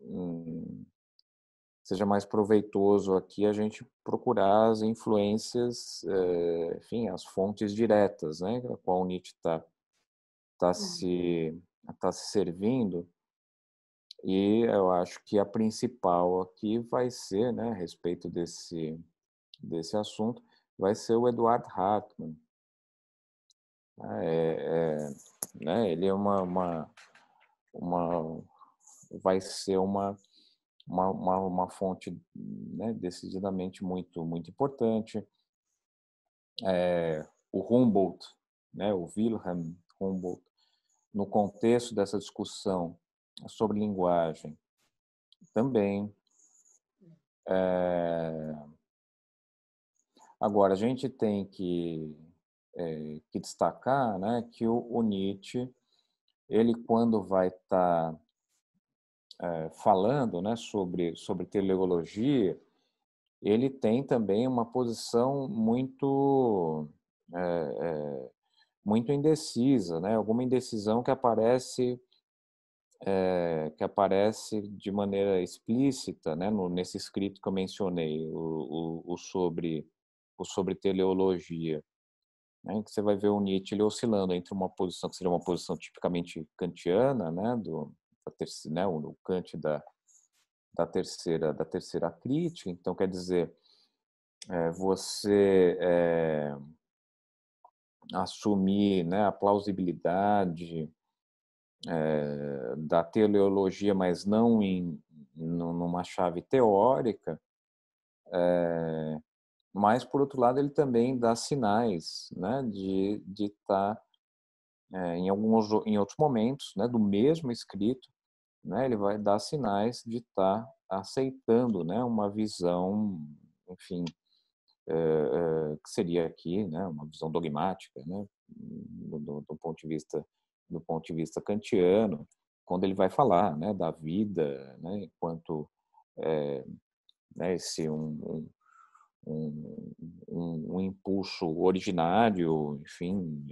[SPEAKER 2] seja mais proveitoso aqui a gente procurar as influências, eh, enfim, as fontes diretas, né, com a qual Nietzsche está tá, tá é. se, tá se servindo. E eu acho que a principal aqui vai ser, né, a respeito desse, desse assunto, vai ser o Eduard Hartmann. Ah, é, é, né, ele é uma, uma, uma vai ser uma uma, uma, uma fonte né, decididamente muito, muito importante. É, o Humboldt, né, o Wilhelm Humboldt, no contexto dessa discussão sobre linguagem, também. É, agora, a gente tem que, é, que destacar né, que o, o Nietzsche, ele quando vai estar tá é, falando né, sobre, sobre teleologia, ele tem também uma posição muito é, é, muito indecisa, né? Alguma indecisão que aparece é, que aparece de maneira explícita, né? No, nesse escrito que eu mencionei, o, o, o sobre o sobre teleologia, né? Que você vai ver o Nietzsche oscilando entre uma posição que seria uma posição tipicamente kantiana, né? Do, da terceira, né, o Kant da, da terceira da terceira crítica. Então quer dizer é, você é, assumir né, a plausibilidade é, da teleologia, mas não em numa chave teórica, é, mas por outro lado ele também dá sinais né, de estar de tá é, em alguns em outros momentos né, do mesmo escrito, né, ele vai dar sinais de estar tá aceitando né, uma visão, enfim, é, é, que seria aqui né, uma visão dogmática, né, do, do, ponto de vista do ponto de vista kantiano, quando ele vai falar né, da vida, né, enquanto né, esse um, um um, um, um, impulso originário, enfim,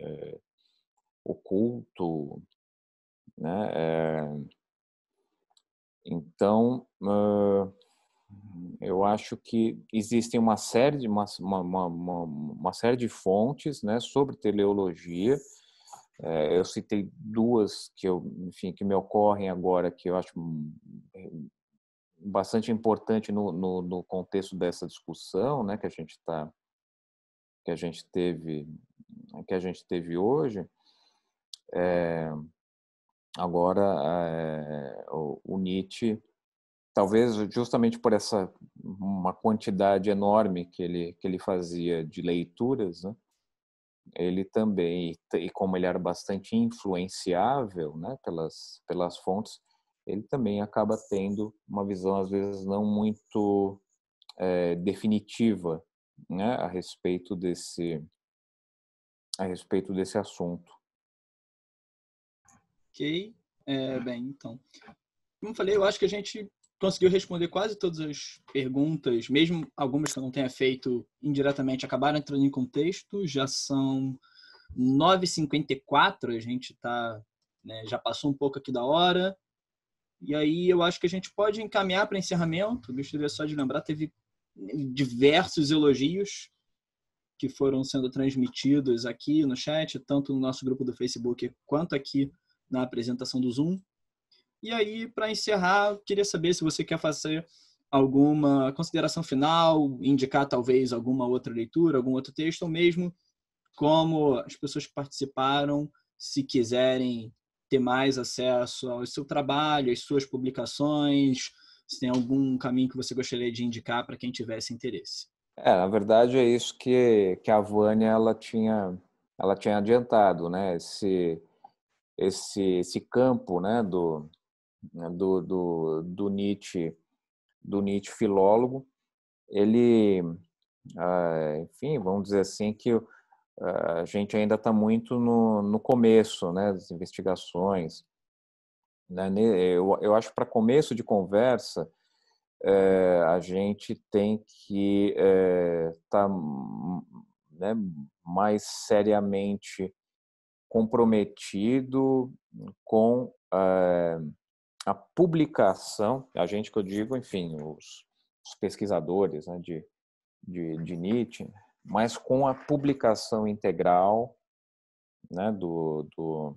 [SPEAKER 2] oculto, né? É, então, uh, eu acho que existem uma série de uma, uma, uma, uma série de fontes, né, sobre teleologia. É, eu citei duas que eu, enfim, que me ocorrem agora que eu acho hum, bastante importante no, no, no contexto dessa discussão, né, que a gente está que a gente teve que a gente teve hoje é, agora, eh, o, o Nietzsche, talvez justamente por essa uma quantidade enorme que ele, que ele fazia de leituras, né? ele também, e como ele era bastante influenciável né, pelas, pelas fontes, ele também acaba tendo uma visão, às vezes, não muito é, definitiva né, a respeito desse a respeito desse assunto.
[SPEAKER 3] Ok. É, é, bem, então. Como falei, eu acho que a gente conseguiu responder quase todas as perguntas, mesmo algumas que eu não tenha feito indiretamente, acabaram entrando em contexto. Já são 9h54, a gente tá, né, já passou um pouco aqui da hora. E aí eu acho que a gente pode encaminhar para encerramento. Gostaria só de lembrar, teve diversos elogios que foram sendo transmitidos aqui no chat, tanto no nosso grupo do Facebook quanto aqui na apresentação do Zoom. E aí, para encerrar, queria saber se você quer fazer alguma consideração final, indicar talvez alguma outra leitura, algum outro texto, ou mesmo como as pessoas que participaram, se quiserem ter mais acesso ao seu trabalho, às suas publicações, se tem algum caminho que você gostaria de indicar para quem tivesse interesse.
[SPEAKER 2] É, na verdade é isso que, que a Vânia ela tinha, ela tinha adiantado, né? Esse, esse, esse campo né, do, do, do, do Nietzsche, do Nietzsche filólogo, ele, ah, enfim, vamos dizer assim que ah, a gente ainda está muito no, no começo né, das investigações. Né? Eu, eu acho para começo de conversa, é, a gente tem que estar eh, é, tá, né, mais seriamente comprometido com uh, a publicação, a gente que eu digo, enfim, os, os pesquisadores né, de, de, de, Nietzsche, mas com a publicação integral né, do, do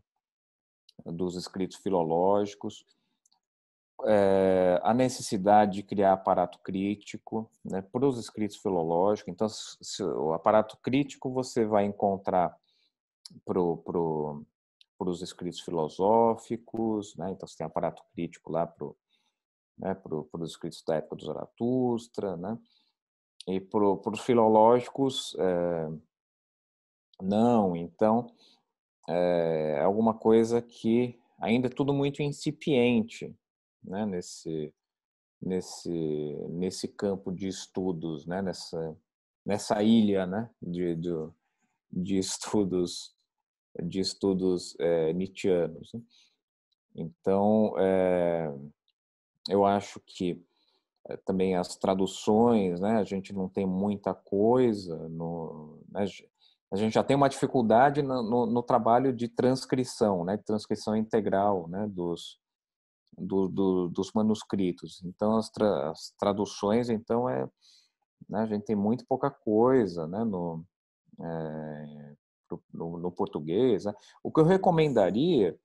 [SPEAKER 2] dos escritos filológicos, é, a necessidade de criar aparato crítico né, para os escritos filológicos. Então, se, se, o aparato crítico você vai encontrar pro, pro, os escritos filosóficos, né? então você tem aparato crítico lá para né, pro, os escritos da época do Zaratustra, né? e para os filológicos, é, não. Então, eh, é alguma coisa que ainda é tudo muito incipiente né, nesse, nesse, nesse campo de estudos, né, nessa, nessa ilha né, de, de, de estudos de estudos é, nietzschianos. Né? Então, é, eu acho que é, também as traduções, né, a gente não tem muita coisa, no, né, a gente já tem uma dificuldade no, no, no trabalho de transcrição, né, transcrição integral né, dos, do, do, dos manuscritos. Então, as, tra, as traduções, então, é, né, a gente tem muito pouca coisa né, no, é, no, no português. Né? O que eu recomendaria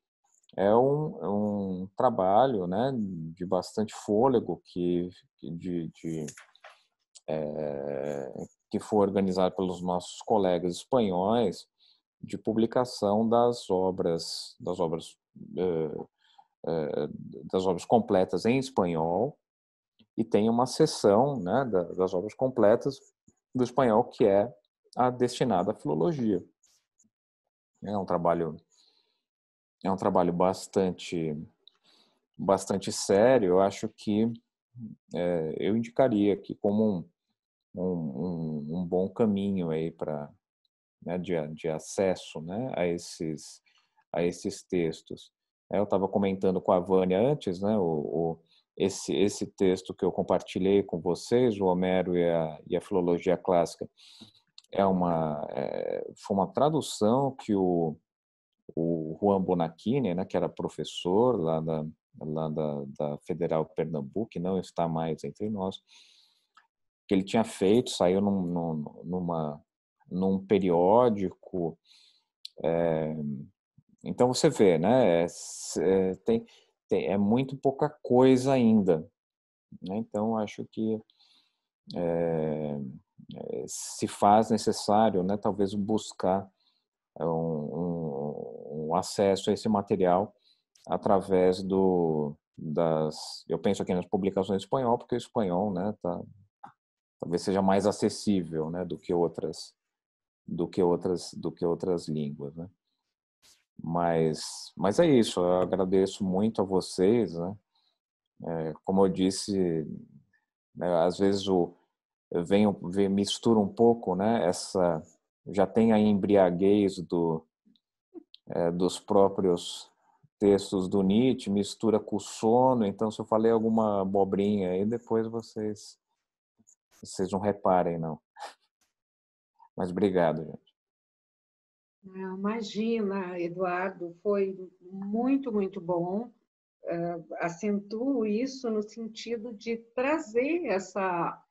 [SPEAKER 2] é um, é um trabalho né, de bastante fôlego que, de, de é, que foi organizado pelos nossos colegas espanhóis de publicação das obras das obras eh, eh, das obras completas em espanhol e tem uma seção né, das obras completas do espanhol que é a destinada à filologia. É um trabalho é um trabalho bastante bastante sério. Eu acho que é, eu indicaria aqui como um, um, um, bom caminho aí para né, de, de acesso né, a esses a esses textos. É, eu estava comentando com a Vânia antes, né, o, o, esse, esse texto que eu compartilhei com vocês, o Homero e a, e a Filologia Clássica, é uma, é, foi uma tradução que o, o Juan Bonacini, né, que era professor lá da, lá da, da Federal Pernambuco, que não está mais entre nós, que ele tinha feito, saiu num, num, numa, num periódico. É, então você vê, né? É, tem, tem, é muito pouca coisa ainda. Né? Então acho que é, se faz necessário, né, talvez buscar é, um, um, acesso a esse material através do das eu penso aqui nas publicações em espanhol porque o espanhol né tá, talvez seja mais acessível né do que outras do que outras do que outras línguas né mas mas é isso eu agradeço muito a vocês né é, como eu disse né, às vezes o vem, vem mistura um pouco, né? Essa já tem a embriaguez do é, dos próprios textos do Nietzsche, mistura com o sono. Então, se eu falei alguma abobrinha aí, depois vocês vocês não reparem não. Mas obrigado, gente.
[SPEAKER 1] Ah, imagina, Eduardo, foi muito, muito bom. Ah, acentuo isso no sentido de trazer essa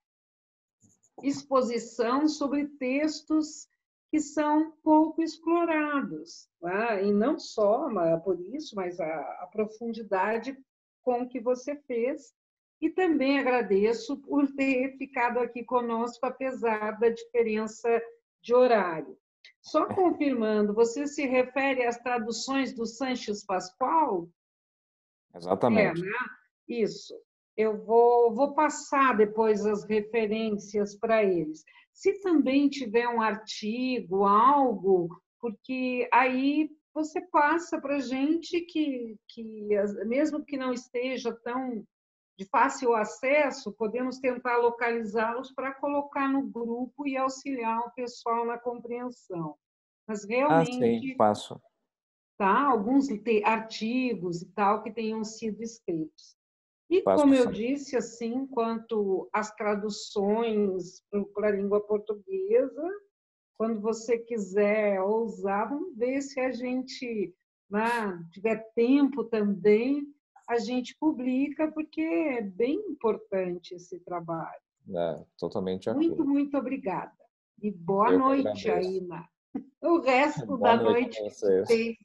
[SPEAKER 1] exposição sobre textos que são pouco explorados, né? e não só é por isso, mas a, a profundidade com que você fez. E também agradeço por ter ficado aqui conosco, apesar da diferença de horário. Só confirmando, você se refere às traduções do Sanches Pascoal?
[SPEAKER 2] Exatamente. É, né?
[SPEAKER 1] Isso. Eu vou, vou passar depois as referências para eles. Se também tiver um artigo, algo, porque aí você passa para gente que, que, mesmo que não esteja tão de fácil acesso, podemos tentar localizá-los para colocar no grupo e auxiliar o pessoal na compreensão. Mas realmente. Ah, sim, passo. Tá, alguns artigos e tal que tenham sido escritos. E como eu disse, assim, quanto às traduções para a língua portuguesa, quando você quiser ousar, vamos ver se a gente né, tiver tempo também, a gente publica, porque é bem importante esse trabalho.
[SPEAKER 2] É, totalmente acordo. Muito,
[SPEAKER 1] muito obrigada. E boa eu noite, Aina. O resto boa da noite, noite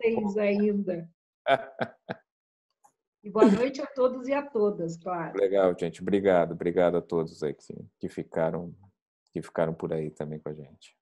[SPEAKER 1] tens ainda. E boa noite a todos e a todas, claro.
[SPEAKER 2] Legal, gente. Obrigado, obrigado a todos aí que, que ficaram que ficaram por aí também com a gente.